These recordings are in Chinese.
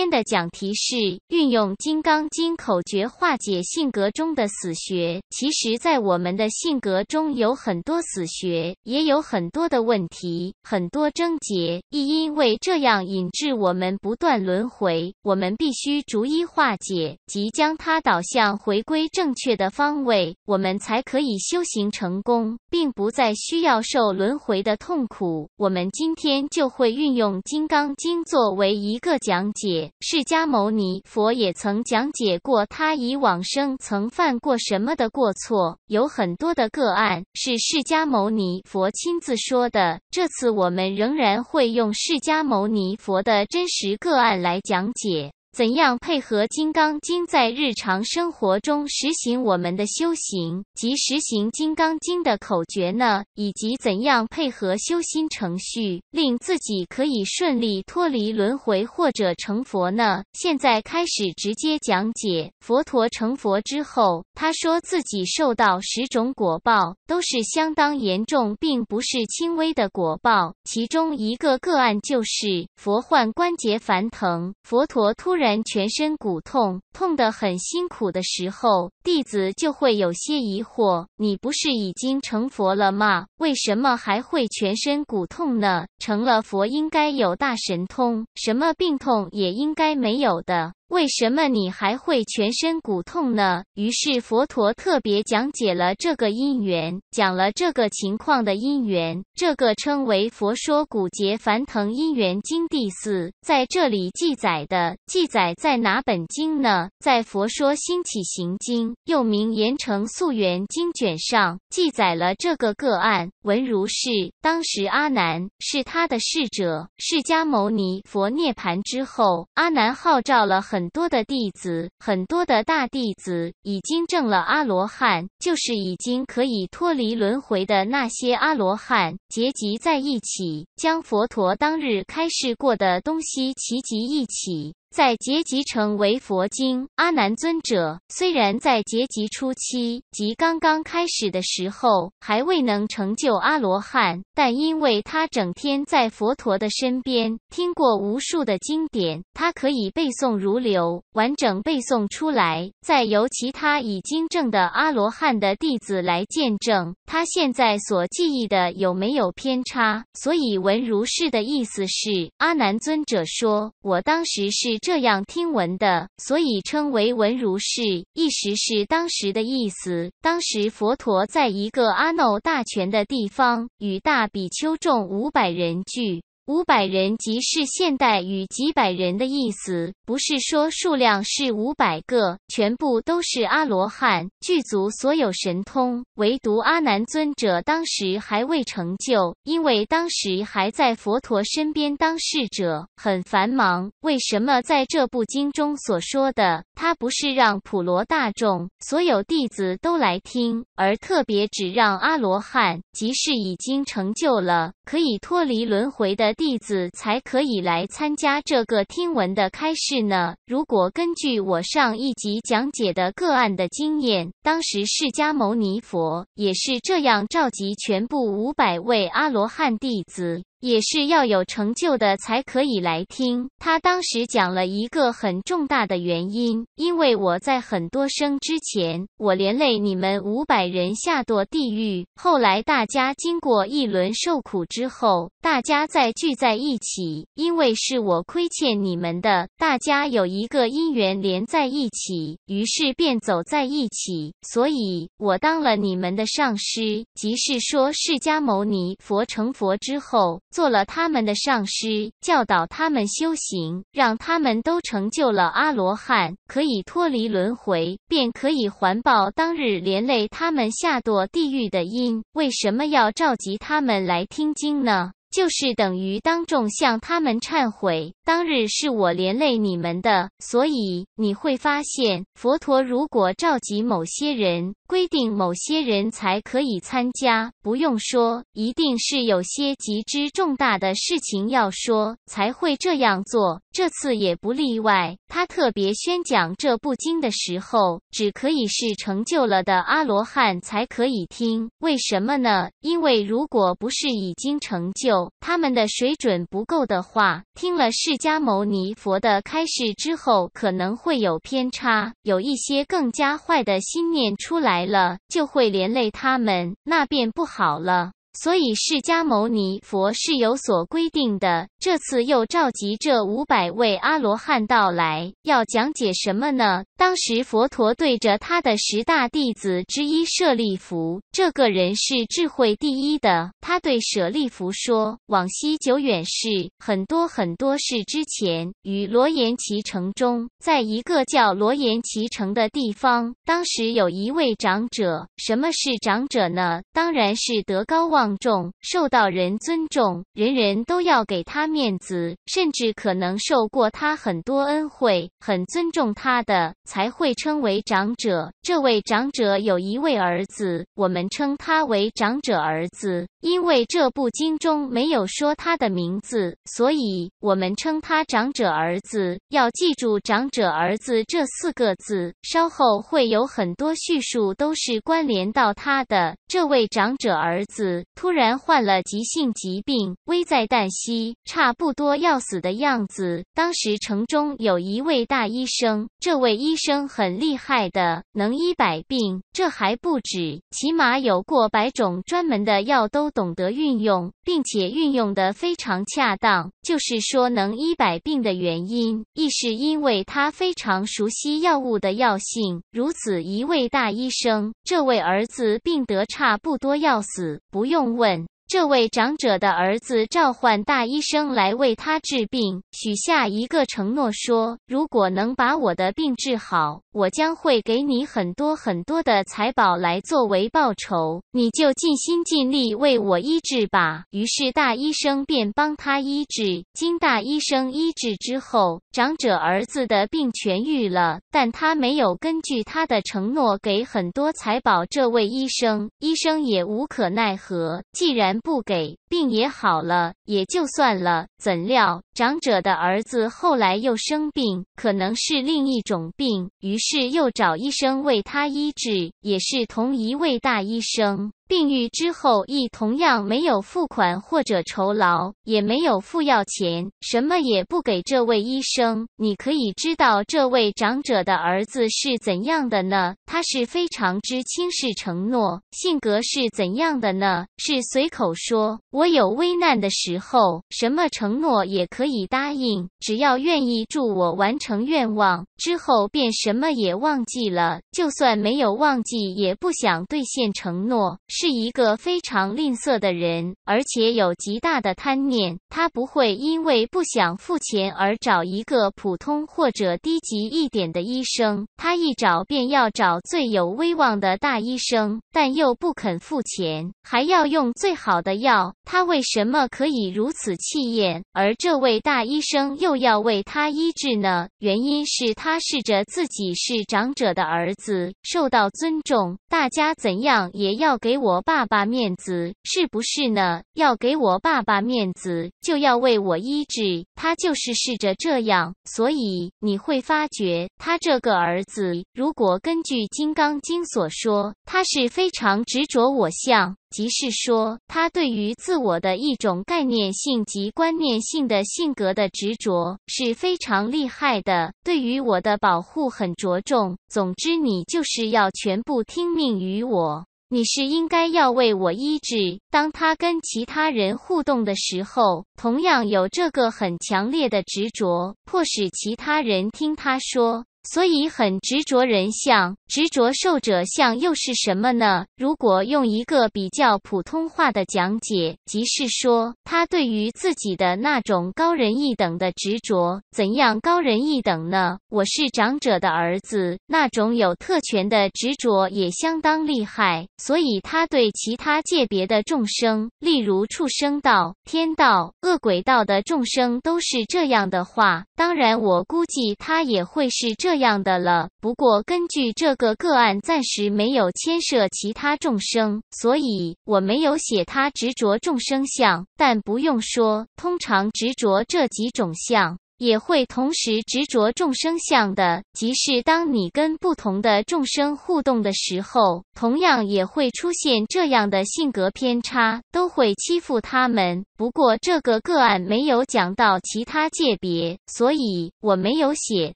今天的讲题是运用《金刚经》口诀化解性格中的死穴。其实，在我们的性格中有很多死穴，也有很多的问题，很多症结，亦因为这样引致我们不断轮回。我们必须逐一化解，即将它导向回归正确的方位，我们才可以修行成功，并不再需要受轮回的痛苦。我们今天就会运用《金刚经》作为一个讲解。释迦牟尼佛也曾讲解过，他以往生曾犯过什么的过错，有很多的个案是释迦牟尼佛亲自说的。这次我们仍然会用释迦牟尼佛的真实个案来讲解。怎样配合《金刚经》在日常生活中实行我们的修行及实行《金刚经》的口诀呢？以及怎样配合修心程序，令自己可以顺利脱离轮回或者成佛呢？现在开始直接讲解。佛陀成佛之后，他说自己受到十种果报，都是相当严重，并不是轻微的果报。其中一个个案就是佛患关节烦疼，佛陀突然。全身骨痛，痛得很辛苦的时候，弟子就会有些疑惑：你不是已经成佛了吗？为什么还会全身骨痛呢？成了佛应该有大神通，什么病痛也应该没有的。为什么你还会全身骨痛呢？于是佛陀特别讲解了这个因缘，讲了这个情况的因缘，这个称为《佛说骨节凡腾因缘经》第四。在这里记载的记载在哪本经呢？在《佛说兴起行经》，又名《言城素缘经》卷上，记载了这个个案。文如是，当时阿难是他的侍者。释迦牟尼佛涅槃之后，阿难号召了很。很多的弟子，很多的大弟子已经证了阿罗汉，就是已经可以脱离轮回的那些阿罗汉，结集在一起，将佛陀当日开示过的东西齐集一起。在结集成为佛经，阿难尊者虽然在结集初期及刚刚开始的时候还未能成就阿罗汉，但因为他整天在佛陀的身边，听过无数的经典，他可以背诵如流，完整背诵出来，再由其他已经证的阿罗汉的弟子来见证他现在所记忆的有没有偏差。所以文如是的意思是，阿难尊者说：“我当时是。”这样听闻的，所以称为闻如是。一时是当时的意思。当时佛陀在一个阿耨大权的地方，与大比丘众五百人聚。五百人即是现代与几百人的意思，不是说数量是五百个，全部都是阿罗汉，具足所有神通，唯独阿难尊者当时还未成就，因为当时还在佛陀身边当侍者，很繁忙。为什么在这部经中所说的，他不是让普罗大众所有弟子都来听，而特别只让阿罗汉，即是已经成就了，可以脱离轮回的。弟子才可以来参加这个听闻的开示呢。如果根据我上一集讲解的个案的经验，当时释迦牟尼佛也是这样召集全部五百位阿罗汉弟子。也是要有成就的，才可以来听。他当时讲了一个很重大的原因，因为我在很多生之前，我连累你们五百人下堕地狱。后来大家经过一轮受苦之后，大家再聚在一起，因为是我亏欠你们的，大家有一个因缘连在一起，于是便走在一起。所以我当了你们的上师，即是说释迦牟尼佛成佛之后。做了他们的上师，教导他们修行，让他们都成就了阿罗汉，可以脱离轮回，便可以环抱当日连累他们下堕地狱的因。为什么要召集他们来听经呢？就是等于当众向他们忏悔，当日是我连累你们的。所以你会发现，佛陀如果召集某些人，规定某些人才可以参加，不用说，一定是有些极之重大的事情要说，才会这样做。这次也不例外，他特别宣讲这部经的时候，只可以是成就了的阿罗汉才可以听。为什么呢？因为如果不是已经成就，他们的水准不够的话，听了释迦牟尼佛的开示之后，可能会有偏差，有一些更加坏的心念出来了，就会连累他们，那便不好了。所以释迦牟尼佛是有所规定的。这次又召集这五百位阿罗汉到来，要讲解什么呢？当时佛陀对着他的十大弟子之一舍利弗，这个人是智慧第一的，他对舍利弗说：“往昔久远世，很多很多世之前，于罗延其城中，在一个叫罗延其城的地方，当时有一位长者。什么是长者呢？当然是德高望重，受到人尊重，人人都要给他。”面子，甚至可能受过他很多恩惠，很尊重他的，才会称为长者。这位长者有一位儿子，我们称他为长者儿子，因为这部经中没有说他的名字，所以我们称他长者儿子。要记住“长者儿子”这四个字，稍后会有很多叙述都是关联到他的。这位长者儿子突然患了急性疾病，危在旦夕。差不多要死的样子。当时城中有一位大医生，这位医生很厉害的，能医百病，这还不止，起码有过百种专门的药都懂得运用，并且运用的非常恰当。就是说能医百病的原因，亦是因为他非常熟悉药物的药性。如此一位大医生，这位儿子病得差不多要死，不用问。这位长者的儿子召唤大医生来为他治病，许下一个承诺说：如果能把我的病治好，我将会给你很多很多的财宝来作为报酬。你就尽心尽力为我医治吧。于是大医生便帮他医治。经大医生医治之后，长者儿子的病痊愈了，但他没有根据他的承诺给很多财宝。这位医生，医生也无可奈何，既然。不给，病也好了，也就算了。怎料长者的儿子后来又生病，可能是另一种病，于是又找医生为他医治，也是同一位大医生。病愈之后亦同样没有付款或者酬劳，也没有付药钱，什么也不给这位医生。你可以知道这位长者的儿子是怎样的呢？他是非常之轻视承诺，性格是怎样的呢？是随口说：“我有危难的时候，什么承诺也可以答应，只要愿意助我完成愿望之后便什么也忘记了。就算没有忘记，也不想兑现承诺。”是一个非常吝啬的人，而且有极大的贪念。他不会因为不想付钱而找一个普通或者低级一点的医生，他一找便要找最有威望的大医生，但又不肯付钱，还要用最好的药。他为什么可以如此气焰？而这位大医生又要为他医治呢？原因是他试着自己是长者的儿子，受到尊重，大家怎样也要给我。我爸爸面子是不是呢？要给我爸爸面子，就要为我医治。他就是试着这样，所以你会发觉，他这个儿子，如果根据《金刚经》所说，他是非常执着我相，即是说，他对于自我的一种概念性及观念性的性格的执着是非常厉害的。对于我的保护很着重。总之，你就是要全部听命于我。你是应该要为我医治。当他跟其他人互动的时候，同样有这个很强烈的执着，迫使其他人听他说。所以很执着人相，执着受者相又是什么呢？如果用一个比较普通话的讲解，即是说他对于自己的那种高人一等的执着，怎样高人一等呢？我是长者的儿子，那种有特权的执着也相当厉害。所以他对其他界别的众生，例如畜生道、天道、恶鬼道的众生，都是这样的话。当然，我估计他也会是这。样的了。不过根据这个个案，暂时没有牵涉其他众生，所以我没有写他执着众生相。但不用说，通常执着这几种相。也会同时执着众生相的，即是当你跟不同的众生互动的时候，同样也会出现这样的性格偏差，都会欺负他们。不过这个个案没有讲到其他界别，所以我没有写。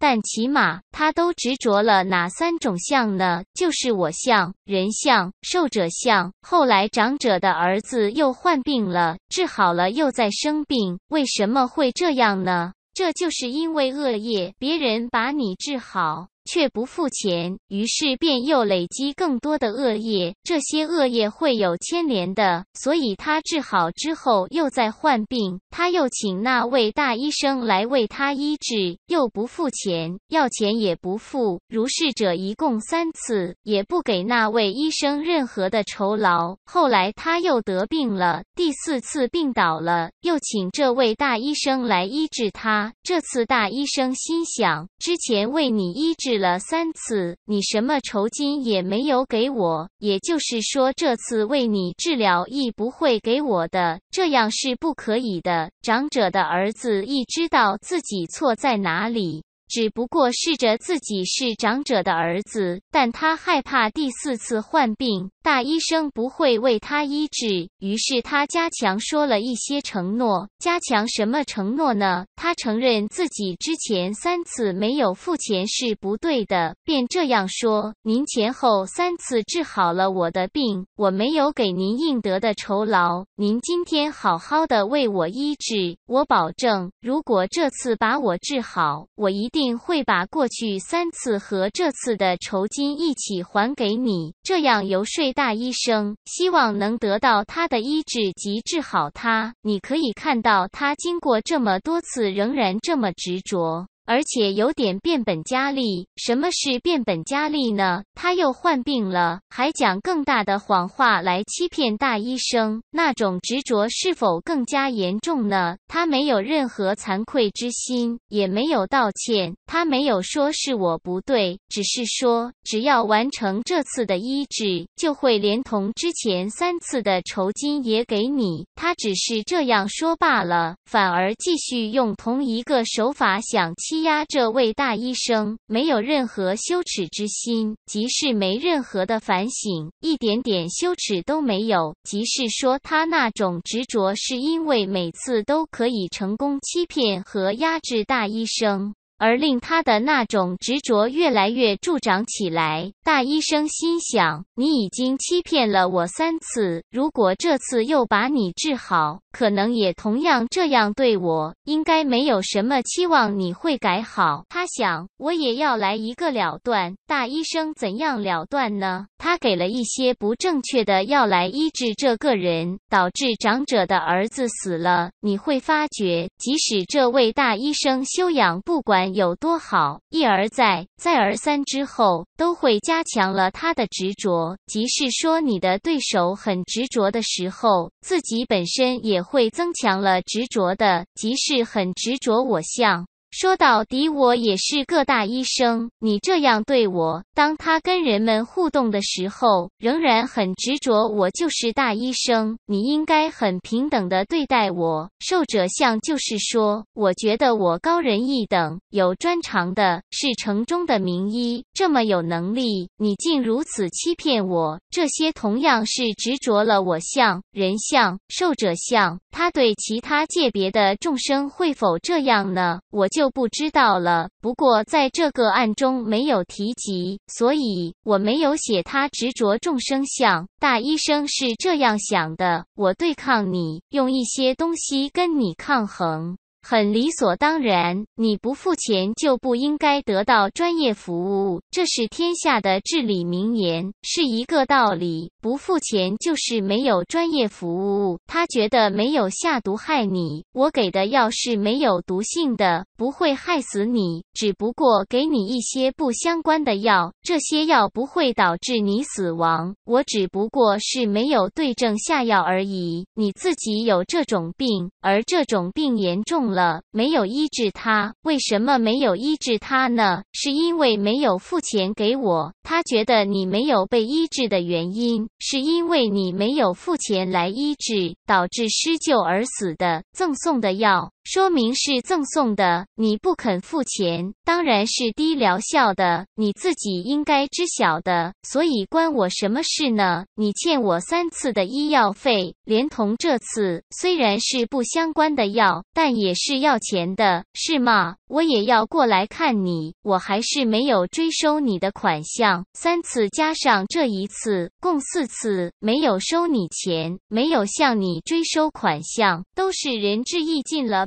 但起码他都执着了哪三种相呢？就是我相、人相、受者相。后来长者的儿子又患病了，治好了又在生病，为什么会这样呢？这就是因为恶业，别人把你治好。却不付钱，于是便又累积更多的恶业。这些恶业会有牵连的，所以他治好之后又在患病。他又请那位大医生来为他医治，又不付钱，要钱也不付。如是者一共三次，也不给那位医生任何的酬劳。后来他又得病了，第四次病倒了，又请这位大医生来医治他。这次大医生心想，之前为你医治。治了三次，你什么酬金也没有给我，也就是说，这次为你治疗亦不会给我的，这样是不可以的。长者的儿子亦知道自己错在哪里。只不过试着自己是长者的儿子，但他害怕第四次患病，大医生不会为他医治。于是他加强说了一些承诺。加强什么承诺呢？他承认自己之前三次没有付钱是不对的，便这样说：“您前后三次治好了我的病，我没有给您应得的酬劳。您今天好好的为我医治，我保证，如果这次把我治好，我一定。”会把过去三次和这次的酬金一起还给你，这样游说大医生，希望能得到他的医治及治好他。你可以看到他经过这么多次，仍然这么执着。而且有点变本加厉。什么是变本加厉呢？他又患病了，还讲更大的谎话来欺骗大医生。那种执着是否更加严重呢？他没有任何惭愧之心，也没有道歉。他没有说是我不对，只是说只要完成这次的医治，就会连同之前三次的酬金也给你。他只是这样说罢了，反而继续用同一个手法想欺。欺压这位大医生，没有任何羞耻之心，即是没任何的反省，一点点羞耻都没有。即是说，他那种执着，是因为每次都可以成功欺骗和压制大医生。而令他的那种执着越来越助长起来。大医生心想：“你已经欺骗了我三次，如果这次又把你治好，可能也同样这样对我。应该没有什么期望你会改好。”他想：“我也要来一个了断。”大医生怎样了断呢？他给了一些不正确的药来医治这个人，导致长者的儿子死了。你会发觉，即使这位大医生修养不管。有多好，一而再，再而三之后，都会加强了他的执着。即是说，你的对手很执着的时候，自己本身也会增强了执着的，即是很执着我相。说到底，我也是个大医生。你这样对我，当他跟人们互动的时候，仍然很执着。我就是大医生，你应该很平等的对待我。受者相就是说，我觉得我高人一等，有专长的是城中的名医，这么有能力，你竟如此欺骗我。这些同样是执着了我相、人相、受者相。他对其他界别的众生会否这样呢？我就。就不知道了。不过在这个案中没有提及，所以我没有写他执着众生相。大医生是这样想的：我对抗你，用一些东西跟你抗衡。很理所当然，你不付钱就不应该得到专业服务，这是天下的至理名言，是一个道理。不付钱就是没有专业服务。他觉得没有下毒害你，我给的药是没有毒性的，不会害死你，只不过给你一些不相关的药。这些药不会导致你死亡，我只不过是没有对症下药而已。你自己有这种病，而这种病严重了，没有医治它，为什么没有医治它呢？是因为没有付钱给我。他觉得你没有被医治的原因，是因为你没有付钱来医治，导致失救而死的赠送的药。说明是赠送的，你不肯付钱，当然是低疗效的，你自己应该知晓的。所以关我什么事呢？你欠我三次的医药费，连同这次，虽然是不相关的药，但也是要钱的，是吗？我也要过来看你，我还是没有追收你的款项，三次加上这一次，共四次，没有收你钱，没有向你追收款项，都是仁至义尽了。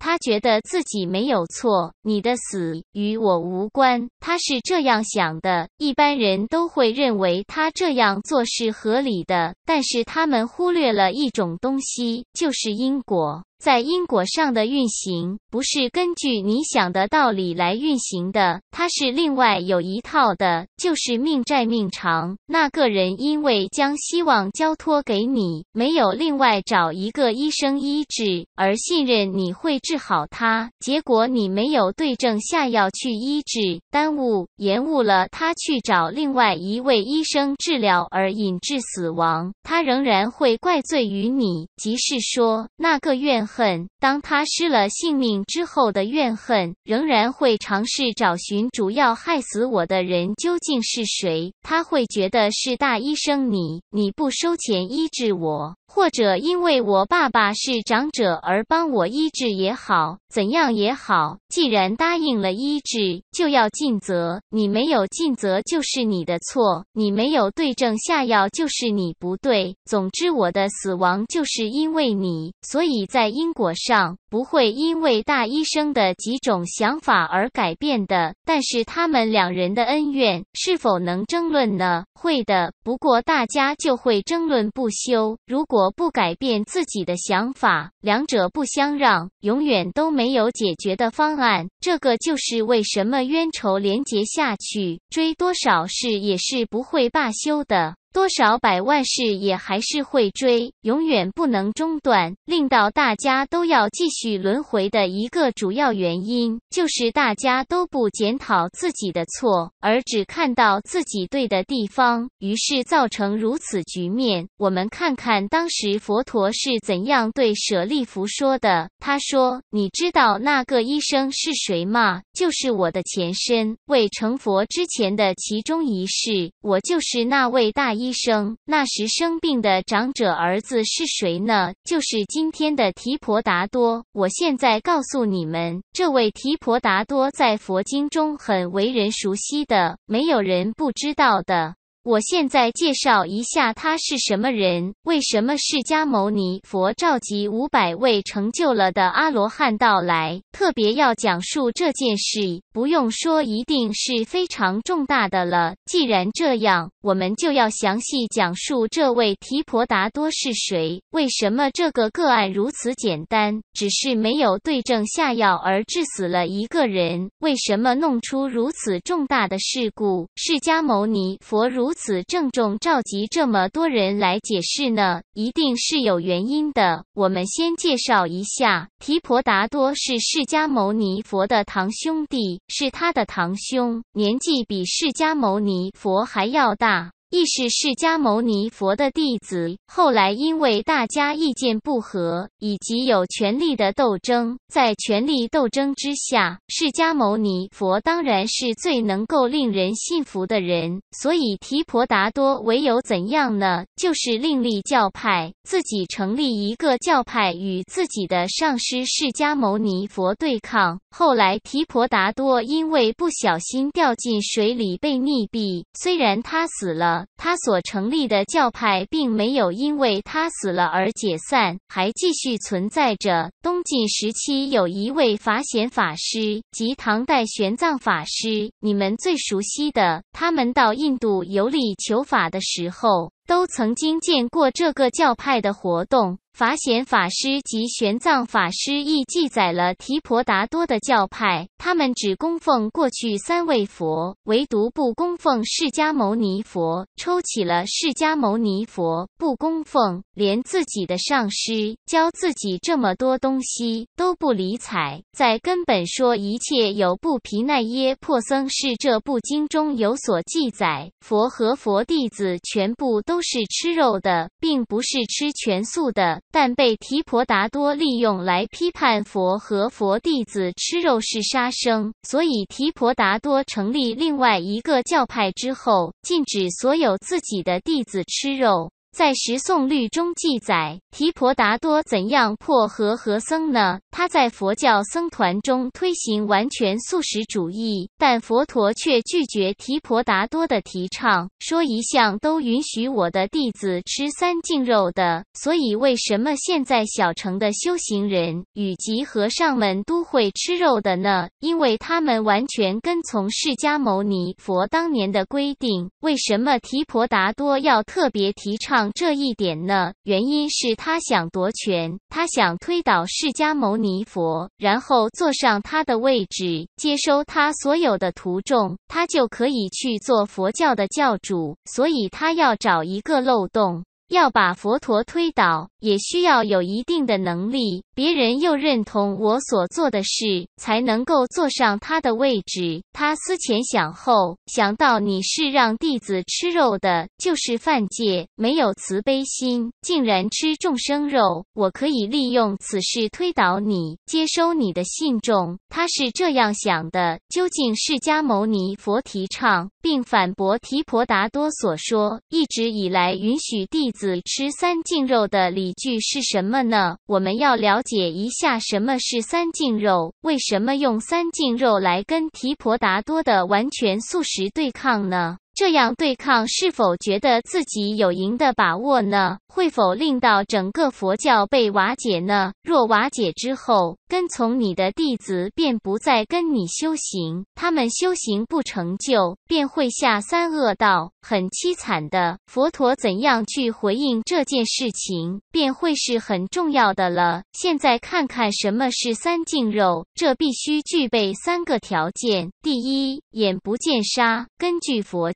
他觉得自己没有错，你的死与我无关。他是这样想的。一般人都会认为他这样做是合理的，但是他们忽略了一种东西，就是因果。在因果上的运行不是根据你想的道理来运行的，它是另外有一套的，就是命债命偿。那个人因为将希望交托给你，没有另外找一个医生医治，而信任你会治好他，结果你没有对症下药去医治，耽误延误了他去找另外一位医生治疗，而引致死亡，他仍然会怪罪于你，即是说那个怨。恨，当他失了性命之后的怨恨，仍然会尝试找寻主要害死我的人究竟是谁。他会觉得是大医生你，你不收钱医治我，或者因为我爸爸是长者而帮我医治也好，怎样也好，既然答应了医治，就要尽责。你没有尽责就是你的错，你没有对症下药就是你不对。总之，我的死亡就是因为你，所以在医。因果上不会因为大医生的几种想法而改变的，但是他们两人的恩怨是否能争论呢？会的，不过大家就会争论不休。如果不改变自己的想法，两者不相让，永远都没有解决的方案。这个就是为什么冤仇连结下去，追多少世也是不会罢休的。多少百万世也还是会追，永远不能中断，令到大家都要继续轮回的一个主要原因，就是大家都不检讨自己的错，而只看到自己对的地方，于是造成如此局面。我们看看当时佛陀是怎样对舍利弗说的。他说：“你知道那个医生是谁吗？就是我的前身，未成佛之前的其中一世。我就是那位大医。”医生，那时生病的长者儿子是谁呢？就是今天的提婆达多。我现在告诉你们，这位提婆达多在佛经中很为人熟悉的，没有人不知道的。我现在介绍一下他是什么人，为什么释迦牟尼佛召集五百位成就了的阿罗汉到来，特别要讲述这件事。不用说，一定是非常重大的了。既然这样，我们就要详细讲述这位提婆达多是谁，为什么这个个案如此简单，只是没有对症下药而致死了一个人，为什么弄出如此重大的事故？释迦牟尼佛如。此郑重召集这么多人来解释呢，一定是有原因的。我们先介绍一下，提婆达多是释迦牟尼佛的堂兄弟，是他的堂兄，年纪比释迦牟尼佛还要大。亦是释迦牟尼佛的弟子。后来因为大家意见不合，以及有权力的斗争，在权力斗争之下，释迦牟尼佛当然是最能够令人信服的人。所以提婆达多唯有怎样呢？就是另立教派，自己成立一个教派，与自己的上师释迦牟尼佛对抗。后来提婆达多因为不小心掉进水里被溺毙，虽然他死了。他所成立的教派并没有因为他死了而解散，还继续存在着。东晋时期有一位法显法师及唐代玄奘法师，你们最熟悉的，他们到印度游历求法的时候，都曾经见过这个教派的活动。法显法师及玄奘法师亦记载了提婆达多的教派，他们只供奉过去三位佛，唯独不供奉释迦牟尼佛。抽起了释迦牟尼佛不供奉，连自己的上师教自己这么多东西都不理睬。在根本说一切有不皮奈耶破僧是这部经中有所记载，佛和佛弟子全部都是吃肉的，并不是吃全素的。但被提婆达多利用来批判佛和佛弟子吃肉是杀生，所以提婆达多成立另外一个教派之后，禁止所有自己的弟子吃肉。在《十诵律》中记载，提婆达多怎样破和合僧呢？他在佛教僧团中推行完全素食主义，但佛陀却拒绝提婆达多的提倡，说一向都允许我的弟子吃三净肉的。所以，为什么现在小城的修行人与及和尚们都会吃肉的呢？因为他们完全跟从释迦牟尼佛当年的规定。为什么提婆达多要特别提倡？这一点呢，原因是他想夺权，他想推倒释迦牟尼佛，然后坐上他的位置，接收他所有的徒众，他就可以去做佛教的教主。所以他要找一个漏洞，要把佛陀推倒，也需要有一定的能力。别人又认同我所做的事，才能够坐上他的位置。他思前想后，想到你是让弟子吃肉的，就是犯戒，没有慈悲心，竟然吃众生肉。我可以利用此事推倒你，接收你的信众。他是这样想的。究竟释迦牟尼佛提倡并反驳提婆达多所说，一直以来允许弟子吃三净肉的理据是什么呢？我们要了。解一下什么是三净肉？为什么用三净肉来跟提婆达多的完全素食对抗呢？这样对抗，是否觉得自己有赢的把握呢？会否令到整个佛教被瓦解呢？若瓦解之后，跟从你的弟子便不再跟你修行，他们修行不成就，便会下三恶道，很凄惨的。佛陀怎样去回应这件事情，便会是很重要的了。现在看看什么是三净肉，这必须具备三个条件：第一，眼不见杀，根据佛。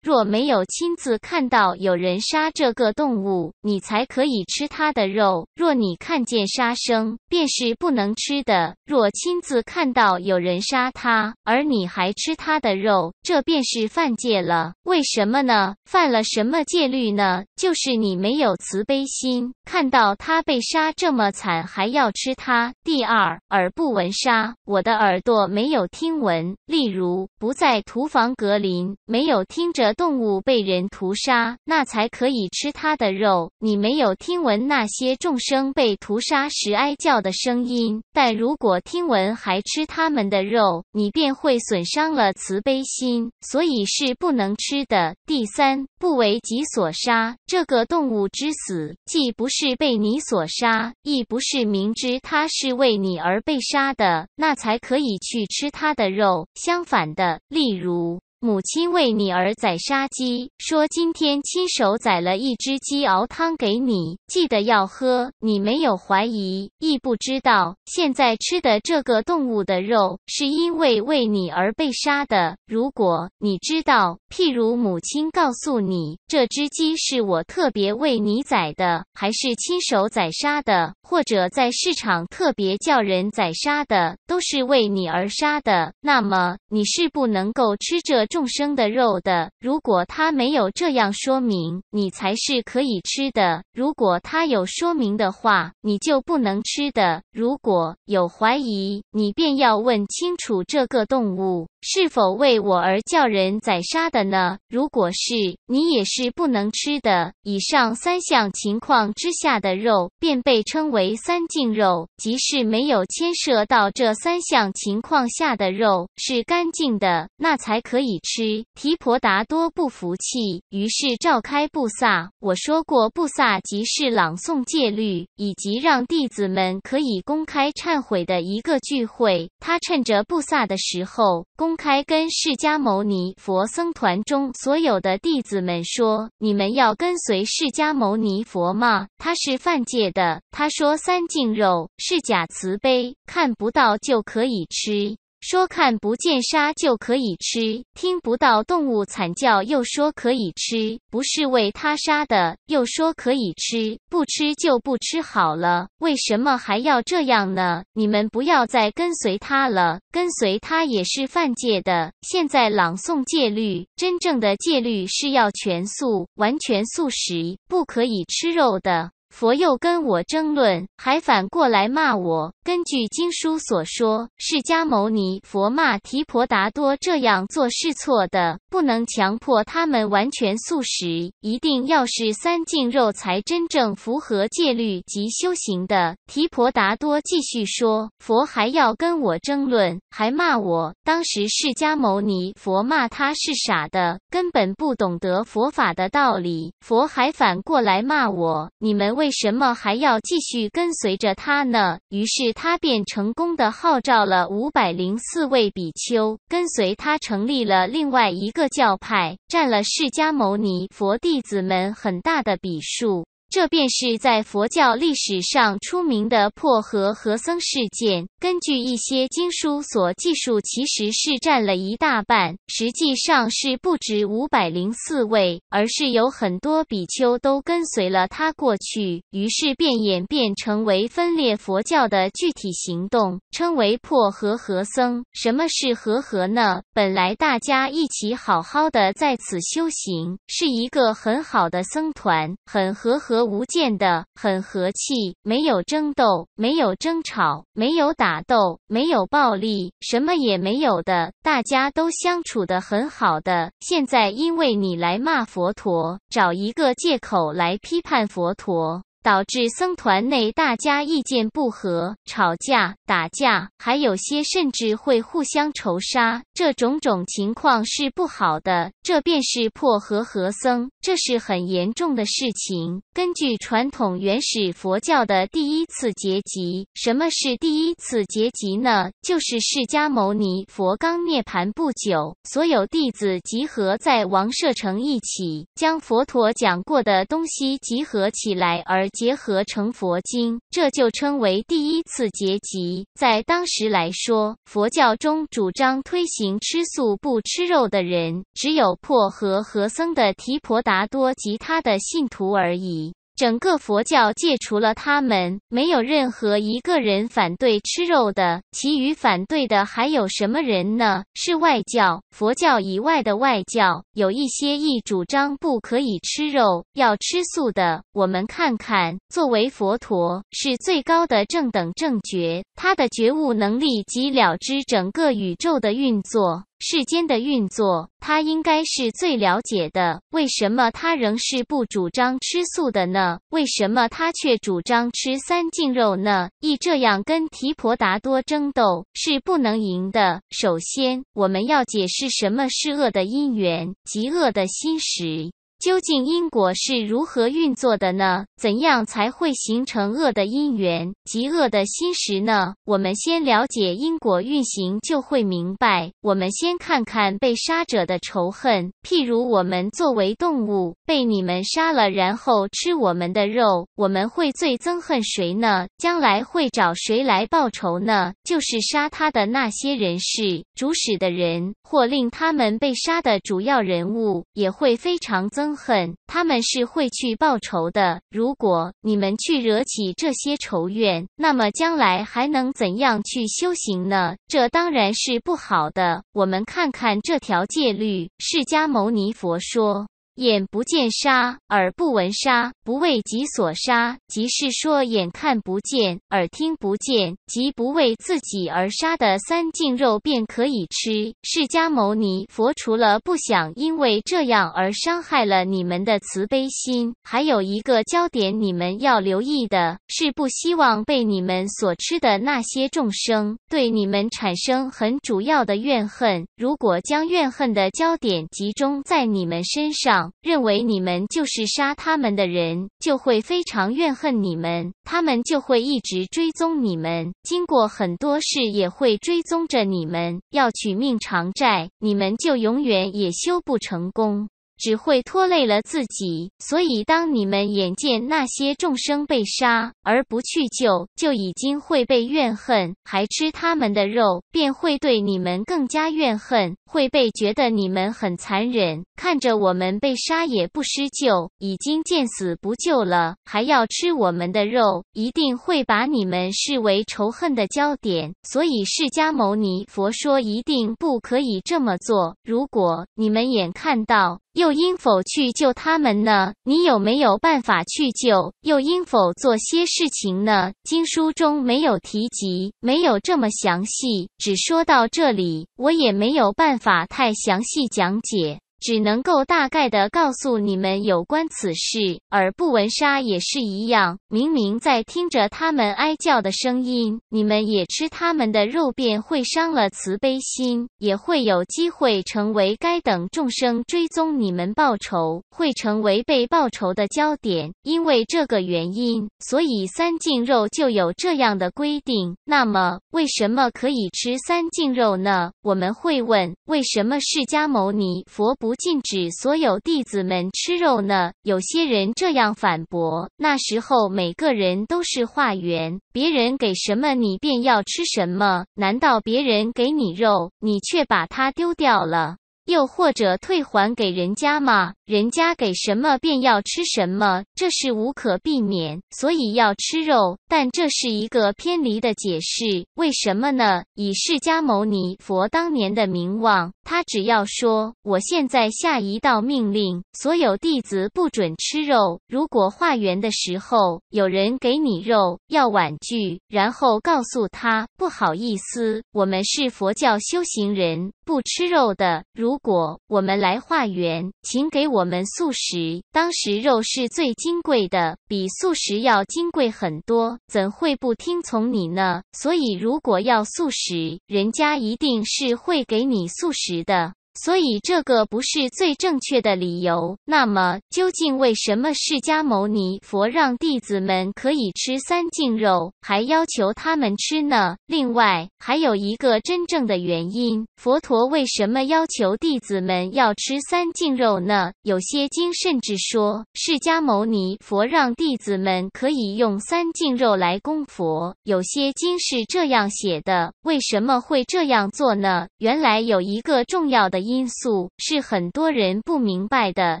若没有亲自看到有人杀这个动物，你才可以吃它的肉。若你看见杀生，便是不能吃的。若亲自看到有人杀它，而你还吃它的肉，这便是犯戒了。为什么呢？犯了什么戒律呢？就是你没有慈悲心，看到它被杀这么惨，还要吃它。第二，耳不闻杀，我的耳朵没有听闻。例如不在屠房、隔林，没有。听着动物被人屠杀，那才可以吃它的肉。你没有听闻那些众生被屠杀时哀叫的声音，但如果听闻还吃他们的肉，你便会损伤了慈悲心，所以是不能吃的。第三，不为己所杀。这个动物之死，既不是被你所杀，亦不是明知它是为你而被杀的，那才可以去吃它的肉。相反的，例如。母亲为你而宰杀鸡，说今天亲手宰了一只鸡，熬汤给你，记得要喝。你没有怀疑，亦不知道现在吃的这个动物的肉，是因为为你而被杀的。如果你知道，譬如母亲告诉你，这只鸡是我特别为你宰的，还是亲手宰杀的，或者在市场特别叫人宰杀的，都是为你而杀的，那么你是不能够吃这。众生的肉的，如果他没有这样说明，你才是可以吃的；如果他有说明的话，你就不能吃的。如果有怀疑，你便要问清楚这个动物。是否为我而叫人宰杀的呢？如果是，你也是不能吃的。以上三项情况之下的肉便被称为三净肉。即是没有牵涉到这三项情况下的肉是干净的，那才可以吃。提婆达多不服气，于是召开布萨。我说过，布萨即是朗诵戒律以及让弟子们可以公开忏悔的一个聚会。他趁着布萨的时候公。开跟释迦牟尼佛僧团中所有的弟子们说：“你们要跟随释迦牟尼佛吗？他是犯戒的。他说三净肉是假慈悲，看不到就可以吃。”说看不见杀就可以吃，听不到动物惨叫又说可以吃，不是为他杀的又说可以吃，不吃就不吃好了，为什么还要这样呢？你们不要再跟随他了，跟随他也是犯戒的。现在朗诵戒律，真正的戒律是要全素，完全素食，不可以吃肉的。佛又跟我争论，还反过来骂我。根据经书所说，释迦牟尼佛骂提婆达多这样做是错的，不能强迫他们完全素食，一定要是三净肉才真正符合戒律及修行的。提婆达多继续说，佛还要跟我争论，还骂我。当时释迦牟尼佛骂他是傻的，根本不懂得佛法的道理。佛还反过来骂我，你们为。为什么还要继续跟随着他呢？于是他便成功的号召了五百零四位比丘跟随他，成立了另外一个教派，占了释迦牟尼佛弟子们很大的比数。这便是在佛教历史上出名的破和合僧事件。根据一些经书所记述，其实是占了一大半，实际上是不止五百零四位，而是有很多比丘都跟随了他过去，于是便演变成为分裂佛教的具体行动，称为破和合僧。什么是和合呢？本来大家一起好好的在此修行，是一个很好的僧团，很和合。无间的很和气，没有争斗，没有争吵，没有打斗，没有暴力，什么也没有的，大家都相处的很好的。现在因为你来骂佛陀，找一个借口来批判佛陀。导致僧团内大家意见不合、吵架、打架，还有些甚至会互相仇杀。这种种情况是不好的，这便是破和合僧，这是很严重的事情。根据传统原始佛教的第一次结集，什么是第一次结集呢？就是释迦牟尼佛刚涅盘不久，所有弟子集合在王舍城一起，将佛陀讲过的东西集合起来而。结合成佛经，这就称为第一次结集。在当时来说，佛教中主张推行吃素不吃肉的人，只有破和和僧的提婆达多及他的信徒而已。整个佛教戒除了他们，没有任何一个人反对吃肉的。其余反对的还有什么人呢？是外教，佛教以外的外教，有一些亦主张不可以吃肉，要吃素的。我们看看，作为佛陀是最高的正等正觉，他的觉悟能力及了知整个宇宙的运作。世间的运作，他应该是最了解的。为什么他仍是不主张吃素的呢？为什么他却主张吃三净肉呢？一这样跟提婆达多争斗是不能赢的。首先，我们要解释什么是恶的因缘及恶的心识。究竟因果是如何运作的呢？怎样才会形成恶的因缘、极恶的心识呢？我们先了解因果运行，就会明白。我们先看看被杀者的仇恨。譬如我们作为动物被你们杀了，然后吃我们的肉，我们会最憎恨谁呢？将来会找谁来报仇呢？就是杀他的那些人士、主使的人，或令他们被杀的主要人物，也会非常憎。憎恨，他们是会去报仇的。如果你们去惹起这些仇怨，那么将来还能怎样去修行呢？这当然是不好的。我们看看这条戒律，释迦牟尼佛说。眼不见杀，耳不闻杀，不为己所杀，即是说眼看不见，耳听不见，即不为自己而杀的三净肉便可以吃。释迦牟尼佛除了不想因为这样而伤害了你们的慈悲心，还有一个焦点你们要留意的是，不希望被你们所吃的那些众生对你们产生很主要的怨恨。如果将怨恨的焦点集中在你们身上。认为你们就是杀他们的人，就会非常怨恨你们，他们就会一直追踪你们，经过很多事也会追踪着你们，要取命偿债，你们就永远也修不成功。只会拖累了自己，所以当你们眼见那些众生被杀而不去救，就已经会被怨恨；还吃他们的肉，便会对你们更加怨恨，会被觉得你们很残忍。看着我们被杀也不施救，已经见死不救了，还要吃我们的肉，一定会把你们视为仇恨的焦点。所以释迦牟尼佛说，一定不可以这么做。如果你们眼看到，又应否去救他们呢？你有没有办法去救？又应否做些事情呢？经书中没有提及，没有这么详细，只说到这里，我也没有办法太详细讲解。只能够大概的告诉你们有关此事，而布文莎也是一样。明明在听着他们哀叫的声音，你们也吃他们的肉，便会伤了慈悲心，也会有机会成为该等众生追踪你们报仇，会成为被报仇的焦点。因为这个原因，所以三净肉就有这样的规定。那么，为什么可以吃三净肉呢？我们会问，为什么释迦牟尼佛不？不禁止所有弟子们吃肉呢？有些人这样反驳。那时候每个人都是化缘，别人给什么你便要吃什么。难道别人给你肉，你却把它丢掉了？又或者退还给人家吗？人家给什么便要吃什么，这是无可避免，所以要吃肉。但这是一个偏离的解释，为什么呢？以释迦牟尼佛当年的名望，他只要说：“我现在下一道命令，所有弟子不准吃肉。如果化缘的时候有人给你肉，要婉拒，然后告诉他不好意思，我们是佛教修行人，不吃肉的。”如如果我们来化缘，请给我们素食。当时肉是最金贵的，比素食要金贵很多，怎会不听从你呢？所以，如果要素食，人家一定是会给你素食的。所以这个不是最正确的理由。那么究竟为什么释迦牟尼佛让弟子们可以吃三净肉，还要求他们吃呢？另外还有一个真正的原因：佛陀为什么要求弟子们要吃三净肉呢？有些经甚至说，释迦牟尼佛让弟子们可以用三净肉来供佛。有些经是这样写的。为什么会这样做呢？原来有一个重要的。因素是很多人不明白的，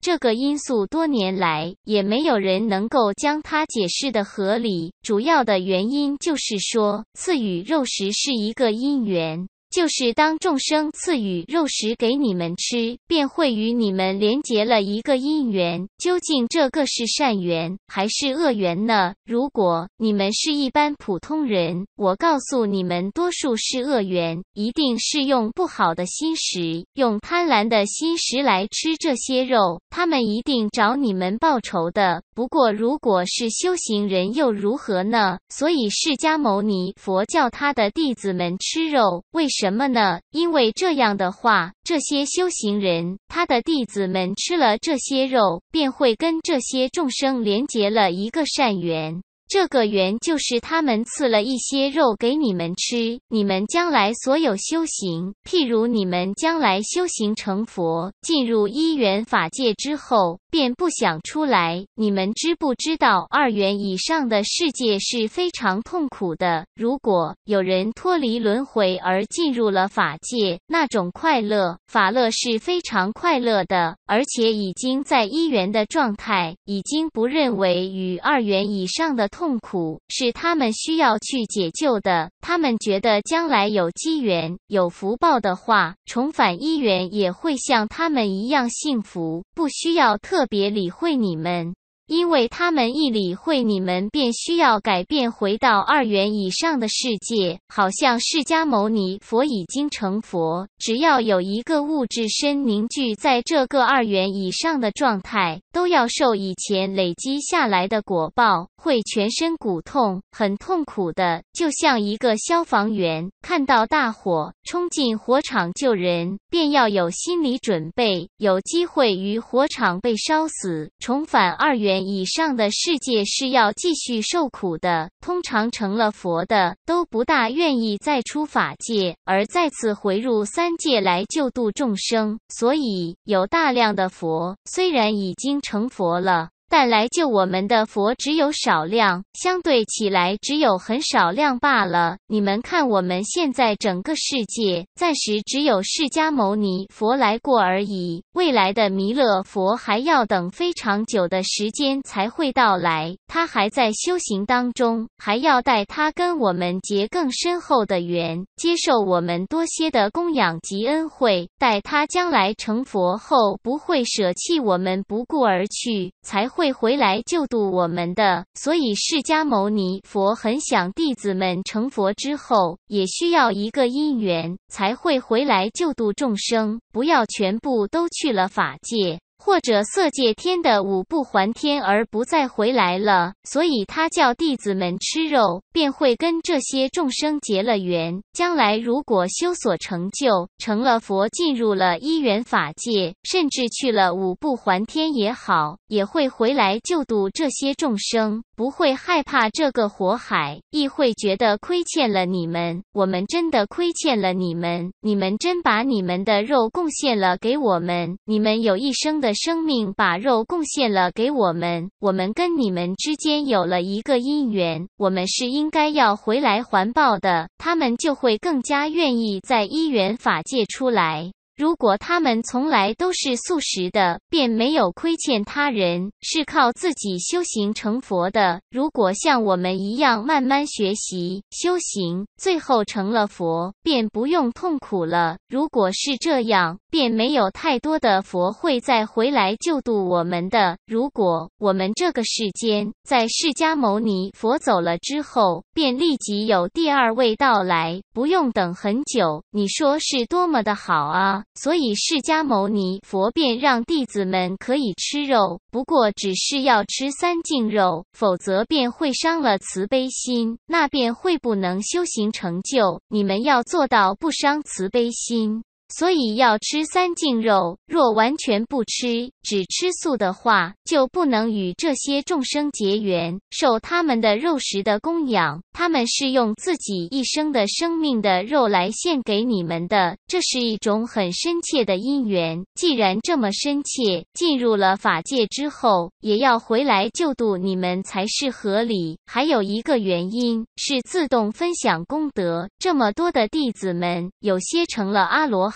这个因素多年来也没有人能够将它解释的合理。主要的原因就是说，赐予肉食是一个因缘。就是当众生赐予肉食给你们吃，便会与你们连结了一个因缘。究竟这个是善缘还是恶缘呢？如果你们是一般普通人，我告诉你们，多数是恶缘，一定是用不好的心食，用贪婪的心食来吃这些肉，他们一定找你们报仇的。不过，如果是修行人又如何呢？所以释迦牟尼佛教他的弟子们吃肉，为什？什么呢？因为这样的话，这些修行人他的弟子们吃了这些肉，便会跟这些众生连接了一个善缘。这个缘就是他们赐了一些肉给你们吃，你们将来所有修行，譬如你们将来修行成佛，进入一元法界之后，便不想出来。你们知不知道二元以上的世界是非常痛苦的？如果有人脱离轮回而进入了法界，那种快乐法乐是非常快乐的，而且已经在一元的状态，已经不认为与二元以上的痛。痛苦是他们需要去解救的。他们觉得将来有机缘、有福报的话，重返医院也会像他们一样幸福，不需要特别理会你们。因为他们一理会你们，便需要改变回到二元以上的世界。好像释迦牟尼佛已经成佛，只要有一个物质身凝聚在这个二元以上的状态，都要受以前累积下来的果报，会全身骨痛，很痛苦的。就像一个消防员看到大火，冲进火场救人，便要有心理准备，有机会于火场被烧死，重返二元。以上的世界是要继续受苦的，通常成了佛的都不大愿意再出法界，而再次回入三界来救度众生，所以有大量的佛虽然已经成佛了。但来救我们的佛只有少量，相对起来只有很少量罢了。你们看，我们现在整个世界暂时只有释迦牟尼佛来过而已。未来的弥勒佛还要等非常久的时间才会到来，他还在修行当中，还要待他跟我们结更深厚的缘，接受我们多些的供养及恩惠，待他将来成佛后不会舍弃我们不顾而去，才会。会回来救度我们的，所以释迦牟尼佛很想弟子们成佛之后，也需要一个因缘才会回来救度众生，不要全部都去了法界。或者色界天的五不还天而不再回来了，所以他叫弟子们吃肉，便会跟这些众生结了缘。将来如果修所成就成了佛，进入了一元法界，甚至去了五不还天也好，也会回来救度这些众生，不会害怕这个火海，亦会觉得亏欠了你们。我们真的亏欠了你们，你们真把你们的肉贡献了给我们，你们有一生的。生命把肉贡献了给我们，我们跟你们之间有了一个因缘，我们是应该要回来环抱的，他们就会更加愿意在一缘法界出来。如果他们从来都是素食的，便没有亏欠他人，是靠自己修行成佛的。如果像我们一样慢慢学习修行，最后成了佛，便不用痛苦了。如果是这样，便没有太多的佛会再回来救度我们的。如果我们这个世间在释迦牟尼佛走了之后，便立即有第二位到来，不用等很久，你说是多么的好啊！所以，释迦牟尼佛便让弟子们可以吃肉，不过只是要吃三净肉，否则便会伤了慈悲心，那便会不能修行成就。你们要做到不伤慈悲心。所以要吃三净肉，若完全不吃，只吃素的话，就不能与这些众生结缘，受他们的肉食的供养。他们是用自己一生的生命的肉来献给你们的，这是一种很深切的因缘。既然这么深切，进入了法界之后，也要回来救度你们才是合理。还有一个原因是自动分享功德，这么多的弟子们，有些成了阿罗。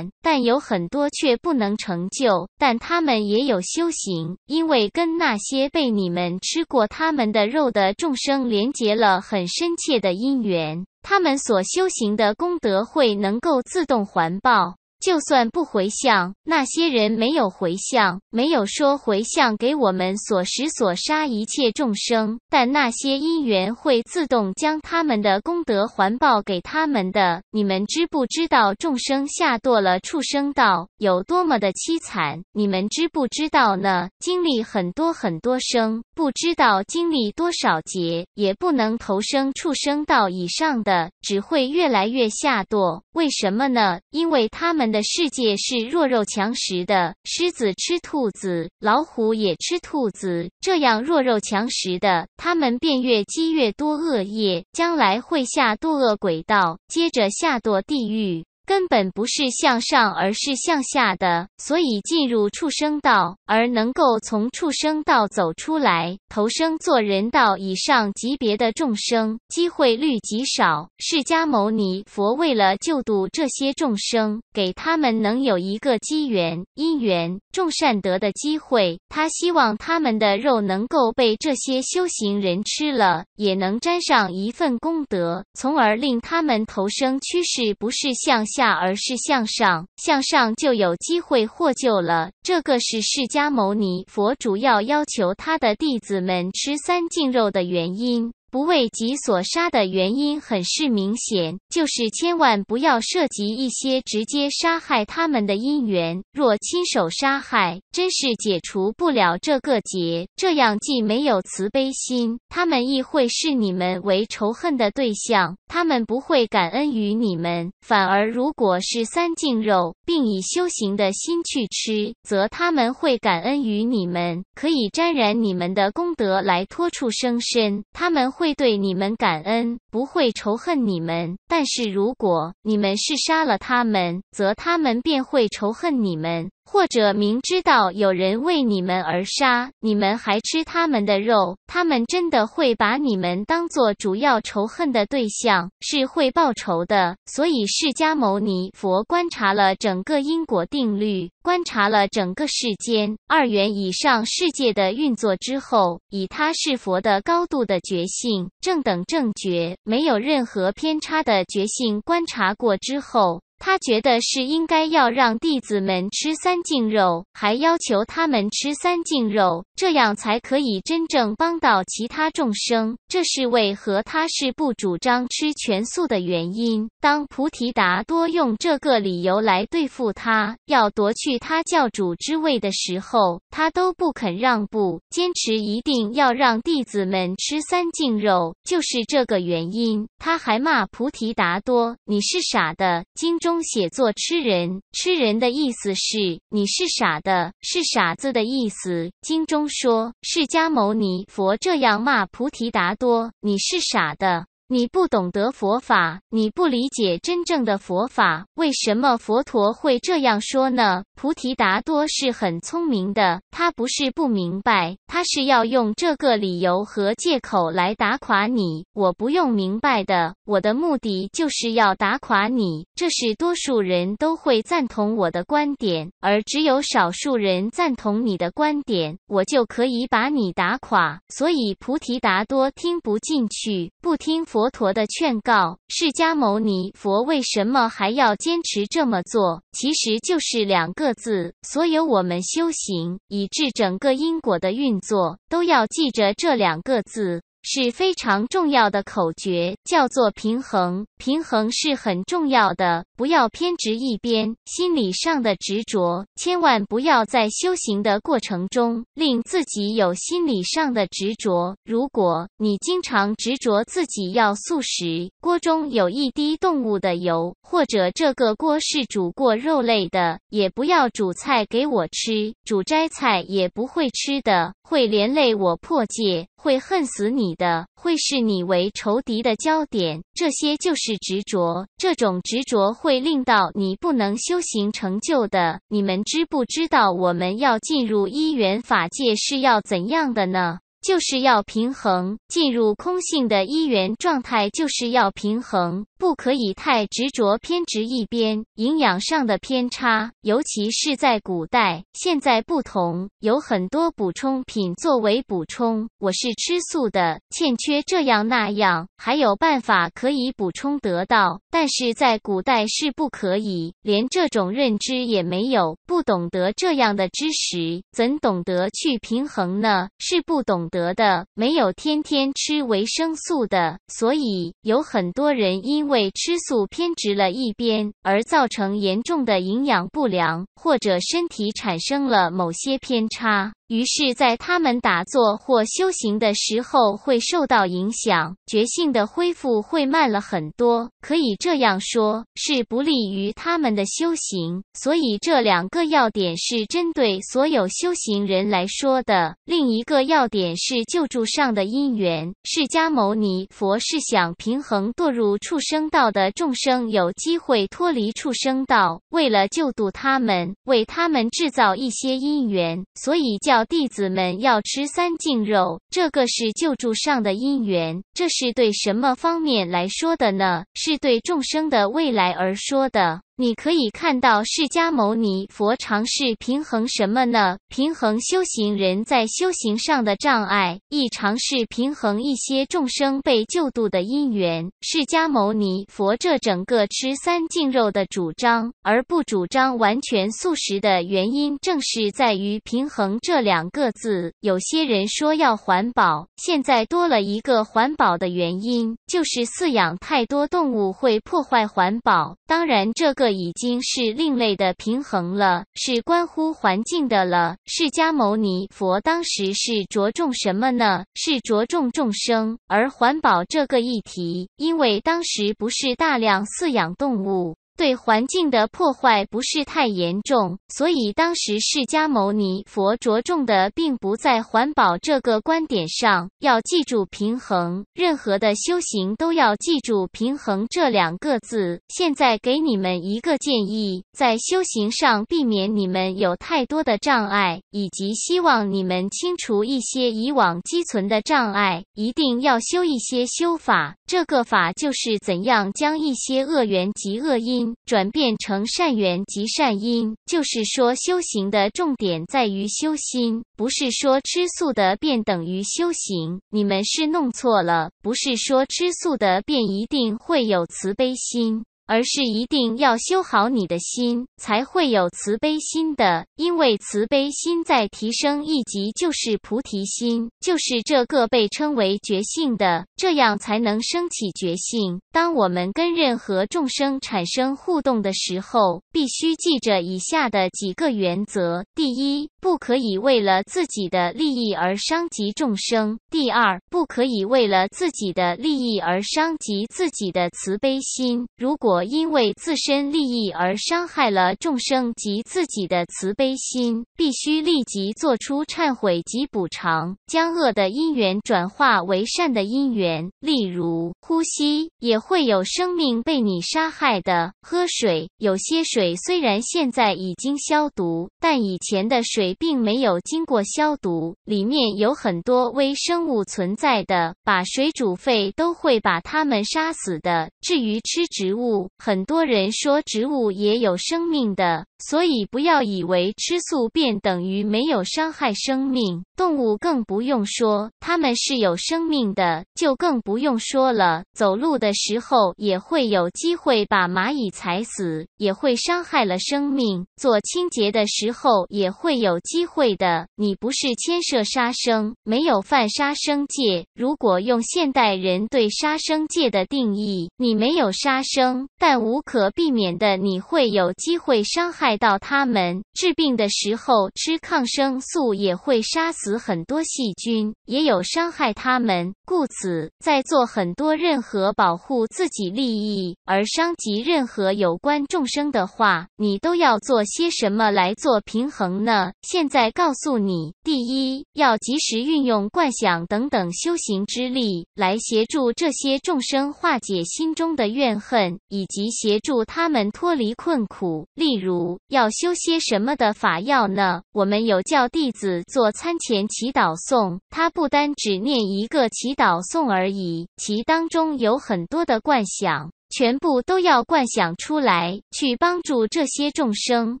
但有很多却不能成就，但他们也有修行，因为跟那些被你们吃过他们的肉的众生连结了很深切的因缘，他们所修行的功德会能够自动环报。就算不回向，那些人没有回向，没有说回向给我们所食所杀一切众生，但那些因缘会自动将他们的功德环报给他们的。你们知不知道众生下堕了畜生道有多么的凄惨？你们知不知道呢？经历很多很多生，不知道经历多少劫，也不能投生畜生道以上的，只会越来越下堕。为什么呢？因为他们。的世界是弱肉强食的，狮子吃兔子，老虎也吃兔子。这样弱肉强食的，他们便越积越多恶业，将来会下堕恶鬼道，接着下堕地狱。根本不是向上，而是向下的，所以进入畜生道，而能够从畜生道走出来，投生做人道以上级别的众生，机会率极少。释迦牟尼佛为了救度这些众生，给他们能有一个机缘、因缘、种善德的机会，他希望他们的肉能够被这些修行人吃了，也能沾上一份功德，从而令他们投生趋势不是向。下，而是向上，向上就有机会获救了。这个是释迦牟尼佛主要要求他的弟子们吃三净肉的原因。不为己所杀的原因很是明显，就是千万不要涉及一些直接杀害他们的因缘。若亲手杀害，真是解除不了这个结。这样既没有慈悲心，他们亦会视你们为仇恨的对象。他们不会感恩于你们，反而如果是三净肉，并以修行的心去吃，则他们会感恩于你们，可以沾染你们的功德来脱出生身。他们。会对你们感恩，不会仇恨你们。但是如果你们是杀了他们，则他们便会仇恨你们。或者明知道有人为你们而杀，你们还吃他们的肉，他们真的会把你们当做主要仇恨的对象，是会报仇的。所以释迦牟尼佛观察了整个因果定律，观察了整个世间二元以上世界的运作之后，以他是佛的高度的觉性，正等正觉，没有任何偏差的觉性观察过之后。他觉得是应该要让弟子们吃三净肉，还要求他们吃三净肉，这样才可以真正帮到其他众生。这是为何他是不主张吃全素的原因。当菩提达多用这个理由来对付他，要夺去他教主之位的时候，他都不肯让步，坚持一定要让弟子们吃三净肉。就是这个原因，他还骂菩提达多：“你是傻的，金钟。”中写作“吃人”，“吃人”的意思是你是傻的，是傻子的意思。经中说，释迦牟尼佛这样骂菩提达多：“你是傻的。”你不懂得佛法，你不理解真正的佛法，为什么佛陀会这样说呢？菩提达多是很聪明的，他不是不明白，他是要用这个理由和借口来打垮你。我不用明白的，我的目的就是要打垮你。这是多数人都会赞同我的观点，而只有少数人赞同你的观点，我就可以把你打垮。所以菩提达多听不进去，不听佛。佛陀的劝告，释迦牟尼佛为什么还要坚持这么做？其实就是两个字，所有我们修行，以致整个因果的运作，都要记着这两个字。是非常重要的口诀，叫做平衡。平衡是很重要的，不要偏执一边。心理上的执着，千万不要在修行的过程中令自己有心理上的执着。如果你经常执着自己要素食，锅中有一滴动物的油，或者这个锅是煮过肉类的，也不要煮菜给我吃。煮斋菜也不会吃的，会连累我破戒。会恨死你的，会视你为仇敌的焦点。这些就是执着，这种执着会令到你不能修行成就的。你们知不知道，我们要进入一元法界是要怎样的呢？就是要平衡，进入空性的一元状态，就是要平衡。不可以太执着、偏执一边，营养上的偏差，尤其是在古代，现在不同，有很多补充品作为补充。我是吃素的，欠缺这样那样，还有办法可以补充得到，但是在古代是不可以，连这种认知也没有，不懂得这样的知识，怎懂得去平衡呢？是不懂得的，没有天天吃维生素的，所以有很多人因。为吃素偏执了一边，而造成严重的营养不良，或者身体产生了某些偏差。于是，在他们打坐或修行的时候，会受到影响，觉性的恢复会慢了很多。可以这样说，是不利于他们的修行。所以，这两个要点是针对所有修行人来说的。另一个要点是救助上的因缘。释迦牟尼佛是想平衡堕入畜生道的众生，有机会脱离畜生道。为了救度他们，为他们制造一些因缘，所以叫。弟子们要吃三净肉，这个是救助上的因缘。这是对什么方面来说的呢？是对众生的未来而说的。你可以看到，释迦牟尼佛尝试平衡什么呢？平衡修行人在修行上的障碍，亦尝试平衡一些众生被救度的因缘。释迦牟尼佛这整个吃三净肉的主张，而不主张完全素食的原因，正是在于“平衡”这两个字。有些人说要环保，现在多了一个环保的原因，就是饲养太多动物会破坏环保。当然，这个。已经是另类的平衡了，是关乎环境的了。释迦牟尼佛当时是着重什么呢？是着重众生，而环保这个议题，因为当时不是大量饲养动物。对环境的破坏不是太严重，所以当时释迦牟尼佛着重的并不在环保这个观点上。要记住平衡，任何的修行都要记住平衡这两个字。现在给你们一个建议，在修行上避免你们有太多的障碍，以及希望你们清除一些以往积存的障碍。一定要修一些修法，这个法就是怎样将一些恶缘及恶因。转变成善缘及善因，就是说修行的重点在于修心，不是说吃素的便等于修行。你们是弄错了，不是说吃素的便一定会有慈悲心。而是一定要修好你的心，才会有慈悲心的。因为慈悲心再提升一级，就是菩提心，就是这个被称为觉性的，这样才能升起觉性。当我们跟任何众生产生互动的时候，必须记着以下的几个原则：第一，不可以为了自己的利益而伤及众生；第二，不可以为了自己的利益而伤及自己的慈悲心。如果我因为自身利益而伤害了众生及自己的慈悲心，必须立即做出忏悔及补偿，将恶的因缘转化为善的因缘。例如，呼吸也会有生命被你杀害的；喝水，有些水虽然现在已经消毒，但以前的水并没有经过消毒，里面有很多微生物存在的。把水煮沸都会把它们杀死的。至于吃植物，很多人说，植物也有生命的。所以不要以为吃素便等于没有伤害生命，动物更不用说，它们是有生命的，就更不用说了。走路的时候也会有机会把蚂蚁踩死，也会伤害了生命。做清洁的时候也会有机会的。你不是牵涉杀生，没有犯杀生戒。如果用现代人对杀生戒的定义，你没有杀生，但无可避免的你会有机会伤害。到他们治病的时候吃抗生素也会杀死很多细菌，也有伤害他们。故此，在做很多任何保护自己利益而伤及任何有关众生的话，你都要做些什么来做平衡呢？现在告诉你，第一要及时运用灌想等等修行之力来协助这些众生化解心中的怨恨，以及协助他们脱离困苦，例如。要修些什么的法要呢？我们有教弟子做餐前祈祷颂，他不单只念一个祈祷颂而已，其当中有很多的观想。全部都要灌想出来，去帮助这些众生，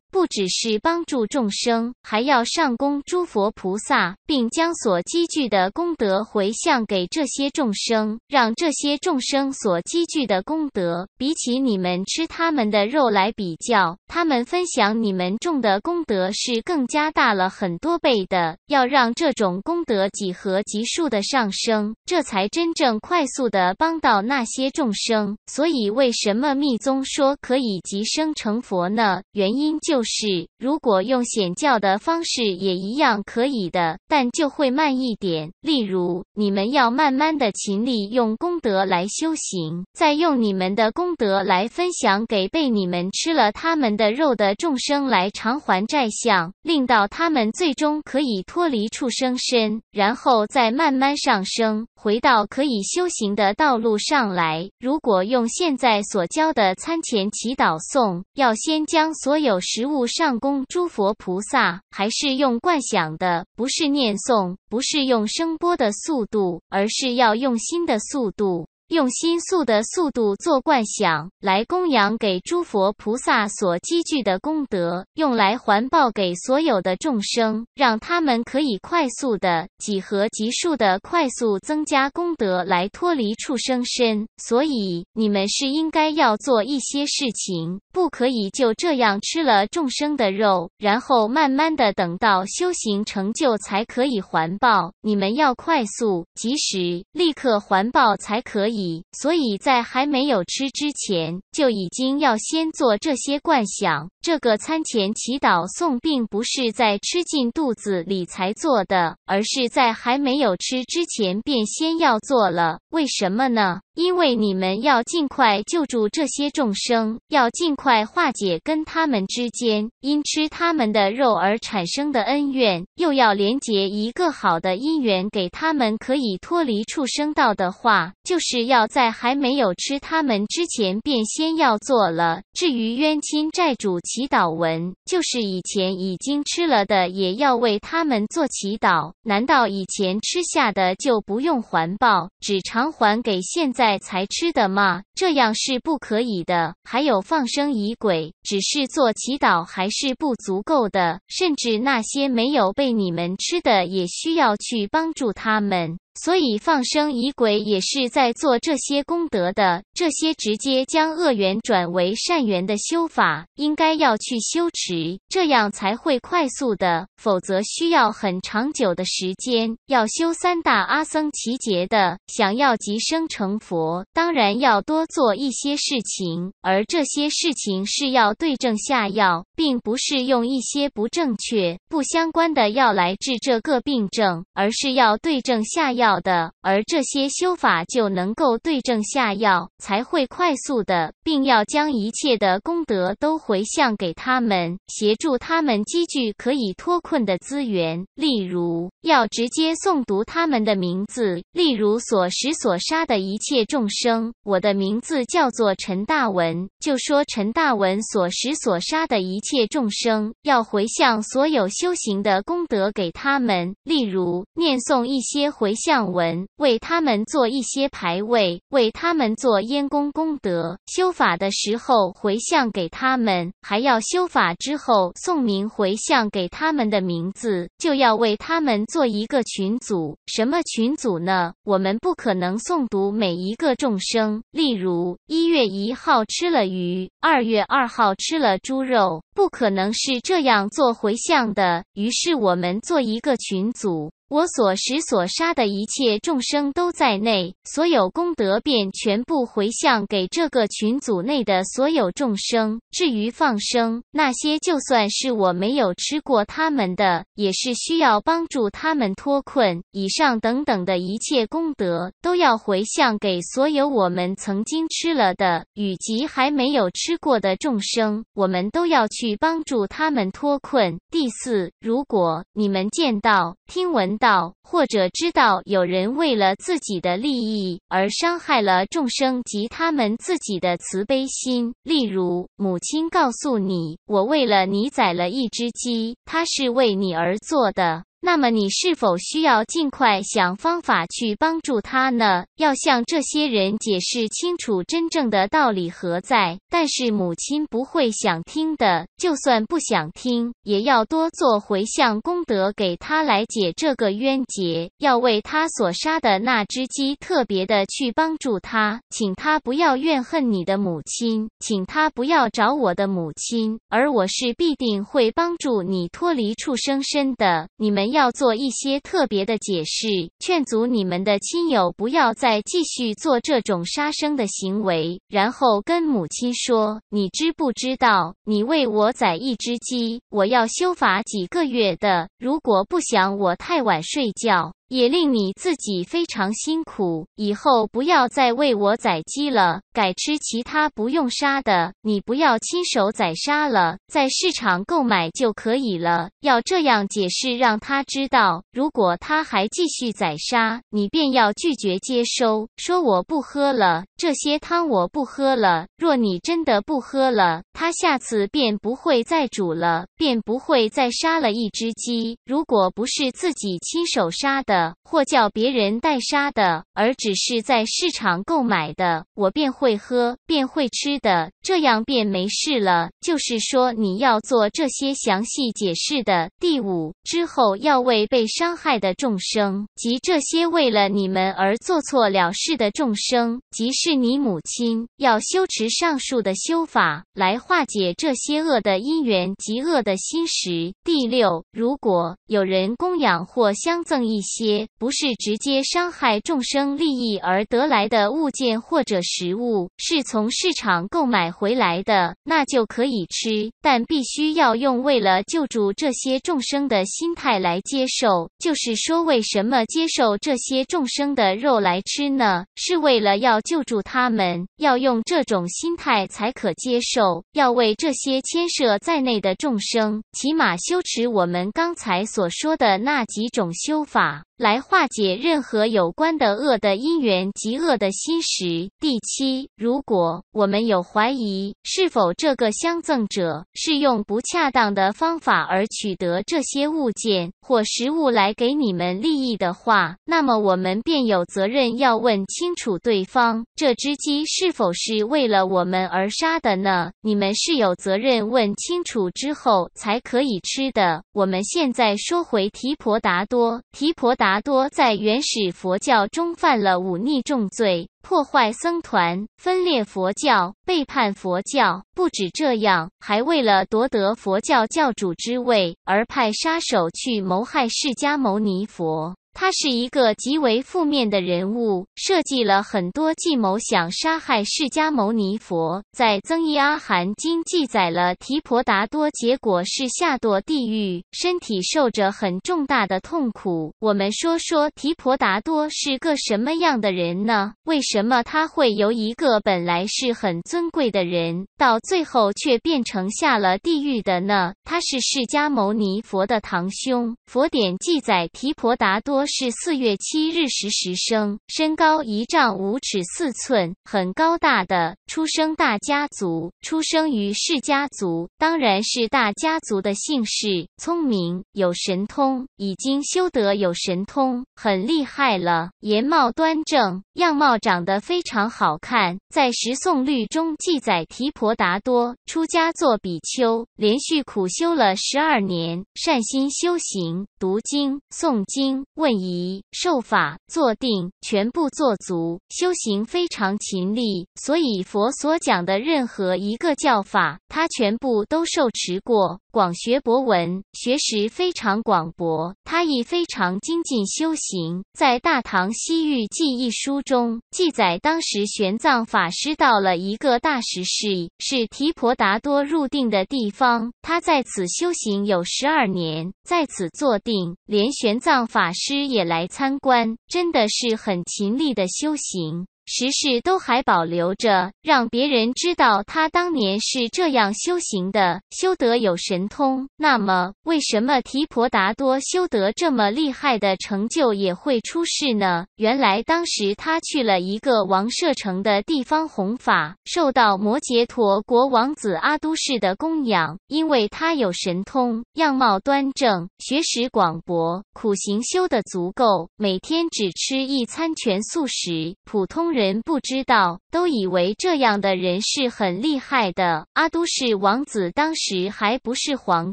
不只是帮助众生，还要上供诸佛菩萨，并将所积聚的功德回向给这些众生，让这些众生所积聚的功德，比起你们吃他们的肉来比较，他们分享你们种的功德是更加大了很多倍的。要让这种功德几何级数的上升，这才真正快速的帮到那些众生，所以。你为什么密宗说可以即生成佛呢？原因就是，如果用显教的方式也一样可以的，但就会慢一点。例如，你们要慢慢的勤力用功德来修行，再用你们的功德来分享给被你们吃了他们的肉的众生来偿还债项，令到他们最终可以脱离畜生身，然后再慢慢上升，回到可以修行的道路上来。如果用现现在所教的餐前祈祷颂，要先将所有食物上供诸佛菩萨，还是用观想的，不是念诵，不是用声波的速度，而是要用心的速度。用心速的速度做灌想来供养给诸佛菩萨所积聚的功德，用来环抱给所有的众生，让他们可以快速的几何级数的快速增加功德来脱离畜生身。所以你们是应该要做一些事情，不可以就这样吃了众生的肉，然后慢慢的等到修行成就才可以环抱。你们要快速、及时、立刻环抱才可以。所以在还没有吃之前，就已经要先做这些观想。这个餐前祈祷送并不是在吃进肚子里才做的，而是在还没有吃之前便先要做了。为什么呢？因为你们要尽快救助这些众生，要尽快化解跟他们之间因吃他们的肉而产生的恩怨，又要连结一个好的因缘给他们可以脱离畜生道的话，就是要在还没有吃他们之前便先要做了。至于冤亲债主祈祷文，就是以前已经吃了的，也要为他们做祈祷。难道以前吃下的就不用还报，只偿还给现在？在才吃的吗？这样是不可以的。还有放生仪轨，只是做祈祷还是不足够的。甚至那些没有被你们吃的，也需要去帮助他们。所以放生、疑鬼也是在做这些功德的，这些直接将恶缘转为善缘的修法，应该要去修持，这样才会快速的，否则需要很长久的时间。要修三大阿僧祇劫的，想要即生成佛，当然要多做一些事情，而这些事情是要对症下药，并不是用一些不正确、不相关的药来治这个病症，而是要对症下药。要的，而这些修法就能够对症下药，才会快速的，并要将一切的功德都回向给他们，协助他们积聚可以脱困的资源。例如，要直接诵读他们的名字，例如所食所杀的一切众生，我的名字叫做陈大文，就说陈大文所食所杀的一切众生，要回向所有修行的功德给他们。例如，念诵一些回向。上文为他们做一些牌位，为他们做烟供功德，修法的时候回向给他们，还要修法之后送名回向给他们的名字，就要为他们做一个群组。什么群组呢？我们不可能诵读每一个众生。例如，一月一号吃了鱼，二月二号吃了猪肉，不可能是这样做回向的。于是，我们做一个群组。我所食所杀的一切众生都在内，所有功德便全部回向给这个群组内的所有众生。至于放生，那些就算是我没有吃过他们的，也是需要帮助他们脱困。以上等等的一切功德，都要回向给所有我们曾经吃了的，以及还没有吃过的众生，我们都要去帮助他们脱困。第四，如果你们见到、听闻，道或者知道有人为了自己的利益而伤害了众生及他们自己的慈悲心，例如母亲告诉你：“我为了你宰了一只鸡，它是为你而做的。”那么你是否需要尽快想方法去帮助他呢？要向这些人解释清楚真正的道理何在。但是母亲不会想听的，就算不想听，也要多做回向功德给他来解这个冤结。要为他所杀的那只鸡特别的去帮助他，请他不要怨恨你的母亲，请他不要找我的母亲，而我是必定会帮助你脱离畜生身的。你们。要做一些特别的解释，劝阻你们的亲友不要再继续做这种杀生的行为。然后跟母亲说：“你知不知道，你为我宰一只鸡，我要修法几个月的。如果不想我太晚睡觉。”也令你自己非常辛苦，以后不要再为我宰鸡了，改吃其他不用杀的。你不要亲手宰杀了，在市场购买就可以了。要这样解释，让他知道。如果他还继续宰杀，你便要拒绝接收，说我不喝了这些汤，我不喝了。若你真的不喝了，他下次便不会再煮了，便不会再杀了一只鸡。如果不是自己亲手杀的，或叫别人代杀的，而只是在市场购买的，我便会喝，便会吃的。这样便没事了。就是说，你要做这些详细解释的第五之后，要为被伤害的众生及这些为了你们而做错了事的众生，即是你母亲，要修持上述的修法来化解这些恶的因缘及恶的心识。第六，如果有人供养或相赠一些不是直接伤害众生利益而得来的物件或者食物，是从市场购买。回来的那就可以吃，但必须要用为了救助这些众生的心态来接受。就是说，为什么接受这些众生的肉来吃呢？是为了要救助他们，要用这种心态才可接受。要为这些牵涉在内的众生，起码修持我们刚才所说的那几种修法。来化解任何有关的恶的因缘及恶的心时。第七，如果我们有怀疑是否这个相赠者是用不恰当的方法而取得这些物件或食物来给你们利益的话，那么我们便有责任要问清楚对方：这只鸡是否是为了我们而杀的呢？你们是有责任问清楚之后才可以吃的。我们现在说回提婆达多，提婆达。达多在原始佛教中犯了忤逆重罪，破坏僧团，分裂佛教，背叛佛教。不止这样，还为了夺得佛教教主之位而派杀手去谋害释迦牟尼佛。他是一个极为负面的人物，设计了很多计谋，想杀害释迦牟尼佛。在《增益阿含经》记载了提婆达多，结果是下堕地狱，身体受着很重大的痛苦。我们说说提婆达多是个什么样的人呢？为什么他会由一个本来是很尊贵的人，到最后却变成下了地狱的呢？他是释迦牟尼佛的堂兄。佛典记载提婆达多。是四月七日十时生，身高一丈五尺四寸，很高大的。出生大家族，出生于世家族，当然是大家族的姓氏。聪明，有神通，已经修得有神通，很厉害了。颜貌端正，样貌长得非常好看。在《十颂律》中记载，提婆达多出家做比丘，连续苦修了十二年，善心修行，读经、诵经、问。仪受法坐定，全部做足，修行非常勤力，所以佛所讲的任何一个教法，他全部都受持过。广学博文，学识非常广博。他亦非常精进修行。在《大唐西域记》一书中记载，当时玄奘法师到了一个大石室，是提婆达多入定的地方。他在此修行有十二年，在此坐定，连玄奘法师也来参观，真的是很勤力的修行。时事都还保留着，让别人知道他当年是这样修行的，修得有神通。那么，为什么提婆达多修得这么厉害的成就也会出世呢？原来当时他去了一个王舍城的地方弘法，受到摩羯陀国王子阿都市的供养。因为他有神通，样貌端正，学识广博，苦行修得足够，每天只吃一餐全素食，普通。人不知道，都以为这样的人是很厉害的。阿都市王子，当时还不是皇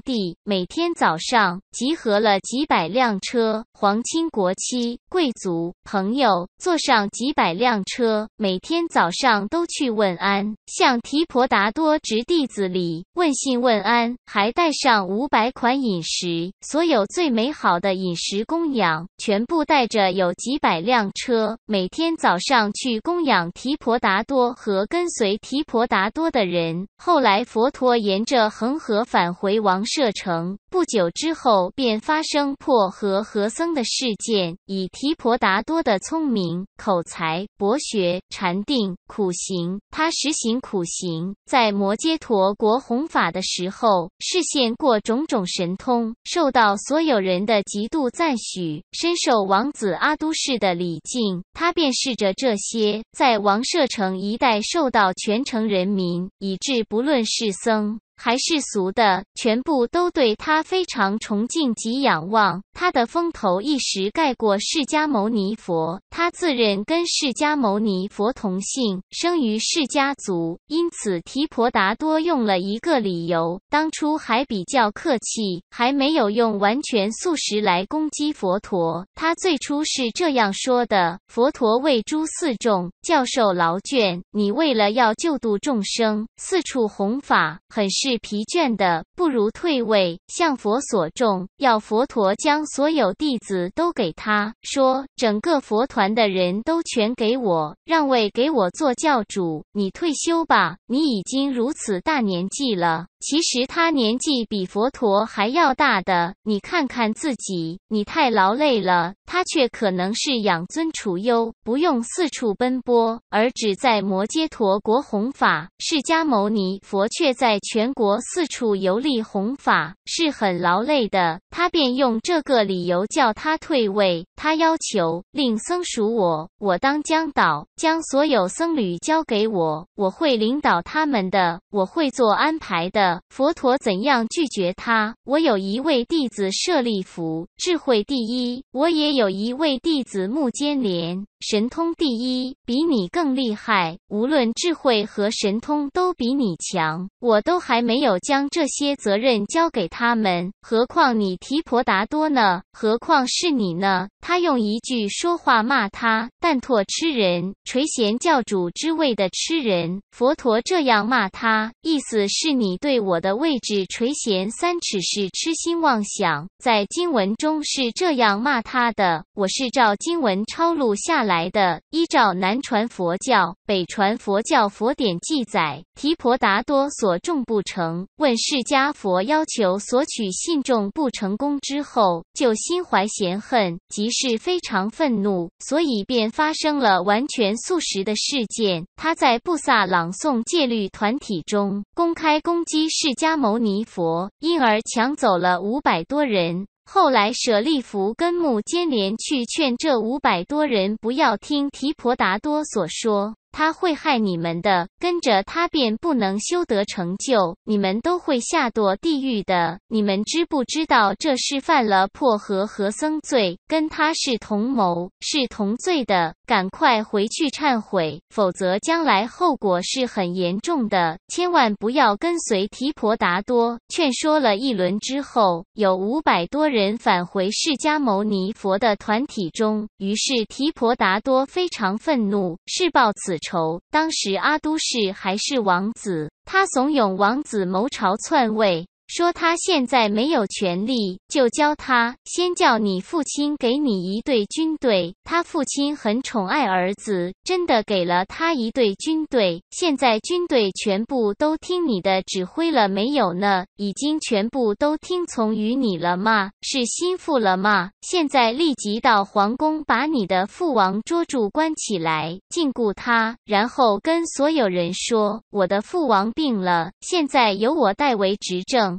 帝。每天早上集合了几百辆车，皇亲国戚、贵族朋友坐上几百辆车，每天早上都去问安，向提婆达多直弟子礼，问信问安，还带上五百款饮食，所有最美好的饮食供养，全部带着，有几百辆车，每天早上去。去供养提婆达多和跟随提婆达多的人。后来佛陀沿着恒河返回王舍城，不久之后便发生破和和僧的事件。以提婆达多的聪明、口才、博学、禅定、苦行，他实行苦行，在摩揭陀国弘法的时候，示现过种种神通，受到所有人的极度赞许，深受王子阿都市的礼敬。他便试着这些。在王舍城一带，受到全城人民，以致不论是僧。还世俗的，全部都对他非常崇敬及仰望，他的风头一时盖过释迦牟尼佛。他自认跟释迦牟尼佛同姓，生于释迦族，因此提婆达多用了一个理由。当初还比较客气，还没有用完全素食来攻击佛陀。他最初是这样说的：“佛陀为诸四众教授劳倦，你为了要救度众生，四处弘法，很是。”是疲倦的，不如退位。向佛所重要，佛陀将所有弟子都给他说，整个佛团的人都全给我让位，给我做教主。你退休吧，你已经如此大年纪了。其实他年纪比佛陀还要大。的，你看看自己，你太劳累了。他却可能是养尊处优，不用四处奔波，而只在摩揭陀国弘法。释迦牟尼佛却在全国四处游历弘法，是很劳累的。他便用这个理由叫他退位。他要求令僧属我，我当将导，将所有僧侣交给我，我会领导他们的，我会做安排的。佛陀怎样拒绝他？我有一位弟子舍利弗，智慧第一；我也有一位弟子目犍连，神通第一，比你更厉害。无论智慧和神通都比你强，我都还没有将这些责任交给他们，何况你提婆达多呢？何况是你呢？他用一句说话骂他：“但拓吃人，垂涎教主之位的吃人。”佛陀这样骂他，意思是你对。我的位置垂涎三尺是痴心妄想，在经文中是这样骂他的。我是照经文抄录下来的。依照南传佛教、北传佛教佛典记载，提婆达多所众不成，问释迦佛要求索取信众不成功之后，就心怀嫌恨，即是非常愤怒，所以便发生了完全素食的事件。他在布萨朗诵戒律团体中公开攻击。释迦牟尼佛因而抢走了五百多人。后来舍利弗跟木坚连去劝这五百多人不要听提婆达多所说。他会害你们的，跟着他便不能修得成就，你们都会下堕地狱的。你们知不知道这是犯了破和和僧罪，跟他是同谋，是同罪的？赶快回去忏悔，否则将来后果是很严重的。千万不要跟随提婆达多。劝说了一轮之后，有五百多人返回释迦牟尼佛的团体中，于是提婆达多非常愤怒，誓报此。仇当时阿都市还是王子，他怂恿王子谋朝篡位。说他现在没有权利，就教他先叫你父亲给你一队军队。他父亲很宠爱儿子，真的给了他一队军队。现在军队全部都听你的指挥了没有呢？已经全部都听从于你了吗？是心腹了吗？现在立即到皇宫把你的父王捉住关起来，禁锢他，然后跟所有人说：我的父王病了，现在由我代为执政。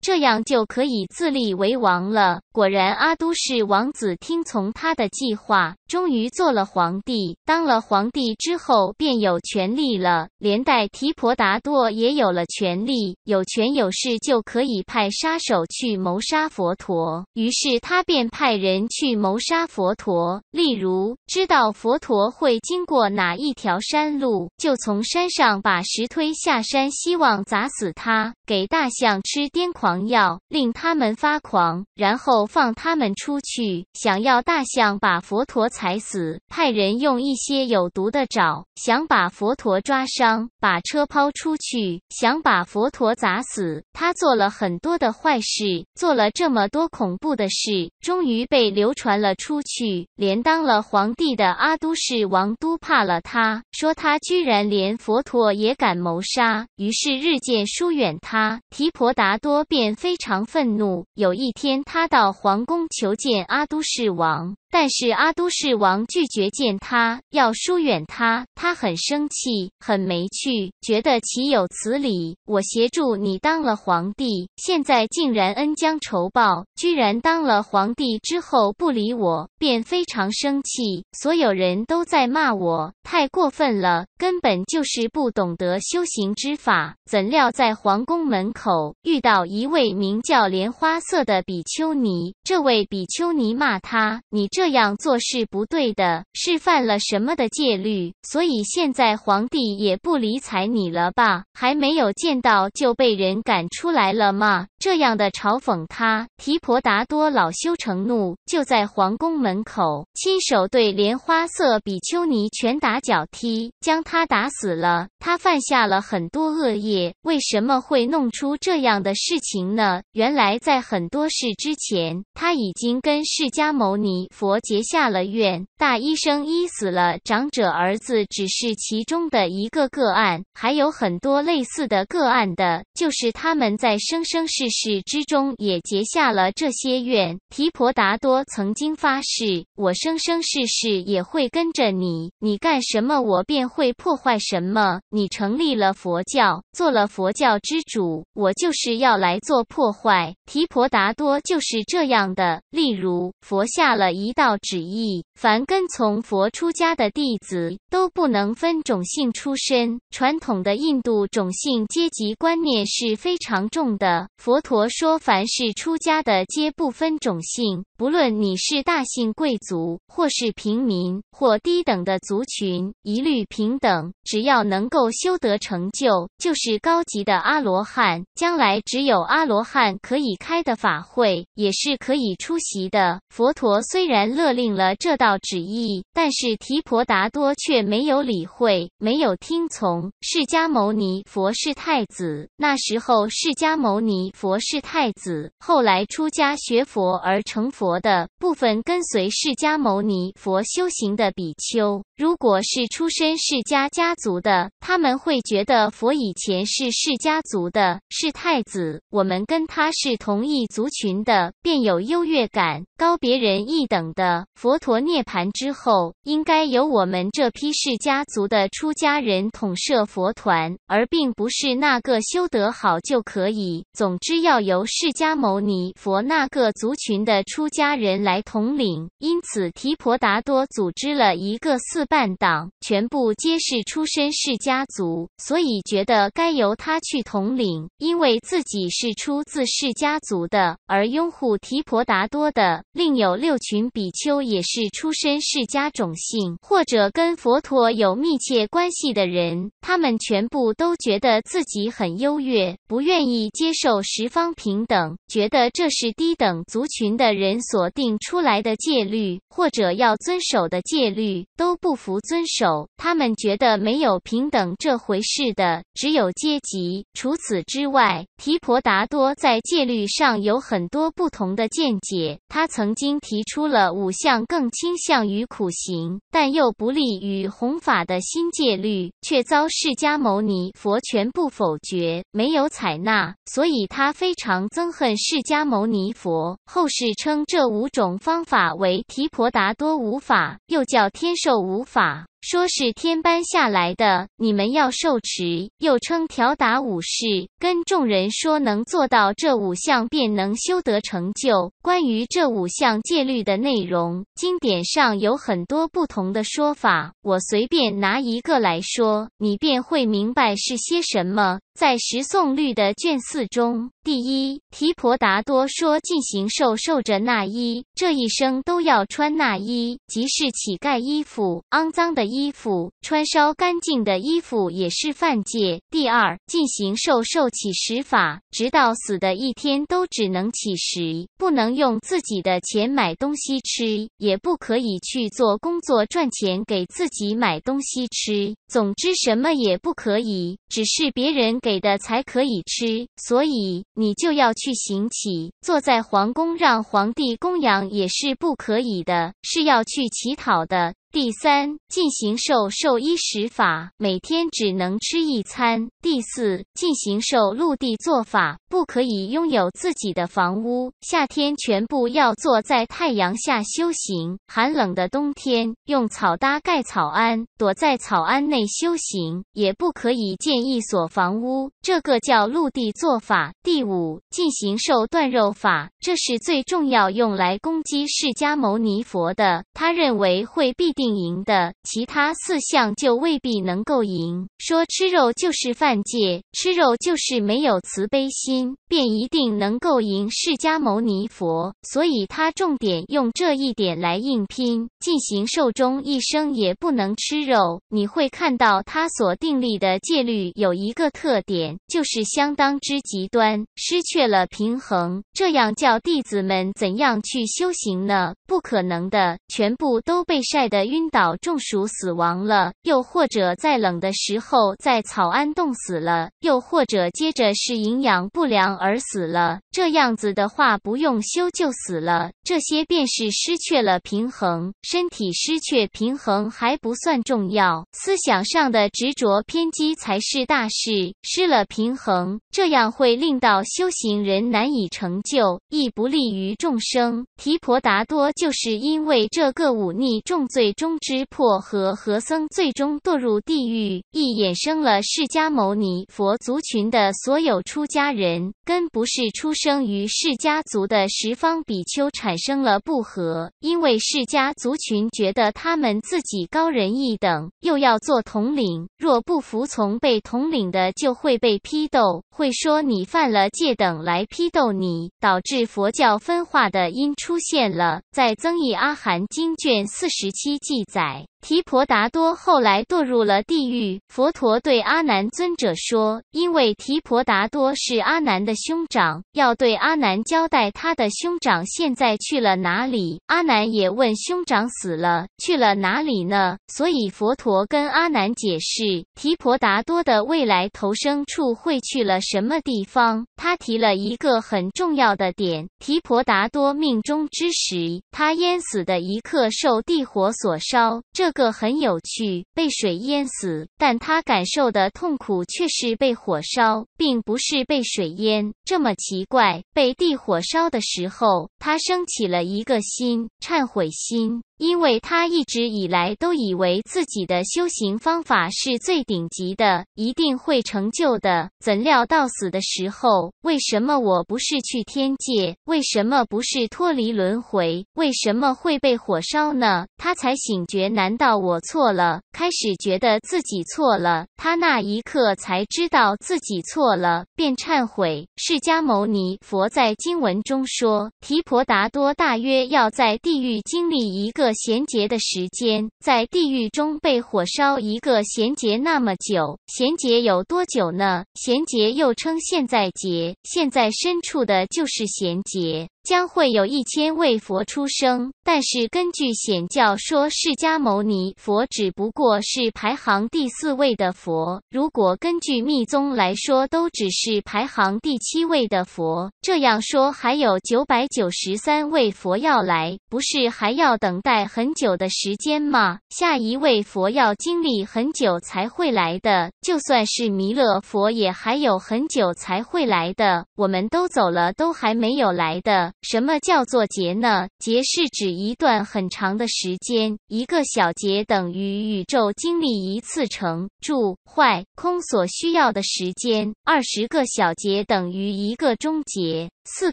这样就可以自立为王了。果然，阿都市王子听从他的计划，终于做了皇帝。当了皇帝之后，便有权利了，连带提婆达多也有了权利，有权有势，就可以派杀手去谋杀佛陀。于是他便派人去谋杀佛陀。例如，知道佛陀会经过哪一条山路，就从山上把石推下山，希望砸死他，给大象吃癫狂。要令他们发狂，然后放他们出去。想要大象把佛陀踩死，派人用一些有毒的爪想把佛陀抓伤，把车抛出去想把佛陀砸死。他做了很多的坏事，做了这么多恐怖的事，终于被流传了出去。连当了皇帝的阿都市王都怕了他，说他居然连佛陀也敢谋杀，于是日渐疏远他。提婆达多便。便非常愤怒。有一天，他到皇宫求见阿都市王。但是阿都市王拒绝见他，要疏远他，他很生气，很没趣，觉得岂有此理！我协助你当了皇帝，现在竟然恩将仇报，居然当了皇帝之后不理我，便非常生气。所有人都在骂我，太过分了，根本就是不懂得修行之法。怎料在皇宫门口遇到一位名叫莲花色的比丘尼，这位比丘尼骂他：“你。”这样做是不对的，是犯了什么的戒律？所以现在皇帝也不理睬你了吧？还没有见到就被人赶出来了吗？这样的嘲讽，他提婆达多恼羞成怒，就在皇宫门口亲手对莲花色比丘尼拳打脚踢，将他打死了。他犯下了很多恶业，为什么会弄出这样的事情呢？原来在很多事之前，他已经跟释迦牟尼佛结下了怨。大医生医死了长者儿子，只是其中的一个个案，还有很多类似的个案的，就是他们在生生世。世之中也结下了这些怨。提婆达多曾经发誓，我生生世世也会跟着你，你干什么我便会破坏什么。你成立了佛教，做了佛教之主，我就是要来做破坏。提婆达多就是这样的。例如，佛下了一道旨意，凡跟从佛出家的弟子都不能分种姓出身。传统的印度种姓阶级观念是非常重的。佛。佛陀说，凡是出家的，皆不分种姓，不论你是大姓贵族，或是平民，或低等的族群，一律平等。只要能够修得成就，就是高级的阿罗汉。将来只有阿罗汉可以开的法会，也是可以出席的。佛陀虽然勒令了这道旨意，但是提婆达多却没有理会，没有听从。释迦牟尼佛是太子，那时候释迦牟尼佛。佛是太子，后来出家学佛而成佛的部分，跟随释迦牟尼佛修行的比丘。如果是出身世家家族的，他们会觉得佛以前是世家族的，是太子，我们跟他是同一族群的，便有优越感，高别人一等的。佛陀涅槃之后，应该由我们这批世家族的出家人统摄佛团，而并不是那个修得好就可以。总之，要由释迦牟尼佛那个族群的出家人来统领。因此，提婆达多组织了一个四。半党全部皆是出身世家族，所以觉得该由他去统领，因为自己是出自世家族的。而拥护提婆达多的，另有六群比丘，也是出身世家种姓或者跟佛陀有密切关系的人。他们全部都觉得自己很优越，不愿意接受十方平等，觉得这是低等族群的人所定出来的戒律，或者要遵守的戒律都不。佛遵守，他们觉得没有平等这回事的，只有阶级。除此之外，提婆达多在戒律上有很多不同的见解。他曾经提出了五项更倾向于苦行，但又不利于弘法的新戒律，却遭释迦牟尼佛全部否决，没有采纳。所以，他非常憎恨释迦牟尼佛。后世称这五种方法为提婆达多五法，又叫天授五。法。说是天班下来的，你们要受持，又称条达五事。跟众人说能做到这五项，便能修得成就。关于这五项戒律的内容，经典上有很多不同的说法。我随便拿一个来说，你便会明白是些什么。在十诵律的卷四中，第一提婆达多说：“进行受受着那衣，这一生都要穿那衣，即是乞丐衣服，肮脏的。”衣服穿烧干净的衣服也是犯戒。第二，进行受受乞食法，直到死的一天都只能乞食，不能用自己的钱买东西吃，也不可以去做工作赚钱给自己买东西吃。总之，什么也不可以，只是别人给的才可以吃。所以，你就要去行乞，坐在皇宫让皇帝供养也是不可以的，是要去乞讨的。第三，进行受受衣食法，每天只能吃一餐。第四，进行受陆地做法，不可以拥有自己的房屋，夏天全部要坐在太阳下修行，寒冷的冬天用草搭盖草庵，躲在草庵内修行，也不可以建一所房屋，这个叫陆地做法。第五，进行受断肉法，这是最重要，用来攻击释迦牟尼佛的，他认为会必定。赢的其他四项就未必能够赢。说吃肉就是犯戒，吃肉就是没有慈悲心，便一定能够赢释迦牟尼佛。所以他重点用这一点来硬拼，进行寿终一生也不能吃肉。你会看到他所定立的戒律有一个特点，就是相当之极端，失去了平衡。这样叫弟子们怎样去修行呢？不可能的，全部都被晒的。晕倒、中暑、死亡了；又或者在冷的时候在草庵冻死了；又或者接着是营养不良而死了。这样子的话，不用修就死了。这些便是失去了平衡，身体失去平衡还不算重要，思想上的执着偏激才是大事。失了平衡，这样会令到修行人难以成就，亦不利于众生。提婆达多就是因为这个忤逆重罪。中之破和和僧最终堕入地狱，亦衍生了释迦牟尼佛族群的所有出家人，跟不是出生于释迦族的十方比丘产生了不和，因为释迦族群觉得他们自己高人一等，又要做统领，若不服从被统领的，就会被批斗，会说你犯了戒等来批斗你，导致佛教分化的因出现了，在增益阿含经卷四十七。记载。提婆达多后来堕入了地狱。佛陀对阿难尊者说：“因为提婆达多是阿难的兄长，要对阿难交代他的兄长现在去了哪里。”阿难也问：“兄长死了，去了哪里呢？”所以佛陀跟阿难解释提婆达多的未来投生处会去了什么地方。他提了一个很重要的点：提婆达多命中之时，他淹死的一刻受地火所烧。这这个很有趣，被水淹死，但他感受的痛苦却是被火烧，并不是被水淹。这么奇怪，被地火烧的时候，他升起了一个心，忏悔心。因为他一直以来都以为自己的修行方法是最顶级的，一定会成就的。怎料到死的时候，为什么我不是去天界？为什么不是脱离轮回？为什么会被火烧呢？他才醒觉，难道我错了？开始觉得自己错了。他那一刻才知道自己错了，便忏悔。释迦牟尼佛在经文中说，提婆达多大约要在地狱经历一个。衔接的时间在地狱中被火烧一个衔接那么久，衔接有多久呢？衔接又称现在结，现在身处的就是衔接。将会有一千位佛出生，但是根据显教说，释迦牟尼佛只不过是排行第四位的佛；如果根据密宗来说，都只是排行第七位的佛。这样说还有九百九十三位佛要来，不是还要等待很久的时间吗？下一位佛要经历很久才会来的，就算是弥勒佛也还有很久才会来的。我们都走了，都还没有来的。什么叫做节呢？节是指一段很长的时间，一个小节等于宇宙经历一次成、住、坏、空所需要的时间，二十个小节等于一个终结。四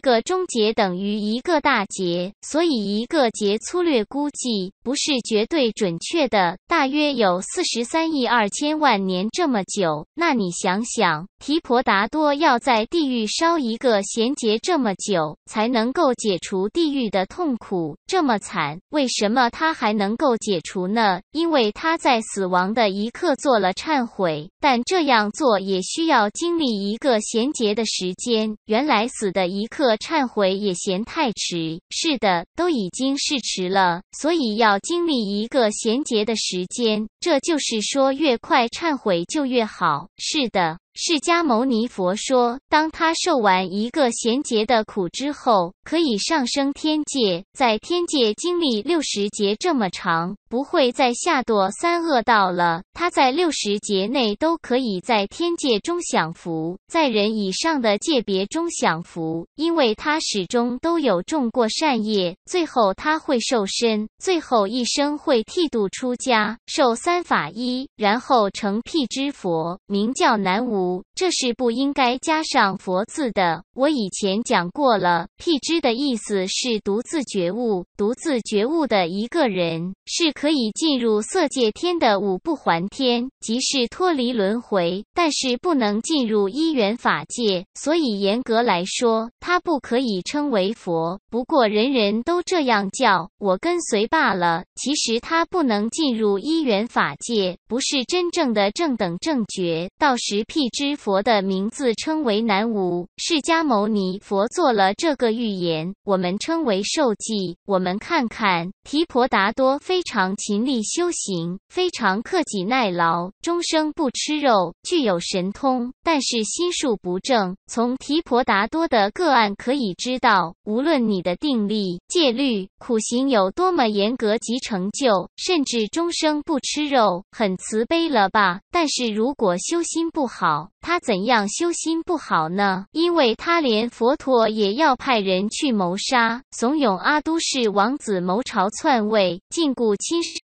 个中结等于一个大节，所以一个节粗略估计不是绝对准确的，大约有四十三亿二千万年这么久。那你想想，提婆达多要在地狱烧一个贤接这么久，才能够解除地狱的痛苦，这么惨，为什么他还能够解除呢？因为他在死亡的一刻做了忏悔，但这样做也需要经历一个贤接的时间。原来死的一。刻忏悔也嫌太迟，是的，都已经是迟了，所以要经历一个衔接的时间。这就是说，越快忏悔就越好，是的。释迦牟尼佛说，当他受完一个贤劫的苦之后，可以上升天界，在天界经历六十劫这么长，不会再下堕三恶道了。他在六十劫内都可以在天界中享福，在人以上的界别中享福，因为他始终都有种过善业。最后他会受身，最后一生会剃度出家，受三法衣，然后成辟支佛，名叫南无。这是不应该加上佛字的。我以前讲过了，辟支的意思是独自觉悟，独自觉悟的一个人是可以进入色界天的五不还天，即是脱离轮回，但是不能进入一元法界，所以严格来说，他不可以称为佛。不过人人都这样叫我跟随罢了。其实他不能进入一元法界，不是真正的正等正觉。到时辟支。之佛的名字称为南无释迦牟尼佛。做了这个预言，我们称为受记。我们看看提婆达多非常勤力修行，非常克己耐劳，终生不吃肉，具有神通，但是心术不正。从提婆达多的个案可以知道，无论你的定力、戒律、苦行有多么严格及成就，甚至终生不吃肉，很慈悲了吧？但是如果修心不好，他怎样修心不好呢？因为他连佛陀也要派人去谋杀，怂恿阿都市王子谋朝篡位，禁锢亲。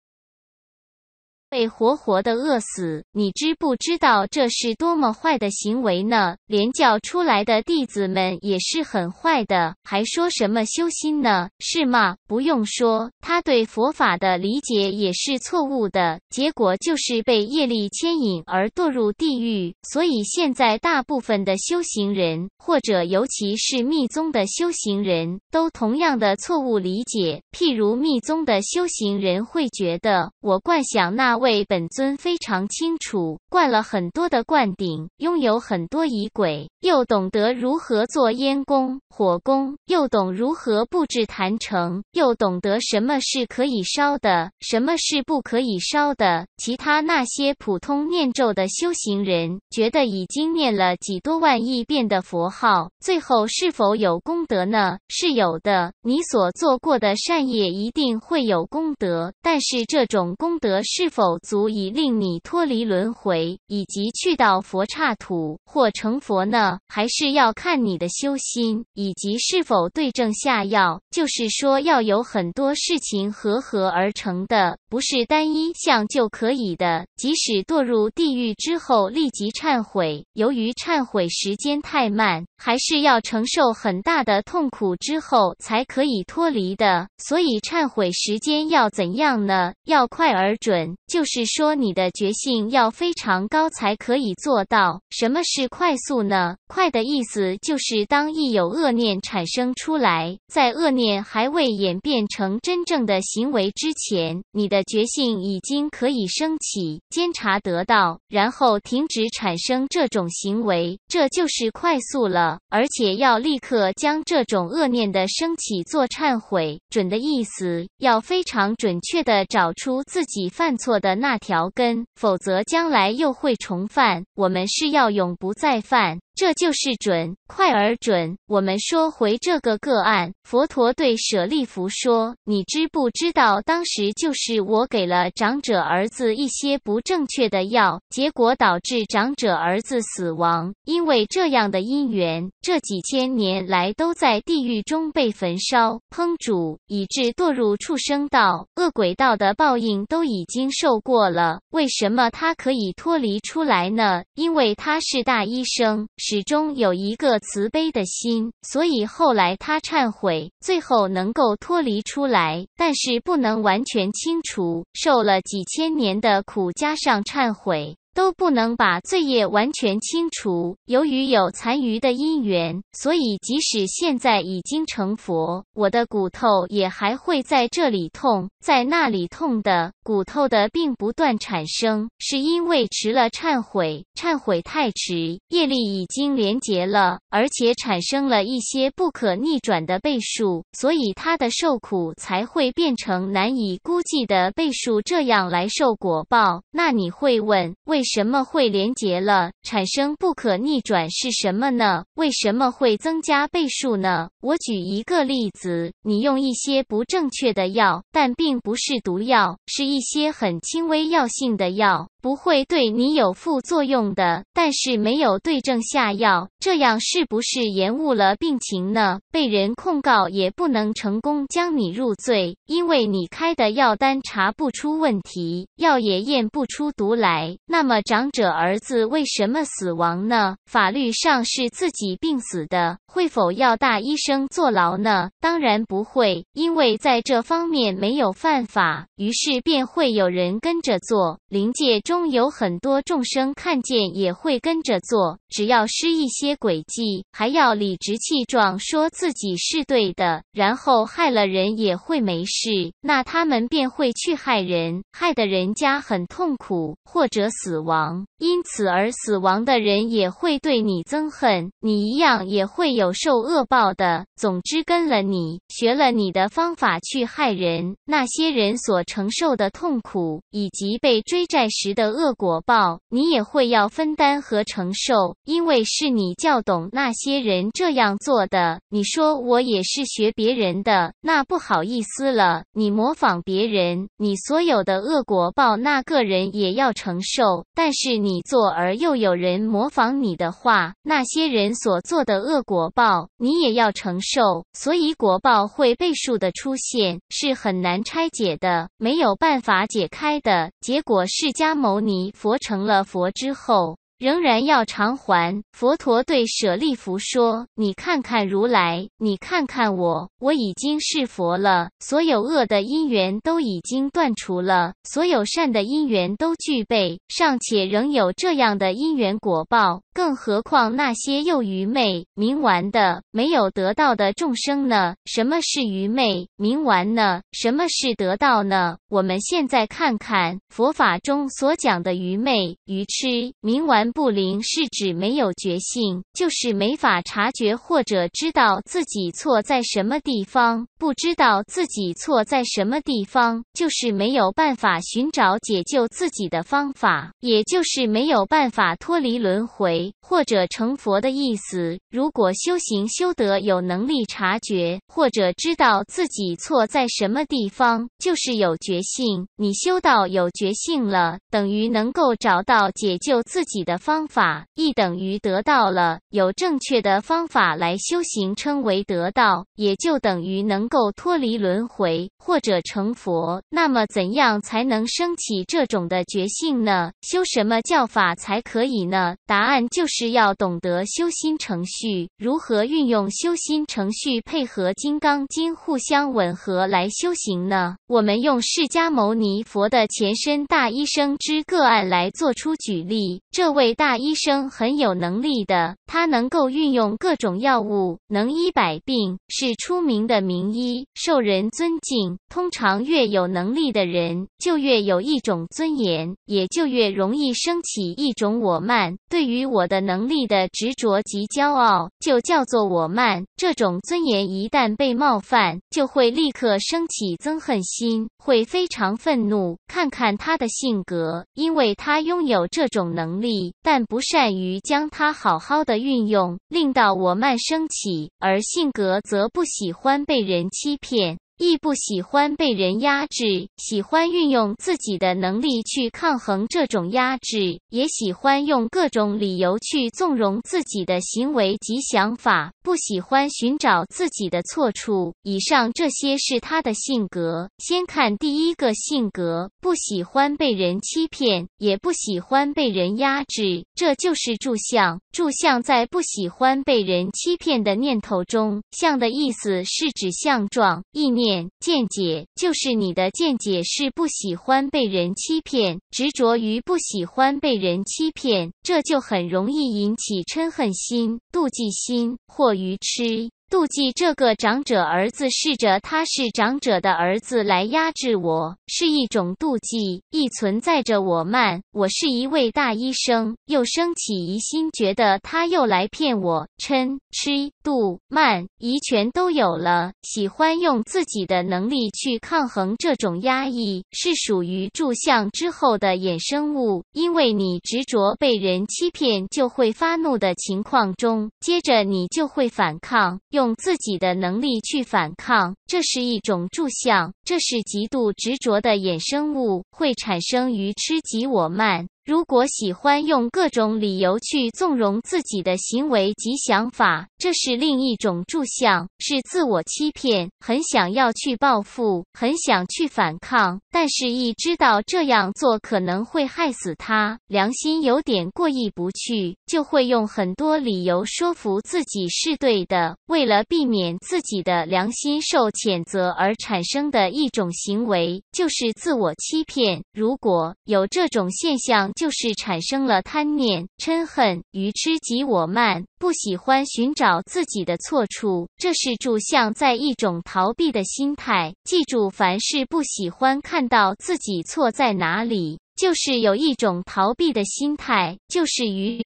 被活活的饿死，你知不知道这是多么坏的行为呢？连教出来的弟子们也是很坏的，还说什么修心呢？是吗？不用说，他对佛法的理解也是错误的，结果就是被业力牵引而堕入地狱。所以现在大部分的修行人，或者尤其是密宗的修行人，都同样的错误理解。譬如密宗的修行人会觉得，我幻想那。为本尊非常清楚，灌了很多的灌顶，拥有很多仪轨，又懂得如何做烟功、火功，又懂如何布置坛城，又懂得什么是可以烧的，什么是不可以烧的。其他那些普通念咒的修行人，觉得已经念了几多万亿遍的佛号，最后是否有功德呢？是有的，你所做过的善业一定会有功德，但是这种功德是否？足以令你脱离轮回，以及去到佛刹土或成佛呢？还是要看你的修心，以及是否对症下药。就是说，要有很多事情合合而成的，不是单一项就可以的。即使堕入地狱之后立即忏悔，由于忏悔时间太慢，还是要承受很大的痛苦之后才可以脱离的。所以，忏悔时间要怎样呢？要快而准，就。就是说，你的决心要非常高才可以做到。什么是快速呢？快的意思就是，当一有恶念产生出来，在恶念还未演变成真正的行为之前，你的决心已经可以升起、监察得到，然后停止产生这种行为，这就是快速了。而且要立刻将这种恶念的升起做忏悔。准的意思要非常准确的找出自己犯错的。那条根，否则将来又会重犯。我们是要永不再犯。这就是准快而准。我们说回这个个案，佛陀对舍利弗说：“你知不知道，当时就是我给了长者儿子一些不正确的药，结果导致长者儿子死亡。因为这样的因缘，这几千年来都在地狱中被焚烧烹煮，以致堕入畜生道、恶鬼道的报应都已经受过了。为什么他可以脱离出来呢？因为他是大医生。”始终有一个慈悲的心，所以后来他忏悔，最后能够脱离出来，但是不能完全清除，受了几千年的苦，加上忏悔。都不能把罪业完全清除。由于有残余的因缘，所以即使现在已经成佛，我的骨头也还会在这里痛，在那里痛的骨头的病不断产生，是因为迟了忏悔，忏悔太迟，业力已经连结了，而且产生了一些不可逆转的倍数，所以他的受苦才会变成难以估计的倍数，这样来受果报。那你会问，为？为什么会连结了，产生不可逆转是什么呢？为什么会增加倍数呢？我举一个例子，你用一些不正确的药，但并不是毒药，是一些很轻微药性的药，不会对你有副作用的。但是没有对症下药，这样是不是延误了病情呢？被人控告也不能成功将你入罪，因为你开的药单查不出问题，药也验不出毒来。那么。长者儿子为什么死亡呢？法律上是自己病死的，会否要大医生坐牢呢？当然不会，因为在这方面没有犯法。于是便会有人跟着做，灵界中有很多众生看见也会跟着做，只要施一些诡计，还要理直气壮说自己是对的，然后害了人也会没事，那他们便会去害人，害得人家很痛苦或者死。亡，因此而死亡的人也会对你憎恨，你一样也会有受恶报的。总之，跟了你，学了你的方法去害人，那些人所承受的痛苦，以及被追债时的恶果报，你也会要分担和承受，因为是你教懂那些人这样做的。你说我也是学别人的，那不好意思了，你模仿别人，你所有的恶果报，那个人也要承受。但是你做而又有人模仿你的话，那些人所做的恶果报，你也要承受。所以果报会倍数的出现，是很难拆解的，没有办法解开的结果。释迦牟尼佛成了佛之后。仍然要偿还。佛陀对舍利弗说：“你看看如来，你看看我，我已经是佛了。所有恶的因缘都已经断除了，所有善的因缘都具备，尚且仍有这样的因缘果报，更何况那些又愚昧、冥顽的、没有得到的众生呢？什么是愚昧、冥顽呢？什么是得到呢？我们现在看看佛法中所讲的愚昧、愚痴、冥顽。”不灵是指没有觉性，就是没法察觉或者知道自己错在什么地方，不知道自己错在什么地方，就是没有办法寻找解救自己的方法，也就是没有办法脱离轮回或者成佛的意思。如果修行修得有能力察觉或者知道自己错在什么地方，就是有觉性。你修到有觉性了，等于能够找到解救自己的。的方法亦等于得到了有正确的方法来修行，称为得道，也就等于能够脱离轮回或者成佛。那么，怎样才能升起这种的觉性呢？修什么教法才可以呢？答案就是要懂得修心程序，如何运用修心程序配合《金刚经》互相吻合来修行呢？我们用释迦牟尼佛的前身大医生之个案来做出举例，这位。伟大医生很有能力的，他能够运用各种药物，能医百病，是出名的名医，受人尊敬。通常，越有能力的人就越有一种尊严，也就越容易升起一种我慢，对于我的能力的执着及骄傲，就叫做我慢。这种尊严一旦被冒犯，就会立刻升起憎恨心，会非常愤怒。看看他的性格，因为他拥有这种能力。但不善于将它好好的运用，令到我慢升起；而性格则不喜欢被人欺骗。亦不喜欢被人压制，喜欢运用自己的能力去抗衡这种压制，也喜欢用各种理由去纵容自己的行为及想法，不喜欢寻找自己的错处。以上这些是他的性格。先看第一个性格，不喜欢被人欺骗，也不喜欢被人压制，这就是柱相。柱相在不喜欢被人欺骗的念头中，相的意思是指相状意念。见解就是你的见解是不喜欢被人欺骗，执着于不喜欢被人欺骗，这就很容易引起嗔恨心、妒忌心或愚痴。妒忌这个长者儿子，试着他是长者的儿子来压制我，是一种妒忌；亦存在着我慢。我是一位大医生，又升起疑心，觉得他又来骗我，嗔、痴、妒、慢、疑全都有了。喜欢用自己的能力去抗衡这种压抑，是属于住相之后的衍生物。因为你执着被人欺骗，就会发怒的情况中，接着你就会反抗，用。用自己的能力去反抗。这是一种住相，这是极度执着的衍生物，会产生愚痴及我慢。如果喜欢用各种理由去纵容自己的行为及想法，这是另一种住相，是自我欺骗。很想要去报复，很想去反抗，但是一知道这样做可能会害死他，良心有点过意不去，就会用很多理由说服自己是对的，为了避免自己的良心受。谴责而产生的一种行为，就是自我欺骗。如果有这种现象，就是产生了贪念、嗔恨、愚痴及我慢，不喜欢寻找自己的错处，这是住相在一种逃避的心态。记住，凡是不喜欢看到自己错在哪里，就是有一种逃避的心态，就是愚。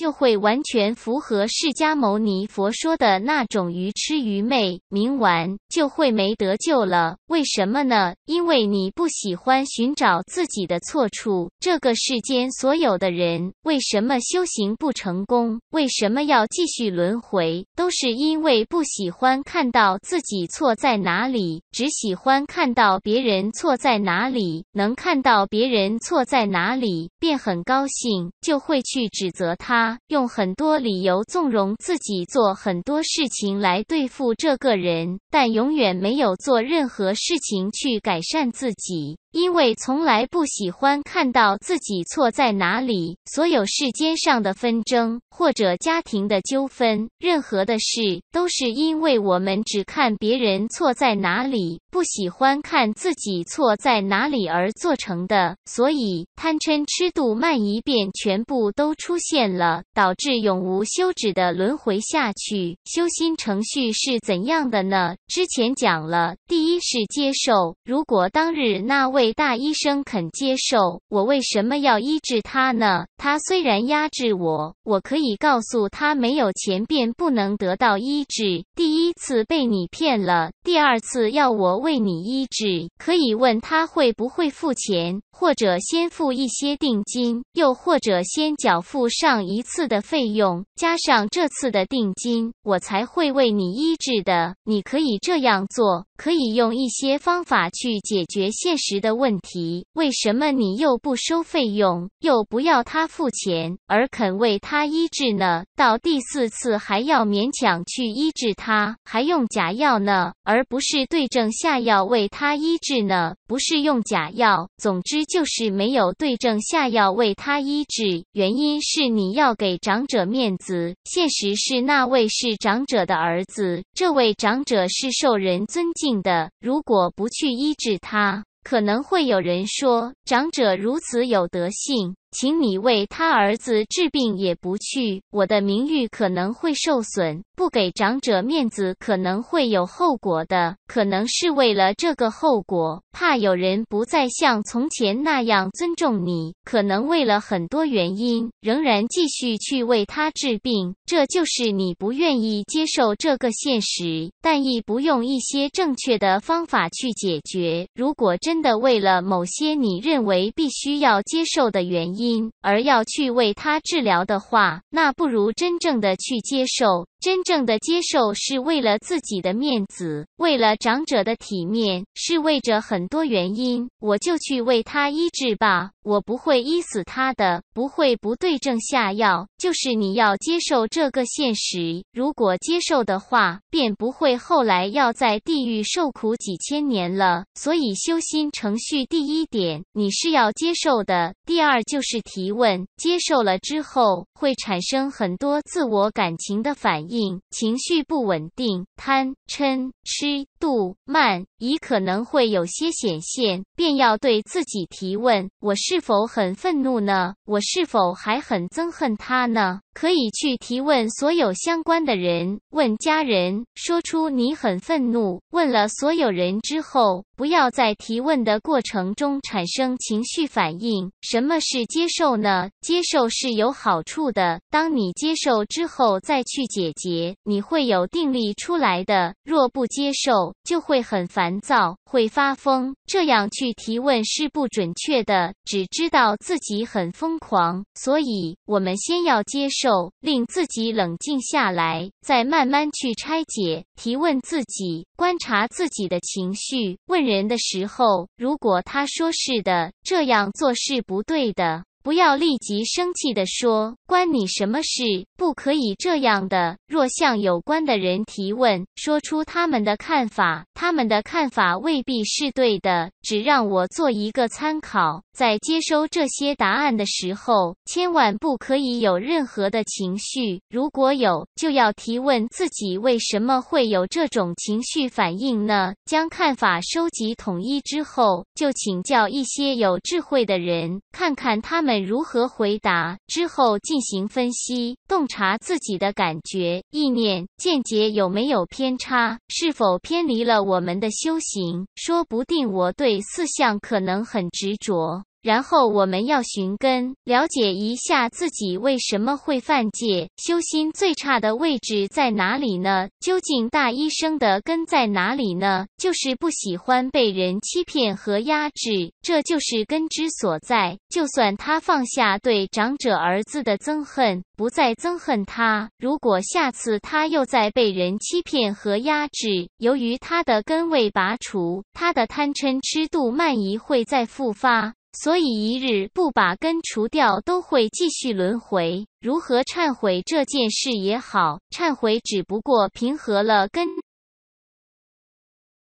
就会完全符合释迦牟尼佛说的那种愚痴、愚昧、冥顽，就会没得救了。为什么呢？因为你不喜欢寻找自己的错处。这个世间所有的人，为什么修行不成功？为什么要继续轮回？都是因为不喜欢看到自己错在哪里，只喜欢看到别人错在哪里。能看到别人错在哪里，便很高兴，就会去指责他。用很多理由纵容自己做很多事情来对付这个人，但永远没有做任何事情去改善自己。因为从来不喜欢看到自己错在哪里，所有世间上的纷争或者家庭的纠纷，任何的事都是因为我们只看别人错在哪里，不喜欢看自己错在哪里而做成的。所以贪嗔痴度慢一遍，全部都出现了，导致永无休止的轮回下去。修心程序是怎样的呢？之前讲了，第一是接受，如果当日那位。北大医生肯接受我，为什么要医治他呢？他虽然压制我，我可以告诉他没有钱便不能得到医治。第一次被你骗了，第二次要我为你医治，可以问他会不会付钱，或者先付一些定金，又或者先缴付上一次的费用，加上这次的定金，我才会为你医治的。你可以这样做，可以用一些方法去解决现实的。的问题，为什么你又不收费用，又不要他付钱，而肯为他医治呢？到第四次还要勉强去医治他，还用假药呢，而不是对症下药为他医治呢？不是用假药，总之就是没有对症下药为他医治。原因是你要给长者面子，现实是那位是长者的儿子，这位长者是受人尊敬的，如果不去医治他。可能会有人说，长者如此有德性。请你为他儿子治病也不去，我的名誉可能会受损，不给长者面子可能会有后果的，可能是为了这个后果，怕有人不再像从前那样尊重你，可能为了很多原因，仍然继续去为他治病，这就是你不愿意接受这个现实，但亦不用一些正确的方法去解决。如果真的为了某些你认为必须要接受的原因，因而要去为他治疗的话，那不如真正的去接受。真正的接受是为了自己的面子，为了长者的体面，是为着很多原因。我就去为他医治吧，我不会医死他的，不会不对症下药。就是你要接受这个现实，如果接受的话，便不会后来要在地狱受苦几千年了。所以修心程序第一点，你是要接受的；第二就是提问，接受了之后会产生很多自我感情的反。应。应、情绪不稳定、贪嗔痴度慢，已可能会有些显现，便要对自己提问：我是否很愤怒呢？我是否还很憎恨他呢？可以去提问所有相关的人，问家人，说出你很愤怒。问了所有人之后，不要在提问的过程中产生情绪反应。什么是接受呢？接受是有好处的。当你接受之后，再去解。节，你会有定力出来的。若不接受，就会很烦躁，会发疯。这样去提问是不准确的，只知道自己很疯狂。所以我们先要接受，令自己冷静下来，再慢慢去拆解提问自己，观察自己的情绪。问人的时候，如果他说是的，这样做是不对的。不要立即生气地说：“关你什么事？”不可以这样的。若向有关的人提问，说出他们的看法，他们的看法未必是对的，只让我做一个参考。在接收这些答案的时候，千万不可以有任何的情绪，如果有，就要提问自己为什么会有这种情绪反应呢？将看法收集统一之后，就请教一些有智慧的人，看看他们。们如何回答之后进行分析，洞察自己的感觉、意念、见解有没有偏差，是否偏离了我们的修行？说不定我对四项可能很执着。然后我们要寻根，了解一下自己为什么会犯戒，修心最差的位置在哪里呢？究竟大医生的根在哪里呢？就是不喜欢被人欺骗和压制，这就是根之所在。就算他放下对长者儿子的憎恨，不再憎恨他，如果下次他又再被人欺骗和压制，由于他的根未拔除，他的贪嗔痴度慢疑会再复发。所以，一日不把根除掉，都会继续轮回。如何忏悔这件事也好，忏悔只不过平和了根。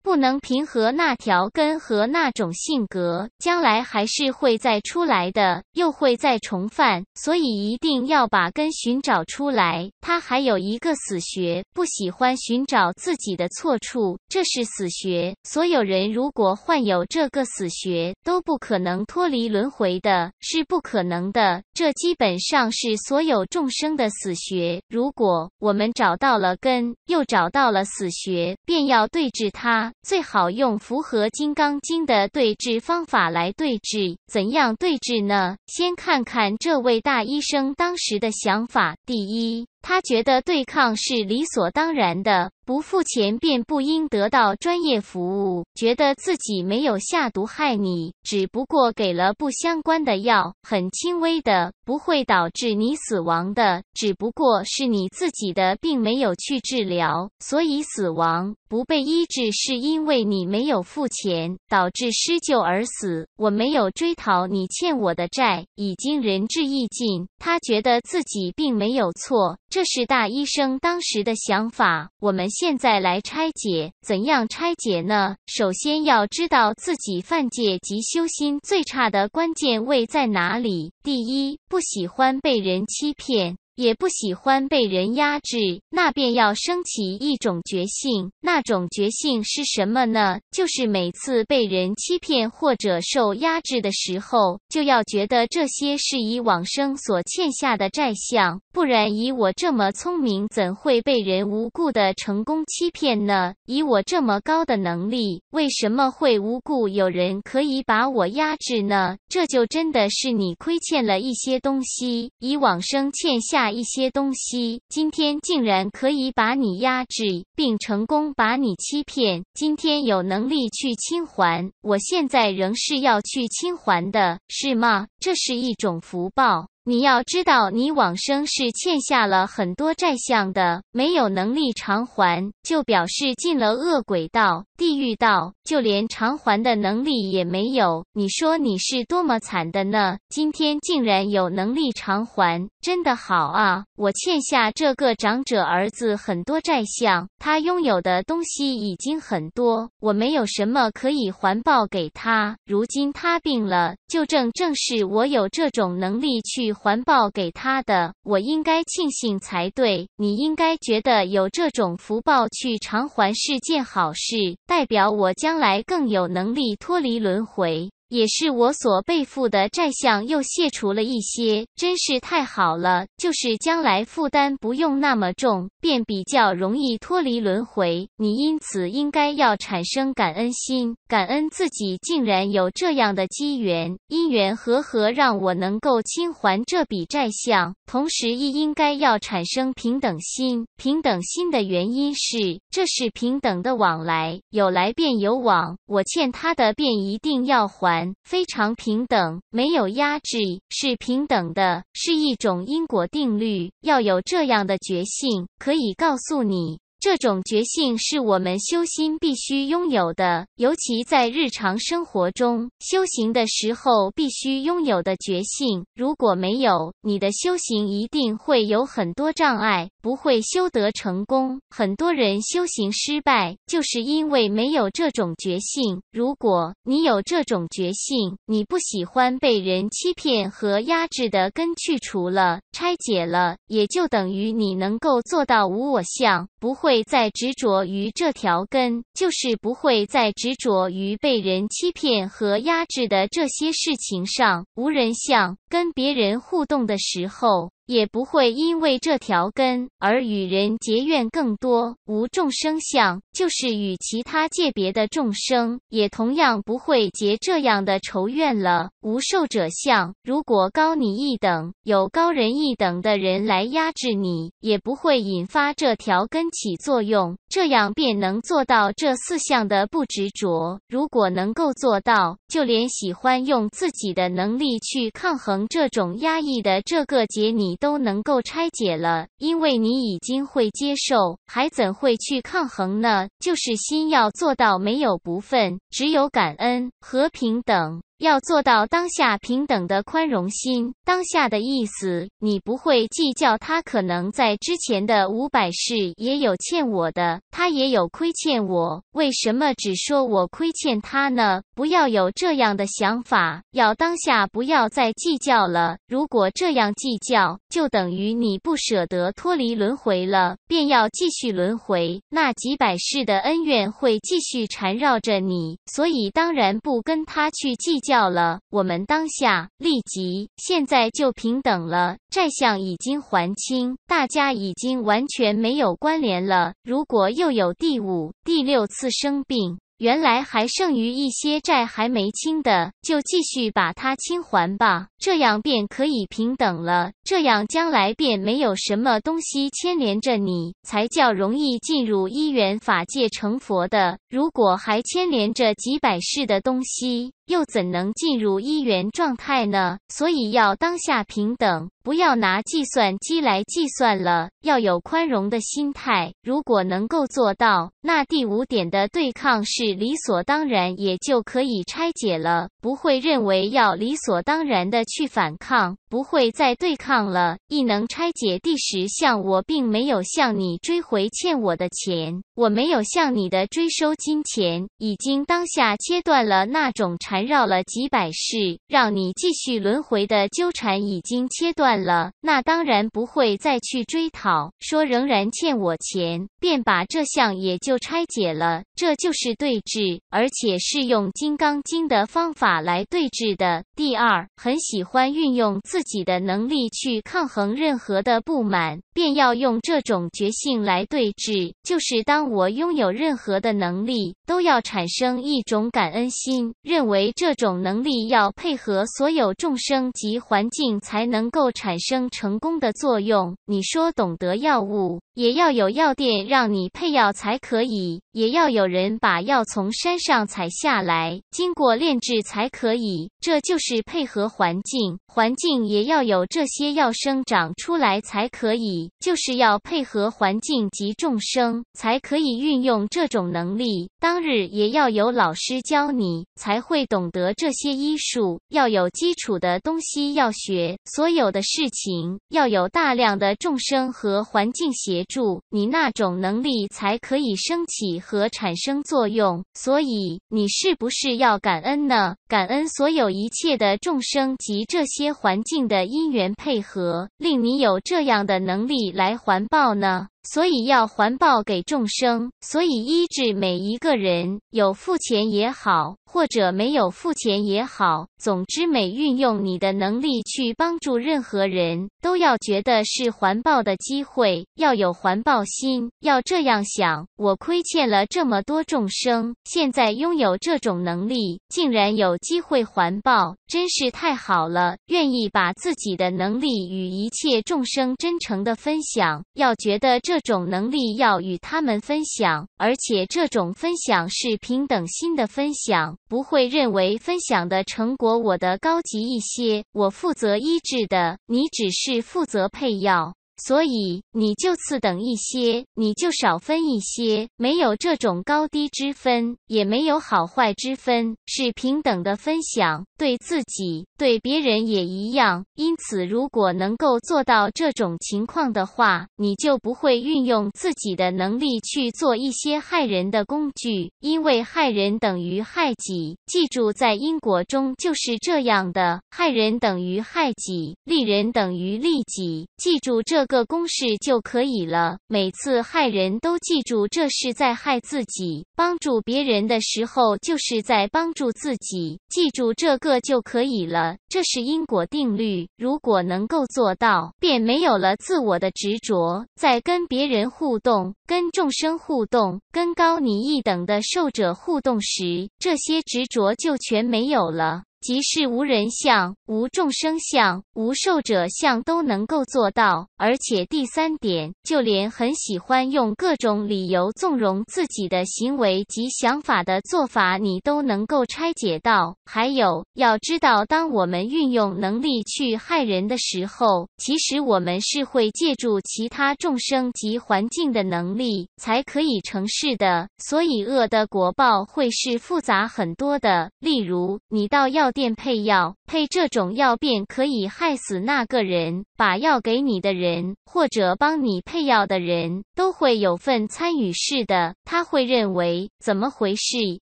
不能平和那条根和那种性格，将来还是会再出来的，又会再重犯，所以一定要把根寻找出来。他还有一个死穴，不喜欢寻找自己的错处，这是死穴。所有人如果患有这个死穴，都不可能脱离轮回的，是不可能的。这基本上是所有众生的死穴。如果我们找到了根，又找到了死穴，便要对治它。最好用符合《金刚经》的对治方法来对治。怎样对治呢？先看看这位大医生当时的想法。第一。他觉得对抗是理所当然的，不付钱便不应得到专业服务。觉得自己没有下毒害你，只不过给了不相关的药，很轻微的，不会导致你死亡的。只不过是你自己的，并没有去治疗，所以死亡不被医治，是因为你没有付钱，导致施救而死。我没有追讨你欠我的债，已经仁至义尽。他觉得自己并没有错。这是大医生当时的想法。我们现在来拆解，怎样拆解呢？首先要知道自己犯戒及修心最差的关键位在哪里。第一，不喜欢被人欺骗。也不喜欢被人压制，那便要升起一种觉性。那种觉性是什么呢？就是每次被人欺骗或者受压制的时候，就要觉得这些是以往生所欠下的债项。不然，以我这么聪明，怎会被人无故的成功欺骗呢？以我这么高的能力，为什么会无故有人可以把我压制呢？这就真的是你亏欠了一些东西，以往生欠下。一些东西，今天竟然可以把你压制，并成功把你欺骗。今天有能力去清还，我现在仍是要去清还的，是吗？这是一种福报。你要知道，你往生是欠下了很多债项的，没有能力偿还，就表示进了恶鬼道。地狱道，就连偿还的能力也没有。你说你是多么惨的呢？今天竟然有能力偿还，真的好啊！我欠下这个长者儿子很多债项，他拥有的东西已经很多，我没有什么可以还报给他。如今他病了，就正正是我有这种能力去还报给他的，我应该庆幸才对。你应该觉得有这种福报去偿还是件好事。代表我将来更有能力脱离轮回。也是我所背负的债项又卸除了一些，真是太好了。就是将来负担不用那么重，便比较容易脱离轮回。你因此应该要产生感恩心，感恩自己竟然有这样的机缘，因缘和合让我能够清还这笔债项。同时亦应该要产生平等心，平等心的原因是这是平等的往来，有来便有往，我欠他的便一定要还。非常平等，没有压制，是平等的，是一种因果定律。要有这样的决心，可以告诉你。这种觉性是我们修心必须拥有的，尤其在日常生活中修行的时候必须拥有的觉性。如果没有，你的修行一定会有很多障碍，不会修得成功。很多人修行失败，就是因为没有这种觉性。如果你有这种觉性，你不喜欢被人欺骗和压制的根去除了、拆解了，也就等于你能够做到无我相，不会。会再执着于这条根，就是不会再执着于被人欺骗和压制的这些事情上。无人像跟别人互动的时候。也不会因为这条根而与人结怨更多。无众生相，就是与其他界别的众生，也同样不会结这样的仇怨了。无受者相，如果高你一等，有高人一等的人来压制你，也不会引发这条根起作用。这样便能做到这四项的不执着。如果能够做到，就连喜欢用自己的能力去抗衡这种压抑的这个结，你。都能够拆解了，因为你已经会接受，还怎会去抗衡呢？就是心要做到没有不忿，只有感恩、和平等。要做到当下平等的宽容心。当下的意思，你不会计较他，可能在之前的五百世也有欠我的，他也有亏欠我。为什么只说我亏欠他呢？不要有这样的想法，要当下不要再计较了。如果这样计较，就等于你不舍得脱离轮回了，便要继续轮回，那几百世的恩怨会继续缠绕着你。所以当然不跟他去计较。掉了，我们当下立即现在就平等了，债项已经还清，大家已经完全没有关联了。如果又有第五、第六次生病，原来还剩余一些债还没清的，就继续把它清还吧，这样便可以平等了。这样将来便没有什么东西牵连着你，才叫容易进入一元法界成佛的。如果还牵连着几百世的东西，又怎能进入一元状态呢？所以要当下平等，不要拿计算机来计算了，要有宽容的心态。如果能够做到，那第五点的对抗是理所当然，也就可以拆解了，不会认为要理所当然的去反抗。不会再对抗了，亦能拆解第十项。我并没有向你追回欠我的钱，我没有向你的追收金钱，已经当下切断了那种缠绕了几百世让你继续轮回的纠缠，已经切断了。那当然不会再去追讨，说仍然欠我钱，便把这项也就拆解了。这就是对峙，而且是用《金刚经》的方法来对峙的。第二，很喜欢运用自。自己的能力去抗衡任何的不满，便要用这种决心来对峙。就是当我拥有任何的能力，都要产生一种感恩心，认为这种能力要配合所有众生及环境，才能够产生成功的作用。你说懂得药物？也要有药店让你配药才可以，也要有人把药从山上采下来，经过炼制才可以。这就是配合环境，环境也要有这些药生长出来才可以。就是要配合环境及众生才可以运用这种能力。当日也要有老师教你，才会懂得这些医术。要有基础的东西要学，所有的事情要有大量的众生和环境协。助你那种能力才可以升起和产生作用，所以你是不是要感恩呢？感恩所有一切的众生及这些环境的因缘配合，令你有这样的能力来环抱呢？所以要环抱给众生，所以医治每一个人，有付钱也好，或者没有付钱也好，总之每运用你的能力去帮助任何人，都要觉得是环抱的机会，要有环抱心，要这样想：我亏欠了这么多众生，现在拥有这种能力，竟然有机会环抱，真是太好了！愿意把自己的能力与一切众生真诚的分享，要觉得这。这种能力要与他们分享，而且这种分享是平等心的分享，不会认为分享的成果我的高级一些，我负责医治的，你只是负责配药。所以你就次等一些，你就少分一些，没有这种高低之分，也没有好坏之分，是平等的分享，对自己对别人也一样。因此，如果能够做到这种情况的话，你就不会运用自己的能力去做一些害人的工具，因为害人等于害己。记住，在因果中就是这样的，害人等于害己，利人等于利己。记住这。个公式就可以了。每次害人都记住这是在害自己，帮助别人的时候就是在帮助自己。记住这个就可以了。这是因果定律。如果能够做到，便没有了自我的执着。在跟别人互动、跟众生互动、跟高你一等的受者互动时，这些执着就全没有了。即是无人相、无众生相、无受者相都能够做到，而且第三点，就连很喜欢用各种理由纵容自己的行为及想法的做法，你都能够拆解到。还有，要知道，当我们运用能力去害人的时候，其实我们是会借助其他众生及环境的能力才可以成事的。所以，恶的果报会是复杂很多的。例如，你到要。店配药，配这种药便可以害死那个人。把药给你的人，或者帮你配药的人都会有份参与式的。他会认为怎么回事？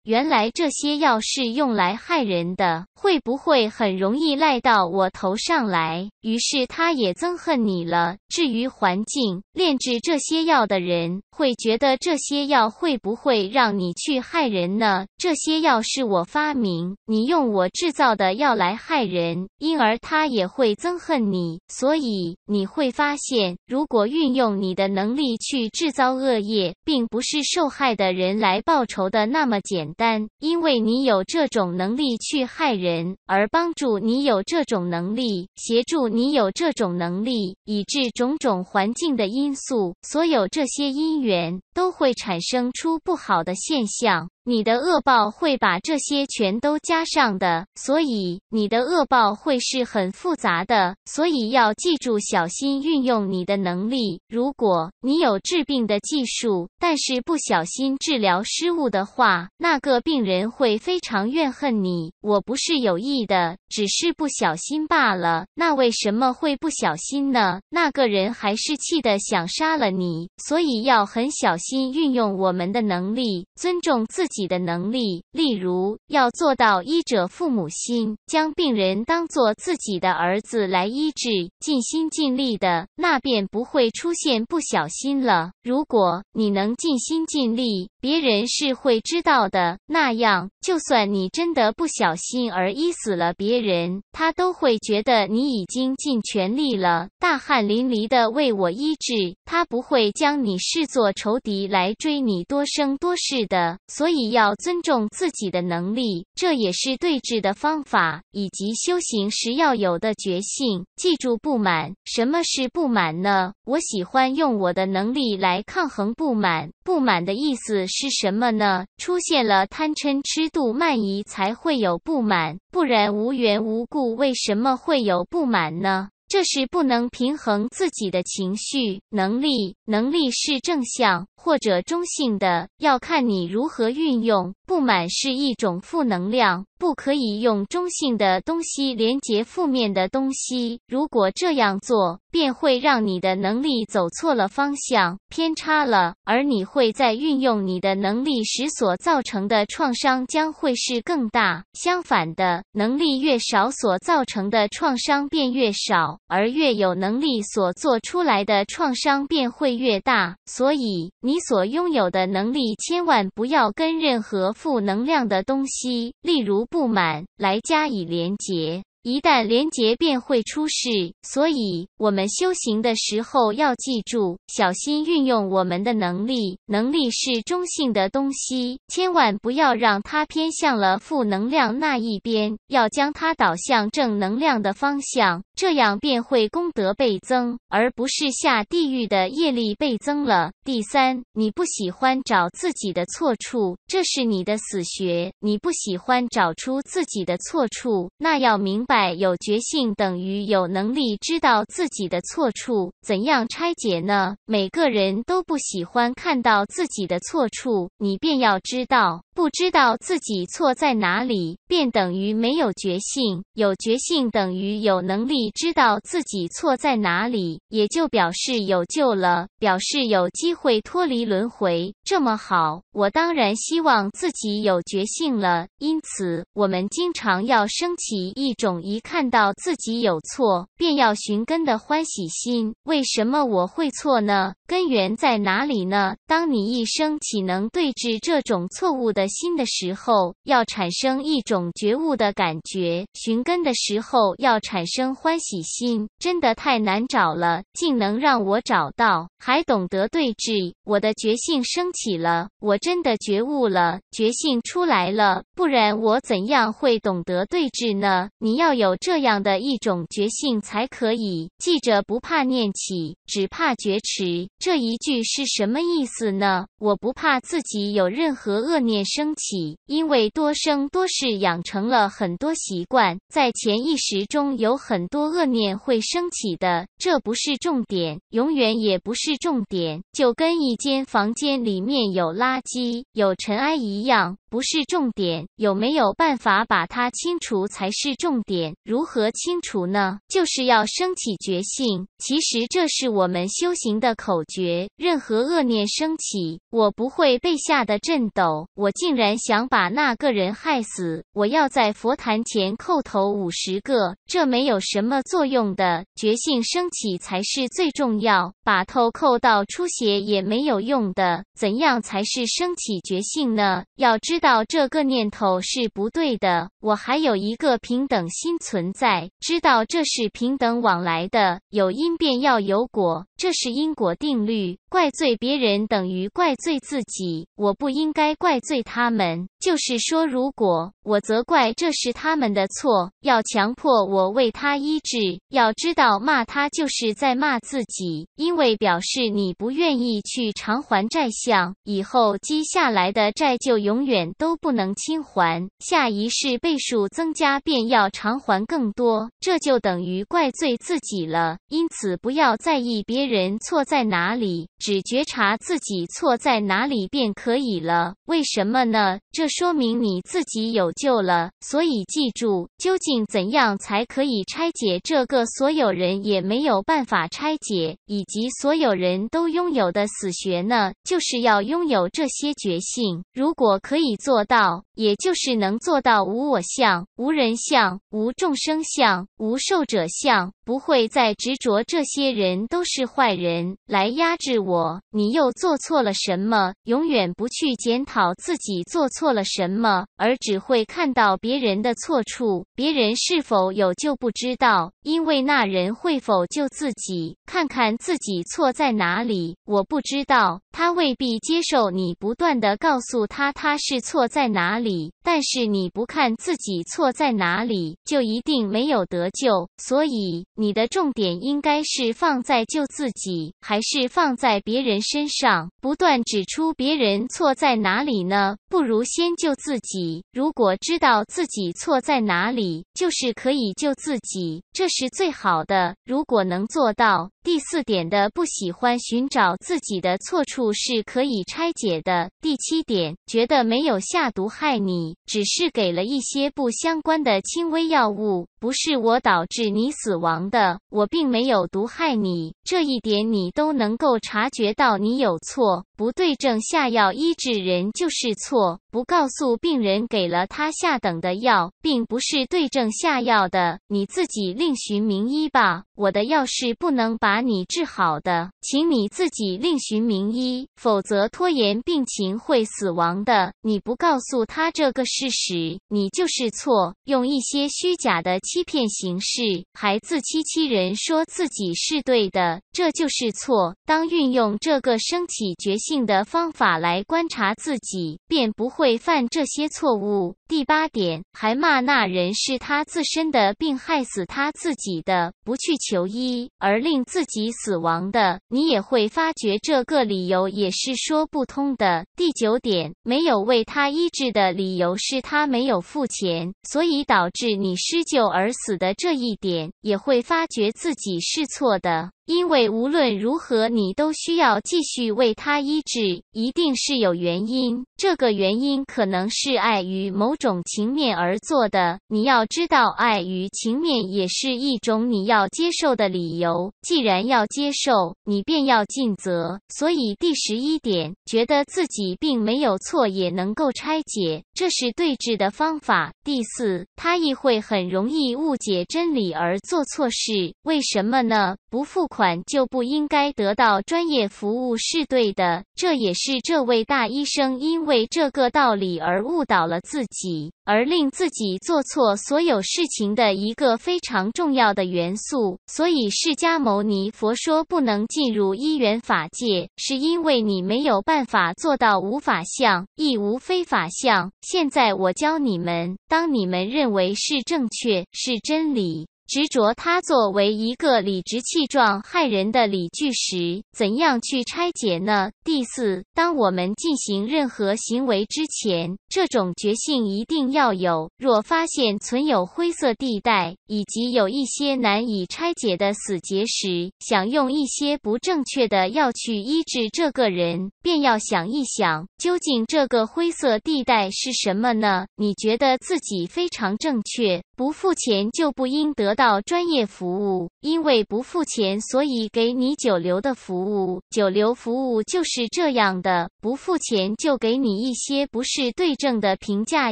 原来这些药是用来害人的，会不会很容易赖到我头上来？于是他也憎恨你了。至于环境，炼制这些药的人会觉得这些药会不会让你去害人呢？这些药是我发明，你用我制。造的要来害人，因而他也会憎恨你。所以你会发现，如果运用你的能力去制造恶业，并不是受害的人来报仇的那么简单。因为你有这种能力去害人，而帮助你有这种能力，协助你有这种能力，以致种种环境的因素，所有这些因缘都会产生出不好的现象。你的恶报会把这些全都加上，的，所以你的恶报会是很复杂的，所以要记住，小心运用你的能力。如果你有治病的技术，但是不小心治疗失误的话，那个病人会非常怨恨你。我不是有意的，只是不小心罢了。那为什么会不小心呢？那个人还是气得想杀了你，所以要很小心运用我们的能力，尊重自己。己的能力，例如要做到医者父母心，将病人当做自己的儿子来医治，尽心尽力的，那便不会出现不小心了。如果你能尽心尽力。别人是会知道的，那样就算你真的不小心而医死了别人，他都会觉得你已经尽全力了，大汗淋漓的为我医治，他不会将你视作仇敌来追你多生多世的。所以要尊重自己的能力，这也是对治的方法，以及修行时要有的决心。记住不满，什么是不满呢？我喜欢用我的能力来抗衡不满。不满的意思是。是什么呢？出现了贪嗔痴度慢疑，才会有不满，不然无缘无故为什么会有不满呢？这是不能平衡自己的情绪。能力，能力是正向或者中性的，要看你如何运用。不满是一种负能量，不可以用中性的东西连接负面的东西。如果这样做。便会让你的能力走错了方向，偏差了，而你会在运用你的能力时所造成的创伤将会是更大。相反的，能力越少，所造成的创伤便越少，而越有能力所做出来的创伤便会越大。所以，你所拥有的能力千万不要跟任何负能量的东西，例如不满，来加以连结。一旦连结便会出事，所以我们修行的时候要记住，小心运用我们的能力。能力是中性的东西，千万不要让它偏向了负能量那一边，要将它导向正能量的方向，这样便会功德倍增，而不是下地狱的业力倍增了。第三，你不喜欢找自己的错处，这是你的死穴。你不喜欢找出自己的错处，那要明白。有觉性等于有能力知道自己的错处，怎样拆解呢？每个人都不喜欢看到自己的错处，你便要知道，不知道自己错在哪里，便等于没有觉性。有觉性等于有能力知道自己错在哪里，也就表示有救了，表示有机会脱离轮回。这么好，我当然希望自己有觉性了。因此，我们经常要升起一种。一看到自己有错，便要寻根的欢喜心。为什么我会错呢？根源在哪里呢？当你一生岂能对峙这种错误的心的时候，要产生一种觉悟的感觉。寻根的时候要产生欢喜心，真的太难找了，竟能让我找到，还懂得对峙，我的觉性升起了，我真的觉悟了，觉性出来了。不然我怎样会懂得对峙呢？你要。有这样的一种觉性才可以。记着，不怕念起，只怕觉迟。这一句是什么意思呢？我不怕自己有任何恶念升起，因为多生多世养成了很多习惯，在潜意识中有很多恶念会升起的。这不是重点，永远也不是重点。就跟一间房间里面有垃圾、有尘埃一样，不是重点。有没有办法把它清除才是重点。如何清除呢？就是要升起觉性。其实这是我们修行的口诀。任何恶念升起，我不会被吓得震抖。我竟然想把那个人害死，我要在佛坛前叩头五十个，这没有什么作用的。觉性升起才是最重要。把头叩到出血也没有用的。怎样才是升起觉性呢？要知道这个念头是不对的。我还有一个平等心。因存在，知道这是平等往来的，有因便要有果，这是因果定律。怪罪别人等于怪罪自己。我不应该怪罪他们。就是说，如果我责怪这是他们的错，要强迫我为他医治，要知道骂他就是在骂自己，因为表示你不愿意去偿还债项，以后积下来的债就永远都不能清还，下一世倍数增加，便要偿还更多，这就等于怪罪自己了。因此，不要在意别人错在哪里。只觉察自己错在哪里便可以了。为什么呢？这说明你自己有救了。所以记住，究竟怎样才可以拆解这个所有人也没有办法拆解，以及所有人都拥有的死穴呢？就是要拥有这些觉性。如果可以做到。也就是能做到无我相、无人相、无众生相、无受者相，不会再执着这些人都是坏人来压制我。你又做错了什么？永远不去检讨自己做错了什么，而只会看到别人的错处。别人是否有就不知道，因为那人会否救自己？看看自己错在哪里，我不知道。他未必接受你不断的告诉他他是错在哪里。但是你不看自己错在哪里，就一定没有得救。所以你的重点应该是放在救自己，还是放在别人身上？不断指出别人错在哪里呢？不如先救自己。如果知道自己错在哪里，就是可以救自己，这是最好的。如果能做到。第四点的不喜欢寻找自己的错处是可以拆解的。第七点，觉得没有下毒害你，只是给了一些不相关的轻微药物。不是我导致你死亡的，我并没有毒害你，这一点你都能够察觉到，你有错。不对症下药医治人就是错，不告诉病人给了他下等的药，并不是对症下药的，你自己另寻名医吧。我的药是不能把你治好的，请你自己另寻名医，否则拖延病情会死亡的。你不告诉他这个事实，你就是错。用一些虚假的。欺骗形式，还自欺欺人，说自己是对的，这就是错。当运用这个升起觉性的方法来观察自己，便不会犯这些错误。第八点，还骂那人是他自身的病害死他自己的，不去求医而令自己死亡的，你也会发觉这个理由也是说不通的。第九点，没有为他医治的理由是他没有付钱，所以导致你施救而死的这一点，也会发觉自己是错的。因为无论如何，你都需要继续为他医治，一定是有原因。这个原因可能是爱与某种情面而做的。你要知道，爱与情面也是一种你要接受的理由。既然要接受，你便要尽责。所以第十一点，觉得自己并没有错也能够拆解，这是对峙的方法。第四，他亦会很容易误解真理而做错事。为什么呢？不付款就不应该得到专业服务是对的，这也是这位大医生因为这个道理而误导了自己，而令自己做错所有事情的一个非常重要的元素。所以释迦牟尼佛说不能进入一元法界，是因为你没有办法做到无法相亦无非法相。现在我教你们，当你们认为是正确是真理。执着它作为一个理直气壮害人的理据时，怎样去拆解呢？第四，当我们进行任何行为之前，这种觉性一定要有。若发现存有灰色地带，以及有一些难以拆解的死结时，想用一些不正确的药去医治这个人，便要想一想，究竟这个灰色地带是什么呢？你觉得自己非常正确。不付钱就不应得到专业服务，因为不付钱，所以给你九流的服务。九流服务就是这样的，不付钱就给你一些不是对症的平价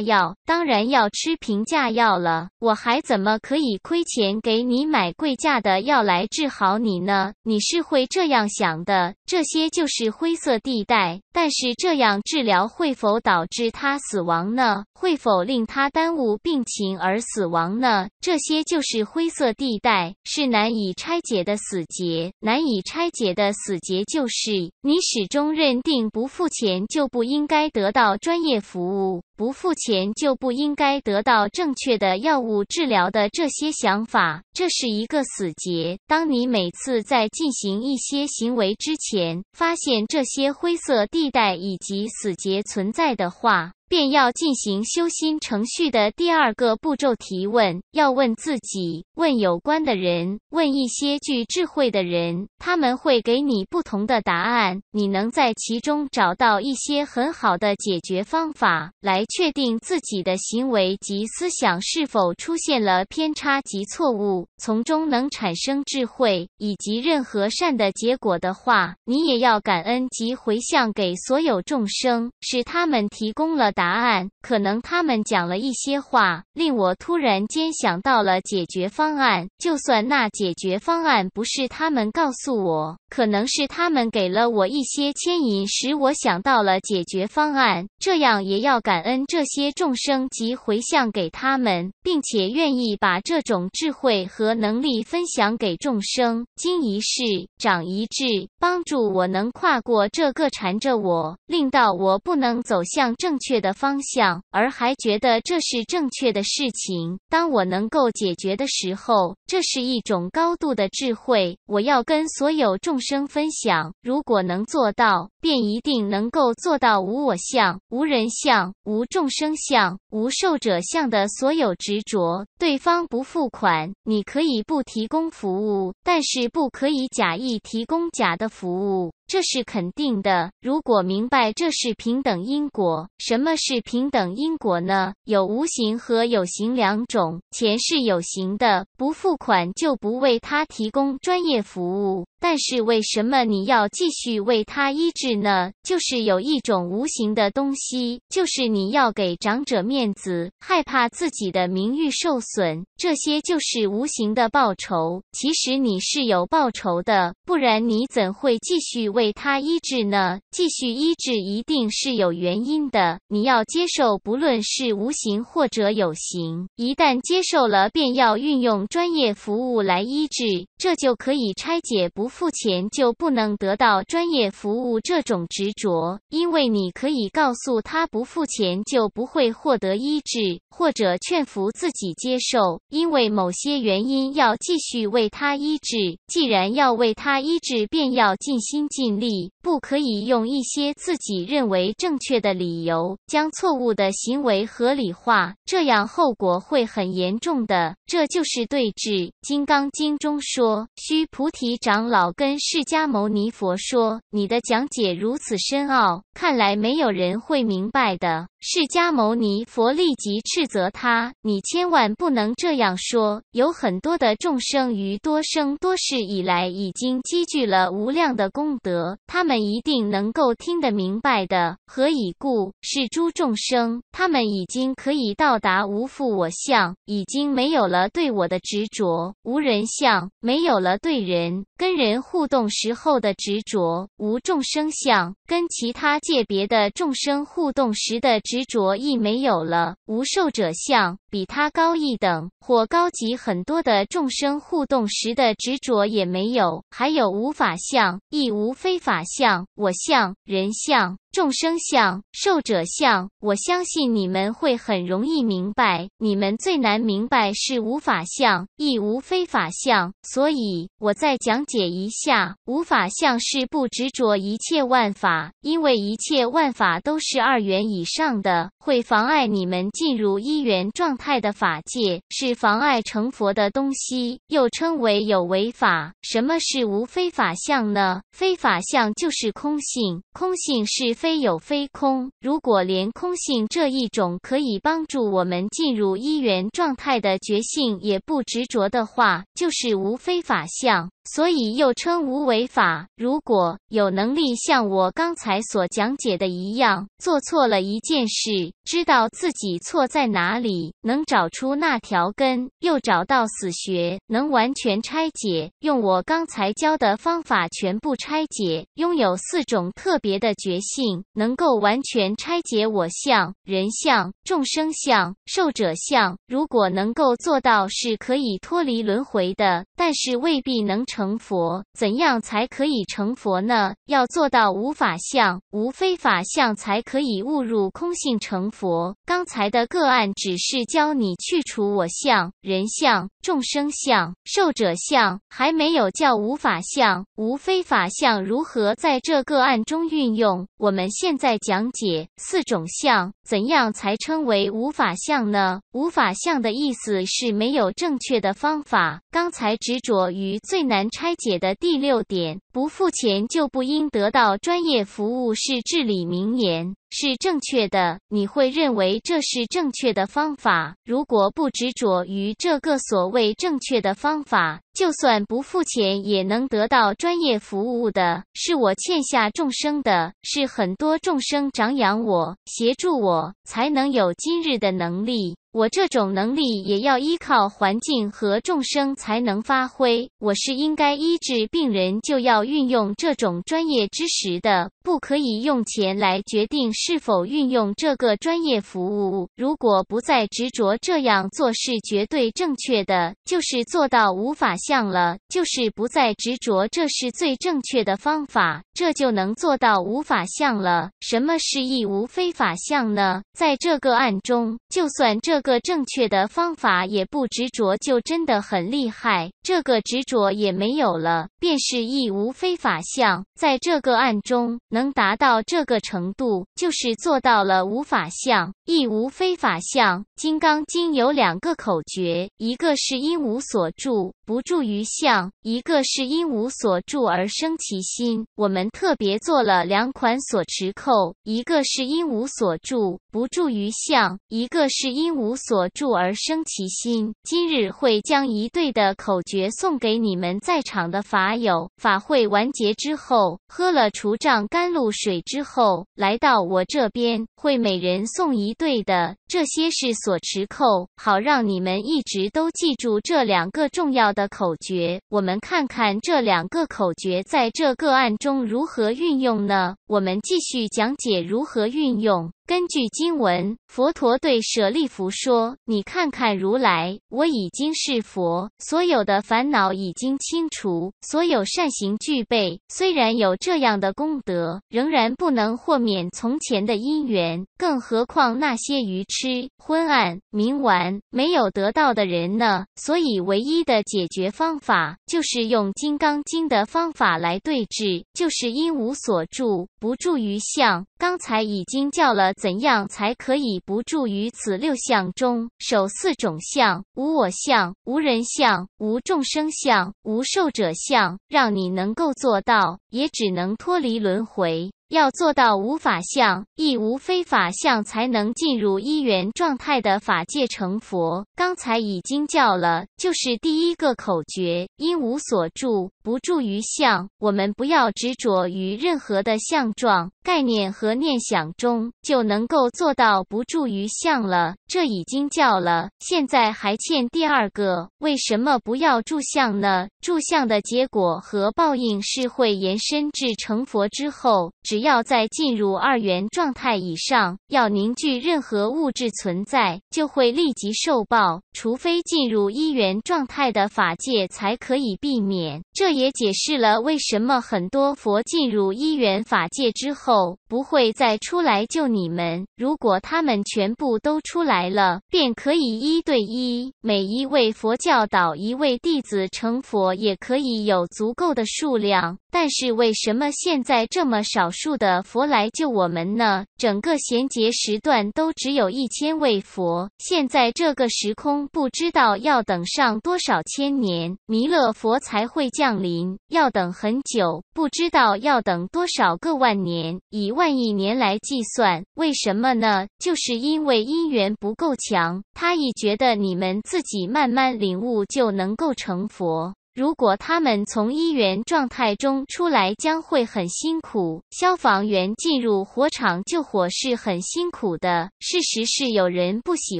药，当然要吃平价药了。我还怎么可以亏钱给你买贵价的药来治好你呢？你是会这样想的。这些就是灰色地带。但是这样治疗会否导致他死亡呢？会否令他耽误病情而死亡？王呢？这些就是灰色地带，是难以拆解的死结。难以拆解的死结就是你始终认定不付钱就不应该得到专业服务，不付钱就不应该得到正确的药物治疗的这些想法。这是一个死结。当你每次在进行一些行为之前，发现这些灰色地带以及死结存在的话，便要进行修心程序的第二个步骤，提问，要问自己，问有关的人，问一些具智慧的人，他们会给你不同的答案。你能在其中找到一些很好的解决方法，来确定自己的行为及思想是否出现了偏差及错误，从中能产生智慧以及任何善的结果的话，你也要感恩及回向给所有众生，使他们提供了。答案可能他们讲了一些话，令我突然间想到了解决方案。就算那解决方案不是他们告诉我，可能是他们给了我一些牵引，使我想到了解决方案。这样也要感恩这些众生及回向给他们，并且愿意把这种智慧和能力分享给众生。经一事长一智，帮助我能跨过这个缠着我，令到我不能走向正确的。的方向，而还觉得这是正确的事情。当我能够解决的时候，这是一种高度的智慧。我要跟所有众生分享，如果能做到，便一定能够做到无我相、无人相、无众生相、无受者相的所有执着。对方不付款，你可以不提供服务，但是不可以假意提供假的服务。这是肯定的。如果明白这是平等因果，什么是平等因果呢？有无形和有形两种。钱是有形的，不付款就不为他提供专业服务。但是为什么你要继续为他医治呢？就是有一种无形的东西，就是你要给长者面子，害怕自己的名誉受损，这些就是无形的报酬。其实你是有报酬的，不然你怎会继续为他医治呢？继续医治一定是有原因的，你要接受，不论是无形或者有形，一旦接受了，便要运用专业服务来医治，这就可以拆解不。付钱就不能得到专业服务，这种执着，因为你可以告诉他，不付钱就不会获得医治，或者劝服自己接受，因为某些原因要继续为他医治。既然要为他医治，便要尽心尽力，不可以用一些自己认为正确的理由将错误的行为合理化，这样后果会很严重的。这就是对治《金刚经》中说：“须菩提长老。”老跟释迦牟尼佛说：“你的讲解如此深奥，看来没有人会明白的。”释迦牟尼佛立即斥责他：“你千万不能这样说！有很多的众生于多生多世以来已经积聚了无量的功德，他们一定能够听得明白的。何以故？是诸众生，他们已经可以到达无我相，已经没有了对我的执着；无人相，没有了对人跟人互动时候的执着；无众生相，跟其他界别的众生互动时的执。”执着亦没有了，无受者相比他高一等或高级很多的众生互动时的执着也没有，还有无法相亦无非法相，我相、人相。众生相、受者相，我相信你们会很容易明白。你们最难明白是无法相，亦无非法相。所以，我再讲解一下：无法相是不执着一切万法，因为一切万法都是二元以上的，会妨碍你们进入一元状态的法界，是妨碍成佛的东西，又称为有为法。什么是无非法相呢？非法相就是空性，空性是非。非有非空，如果连空性这一种可以帮助我们进入一元状态的觉性也不执着的话，就是无非法相。所以又称无为法。如果有能力像我刚才所讲解的一样，做错了一件事，知道自己错在哪里，能找出那条根，又找到死穴，能完全拆解，用我刚才教的方法全部拆解，拥有四种特别的觉性，能够完全拆解我相、人相、众生相、受者相。如果能够做到，是可以脱离轮回的，但是未必能成。成佛怎样才可以成佛呢？要做到无法相、无非法相，才可以悟入空性成佛。刚才的个案只是教你去除我相、人相、众生相、寿者相，还没有教无法相、无非法相。如何在这个案中运用？我们现在讲解四种相，怎样才称为无法相呢？无法相的意思是没有正确的方法。刚才执着于最难。拆解的第六点：不付钱就不应得到专业服务，是至理名言。是正确的，你会认为这是正确的方法。如果不执着于这个所谓正确的方法，就算不付钱也能得到专业服务的。是我欠下众生的，是很多众生长养我、协助我，才能有今日的能力。我这种能力也要依靠环境和众生才能发挥。我是应该医治病人，就要运用这种专业知识的，不可以用钱来决定。是否运用这个专业服务？如果不再执着这样做是绝对正确的，就是做到无法相了，就是不再执着，这是最正确的方法，这就能做到无法相了。什么是亦无非法相呢？在这个案中，就算这个正确的方法也不执着，就真的很厉害，这个执着也没有了，便是亦无非法相。在这个案中能达到这个程度就。就是做到了无法相，亦无非法相。《金刚经》有两个口诀，一个是因无所住。不住于相，一个是因无所住而生其心。我们特别做了两款锁持扣，一个是因无所住不住于相，一个是因无所住而生其心。今日会将一对的口诀送给你们在场的法友。法会完结之后，喝了除障甘露水之后，来到我这边，会每人送一对的。这些是锁持扣，好让你们一直都记住这两个重要。的口诀，我们看看这两个口诀在这个案中如何运用呢？我们继续讲解如何运用。根据经文，佛陀对舍利弗说：“你看看如来，我已经是佛，所有的烦恼已经清除，所有善行具备。虽然有这样的功德，仍然不能豁免从前的因缘。更何况那些愚痴、昏暗、冥顽、没有得到的人呢？所以，唯一的解决方法就是用《金刚经》的方法来对治，就是因无所住，不住于相。刚才已经叫了。”怎样才可以不住于此六相中，守四种相：无我相、无人相、无众生相、无寿者相，让你能够做到，也只能脱离轮回。要做到无法相，亦无非法相，才能进入一元状态的法界成佛。刚才已经叫了，就是第一个口诀：因无所住，不住于相。我们不要执着于任何的相状、概念和念想中，就能够做到不住于相了。这已经叫了，现在还欠第二个，为什么不要住相呢？住相的结果和报应是会延伸至成佛之后，只要在进入二元状态以上，要凝聚任何物质存在，就会立即受报，除非进入一元状态的法界才可以避免。这也解释了为什么很多佛进入一元法界之后。不会再出来救你们。如果他们全部都出来了，便可以一对一，每一位佛教导一位弟子成佛，也可以有足够的数量。但是为什么现在这么少数的佛来救我们呢？整个衔接时段都只有一千位佛。现在这个时空不知道要等上多少千年，弥勒佛才会降临，要等很久，不知道要等多少个万年以。万亿年来计算，为什么呢？就是因为因缘不够强，他已觉得你们自己慢慢领悟就能够成佛。如果他们从一元状态中出来，将会很辛苦。消防员进入火场救火是很辛苦的。事实是有人不喜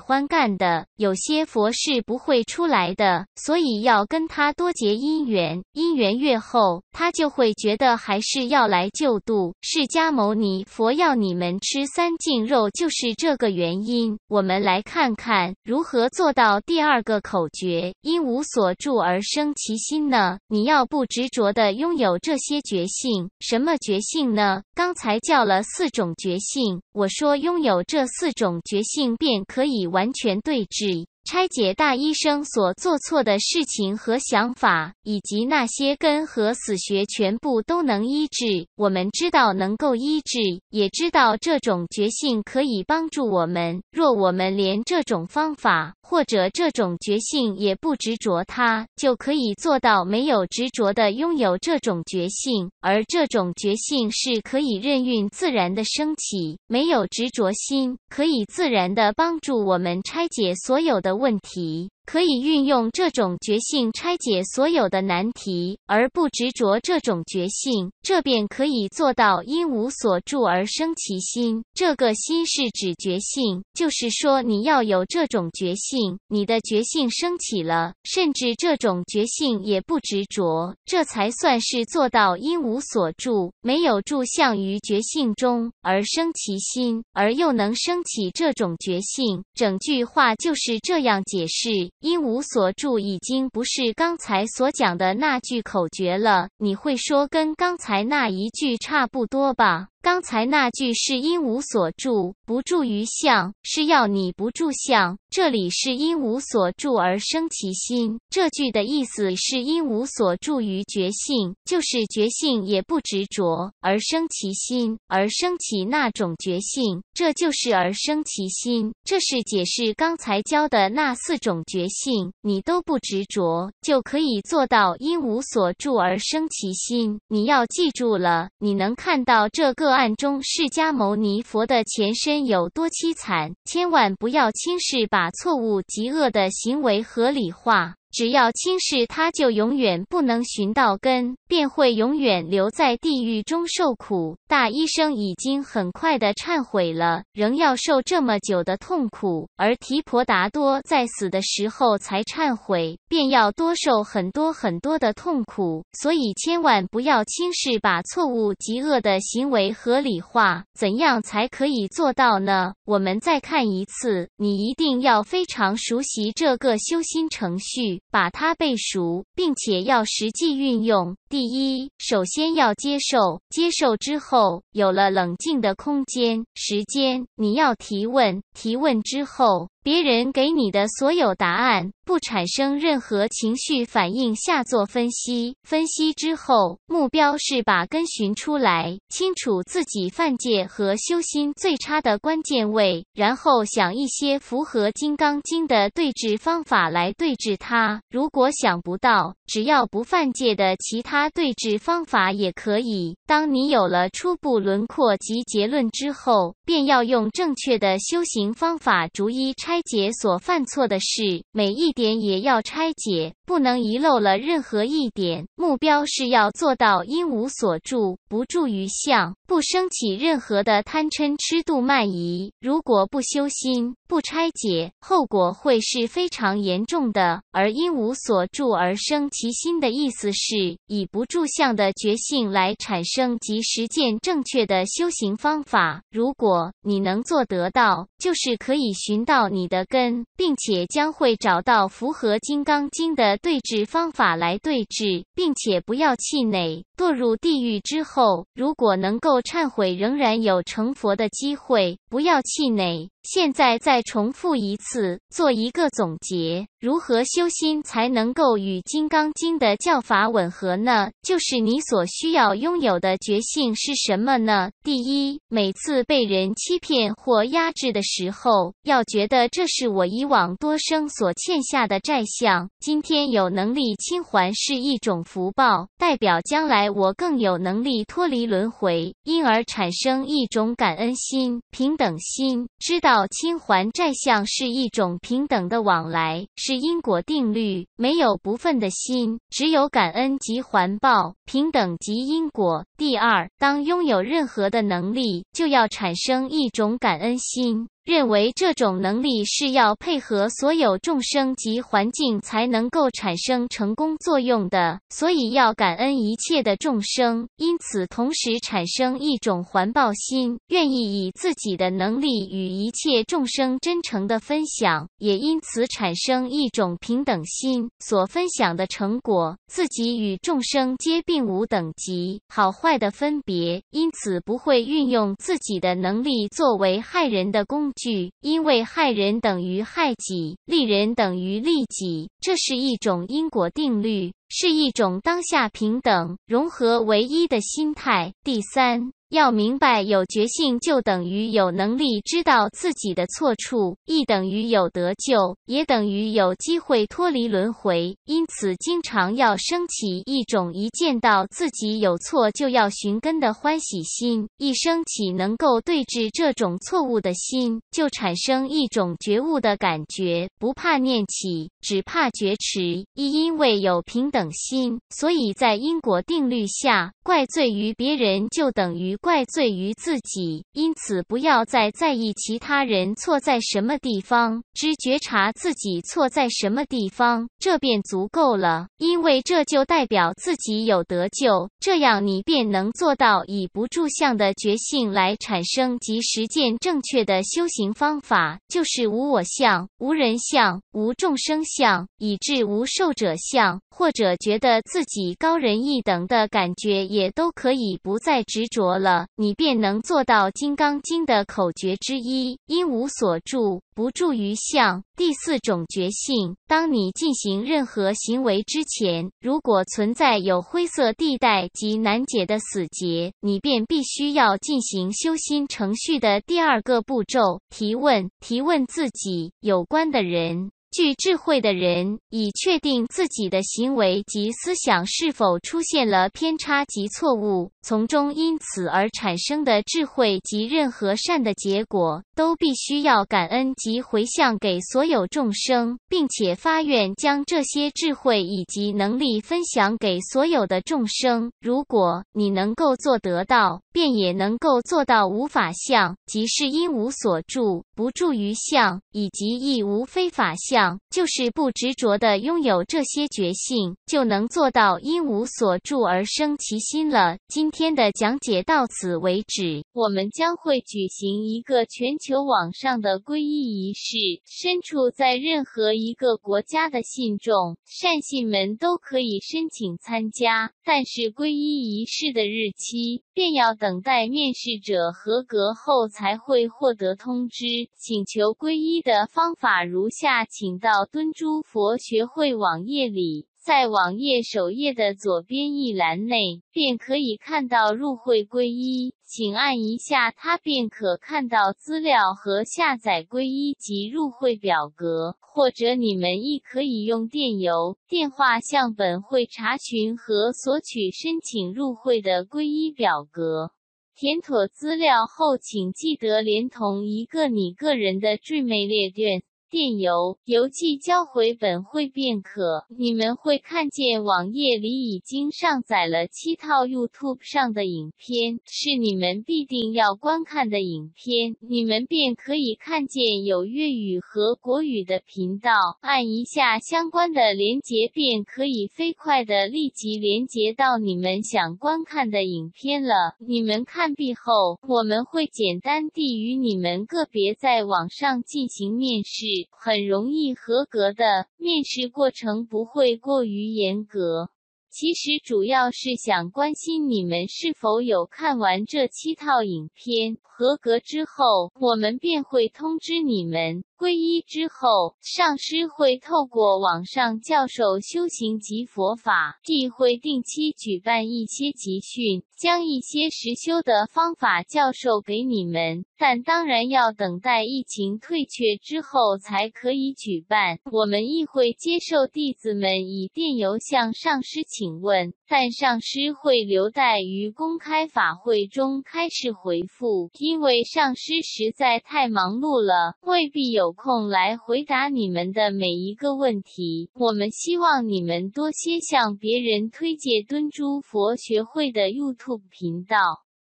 欢干的，有些佛是不会出来的，所以要跟他多结因缘，因缘越厚，他就会觉得还是要来救度。释迦牟尼佛要你们吃三净肉，就是这个原因。我们来看看如何做到第二个口诀：因无所住而生其。心呢？你要不执着的拥有这些觉性，什么觉性呢？刚才叫了四种觉性，我说拥有这四种觉性，便可以完全对治。拆解大医生所做错的事情和想法，以及那些根和死穴，全部都能医治。我们知道能够医治，也知道这种觉性可以帮助我们。若我们连这种方法或者这种觉性也不执着，它就可以做到没有执着的拥有这种觉性，而这种觉性是可以任运自然的升起，没有执着心，可以自然的帮助我们拆解所有的。问题。可以运用这种觉性拆解所有的难题，而不执着这种觉性，这便可以做到因无所住而生其心。这个心是指觉性，就是说你要有这种觉性，你的觉性升起了，甚至这种觉性也不执着，这才算是做到因无所住，没有住相于觉性中而生其心，而又能升起这种觉性。整句话就是这样解释。因无所住，已经不是刚才所讲的那句口诀了。你会说跟刚才那一句差不多吧？刚才那句是因无所住不住于相，是要你不住相。这里是因无所住而生其心。这句的意思是因无所住于觉性，就是觉性也不执着而生其心，而生起那种觉性。这就是而生其心。这是解释刚才教的那四种觉性，你都不执着就可以做到因无所住而生其心。你要记住了，你能看到这个。案中释迦牟尼佛的前身有多凄惨，千万不要轻视，把错误极恶的行为合理化。只要轻视它，就永远不能寻到根，便会永远留在地狱中受苦。大医生已经很快的忏悔了，仍要受这么久的痛苦；而提婆达多在死的时候才忏悔，便要多受很多很多的痛苦。所以千万不要轻视，把错误极恶的行为合理化。怎样才可以做到呢？我们再看一次，你一定要非常熟悉这个修心程序。把它背熟，并且要实际运用。第一，首先要接受，接受之后有了冷静的空间、时间，你要提问，提问之后。别人给你的所有答案，不产生任何情绪反应下做分析。分析之后，目标是把根寻出来，清楚自己犯戒和修心最差的关键位，然后想一些符合《金刚经》的对治方法来对治它。如果想不到，只要不犯戒的其他对治方法也可以。当你有了初步轮廓及结论之后，便要用正确的修行方法逐一拆。拆解所犯错的事，每一点也要拆解，不能遗漏了任何一点。目标是要做到因无所住，不住于相，不升起任何的贪嗔痴度慢疑。如果不修心，不拆解，后果会是非常严重的。而因无所住而生其心的意思是，以不住相的觉性来产生及实践正确的修行方法。如果你能做得到，就是可以寻到你的根，并且将会找到符合《金刚经》的对治方法来对治，并且不要气馁。堕入地狱之后，如果能够忏悔，仍然有成佛的机会。不要气馁。现在再重复一次，做一个总结：如何修心才能够与《金刚经》的教法吻合呢？就是你所需要拥有的觉性是什么呢？第一，每次被人欺骗或压制的时候，要觉得这是我以往多生所欠下的债项，今天有能力清还是一种福报，代表将来我更有能力脱离轮回，因而产生一种感恩心、平等心，知道。报亲还债相是一种平等的往来，是因果定律。没有不忿的心，只有感恩及环报，平等及因果。第二，当拥有任何的能力，就要产生一种感恩心。认为这种能力是要配合所有众生及环境才能够产生成功作用的，所以要感恩一切的众生。因此，同时产生一种环抱心，愿意以自己的能力与一切众生真诚的分享，也因此产生一种平等心。所分享的成果，自己与众生皆并无等级、好坏的分别，因此不会运用自己的能力作为害人的功。句，因为害人等于害己，利人等于利己，这是一种因果定律，是一种当下平等、融合、唯一的心态。第三。要明白，有觉性就等于有能力知道自己的错处，亦等于有得救，也等于有机会脱离轮回。因此，经常要升起一种一见到自己有错就要寻根的欢喜心。一升起能够对治这种错误的心，就产生一种觉悟的感觉。不怕念起，只怕觉迟。亦因为有平等心，所以在因果定律下，怪罪于别人就等于。怪罪于自己，因此不要再在意其他人错在什么地方，只觉察自己错在什么地方，这便足够了。因为这就代表自己有得救，这样你便能做到以不住相的觉性来产生及实践正确的修行方法，就是无我相、无人相、无众生相，以致无受者相，或者觉得自己高人一等的感觉也都可以不再执着了。了，你便能做到《金刚经》的口诀之一“因无所住，不住于相”。第四种觉性，当你进行任何行为之前，如果存在有灰色地带及难解的死结，你便必须要进行修心程序的第二个步骤——提问。提问自己、有关的人、具智慧的人，以确定自己的行为及思想是否出现了偏差及错误。从中因此而产生的智慧及任何善的结果，都必须要感恩及回向给所有众生，并且发愿将这些智慧以及能力分享给所有的众生。如果你能够做得到，便也能够做到无法相，即是因无所住不住于相，以及亦无非法相，就是不执着的拥有这些觉性，就能做到因无所住而生其心了。今。天的讲解到此为止。我们将会举行一个全球网上的皈依仪式，身处在任何一个国家的信众、善信们都可以申请参加。但是皈依仪式的日期便要等待面试者合格后才会获得通知。请求皈依的方法如下，请到敦珠佛学会网页里。在网页首页的左边一栏内，便可以看到入会皈依，请按一下它，便可看到资料和下载皈依及入会表格。或者你们亦可以用电邮、电话向本会查询和索取申请入会的皈依表格。填妥资料后，请记得连同一个你个人的聚美列卷。电邮邮寄交回本会便可。你们会看见网页里已经上载了七套 YouTube 上的影片，是你们必定要观看的影片。你们便可以看见有粤语和国语的频道，按一下相关的连接，便可以飞快地立即连接到你们想观看的影片了。你们看毕后，我们会简单地与你们个别在网上进行面试。很容易合格的面试过程不会过于严格，其实主要是想关心你们是否有看完这七套影片。合格之后，我们便会通知你们。皈依之后，上师会透过网上教授修行及佛法，亦会定期举办一些集训，将一些实修的方法教授给你们。但当然要等待疫情退却之后才可以举办。我们亦会接受弟子们以电邮向上师请问。但上师会留待于公开法会中开始回复，因为上师实在太忙碌了，未必有空来回答你们的每一个问题。我们希望你们多些向别人推荐敦珠佛学会的 YouTube 频道。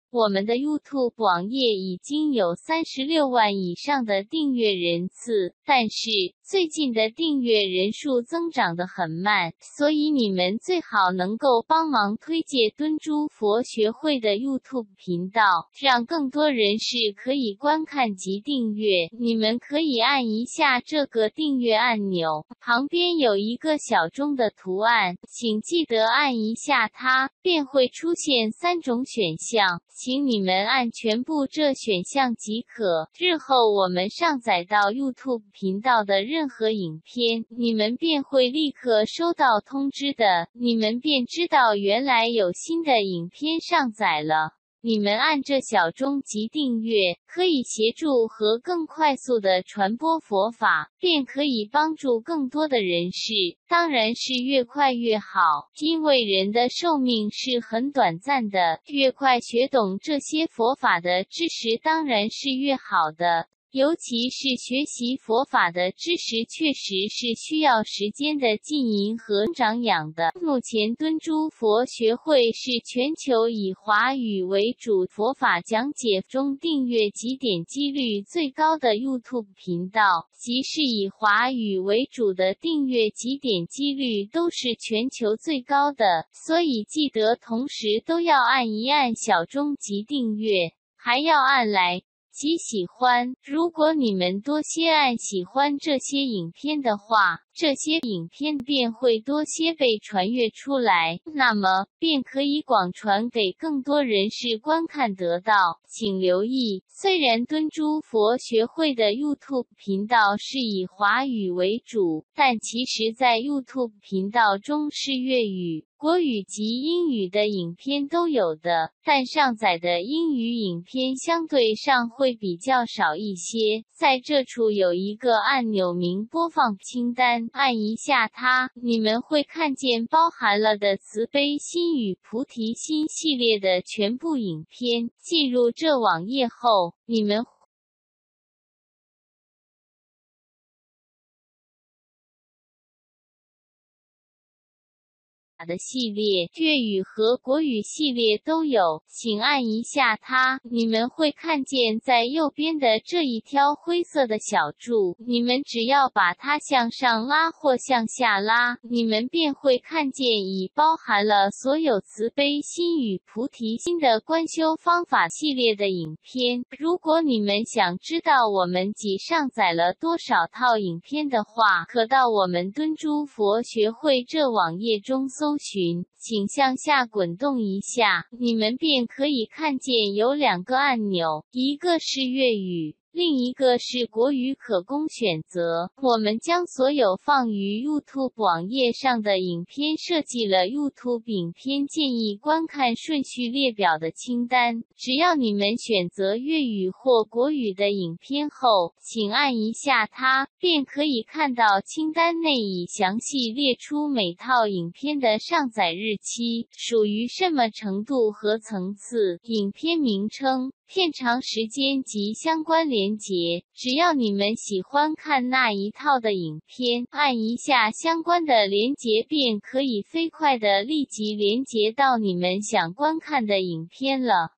我们的 YouTube 网页已经有三十六万以上的订阅人次，但是。最近的订阅人数增长得很慢，所以你们最好能够帮忙推荐敦珠佛学会的 YouTube 频道，让更多人士可以观看及订阅。你们可以按一下这个订阅按钮，旁边有一个小钟的图案，请记得按一下它，便会出现三种选项，请你们按全部这选项即可。日后我们上载到 YouTube 频道的日任何影片，你们便会立刻收到通知的，你们便知道原来有新的影片上载了。你们按这小钟及订阅，可以协助和更快速的传播佛法，便可以帮助更多的人士。当然是越快越好，因为人的寿命是很短暂的，越快学懂这些佛法的知识，当然是越好的。尤其是学习佛法的知识，确实是需要时间的浸淫和长养的。目前，敦珠佛学会是全球以华语为主佛法讲解中订阅及点击率最高的 YouTube 频道，即是以华语为主的订阅及点击率都是全球最高的。所以，记得同时都要按一按小钟及订阅，还要按来。极喜欢。如果你们多些爱喜欢这些影片的话。这些影片便会多些被传阅出来，那么便可以广传给更多人士观看得到。请留意，虽然敦珠佛学会的 YouTube 频道是以华语为主，但其实，在 YouTube 频道中是粤语、国语及英语的影片都有的，但上载的英语影片相对上会比较少一些。在这处有一个按钮，名播放清单。按一下它，你们会看见包含了的慈悲心与菩提心系列的全部影片。进入这网页后，你们。的系列，粤语和国语系列都有，请按一下它，你们会看见在右边的这一条灰色的小柱，你们只要把它向上拉或向下拉，你们便会看见已包含了所有慈悲心与菩提心的观修方法系列的影片。如果你们想知道我们已上载了多少套影片的话，可到我们敦珠佛学会这网页中搜。搜寻，请向下滚动一下，你们便可以看见有两个按钮，一个是粤语。另一个是国语可供选择。我们将所有放于 YouTube 网页上的影片设计了 YouTube 影片建议观看顺序列表的清单。只要你们选择粤语或国语的影片后，请按一下它，便可以看到清单内已详细列出每套影片的上载日期、属于什么程度和层次、影片名称。片长、时间及相关连接，只要你们喜欢看那一套的影片，按一下相关的连接，便可以飞快的立即连接到你们想观看的影片了。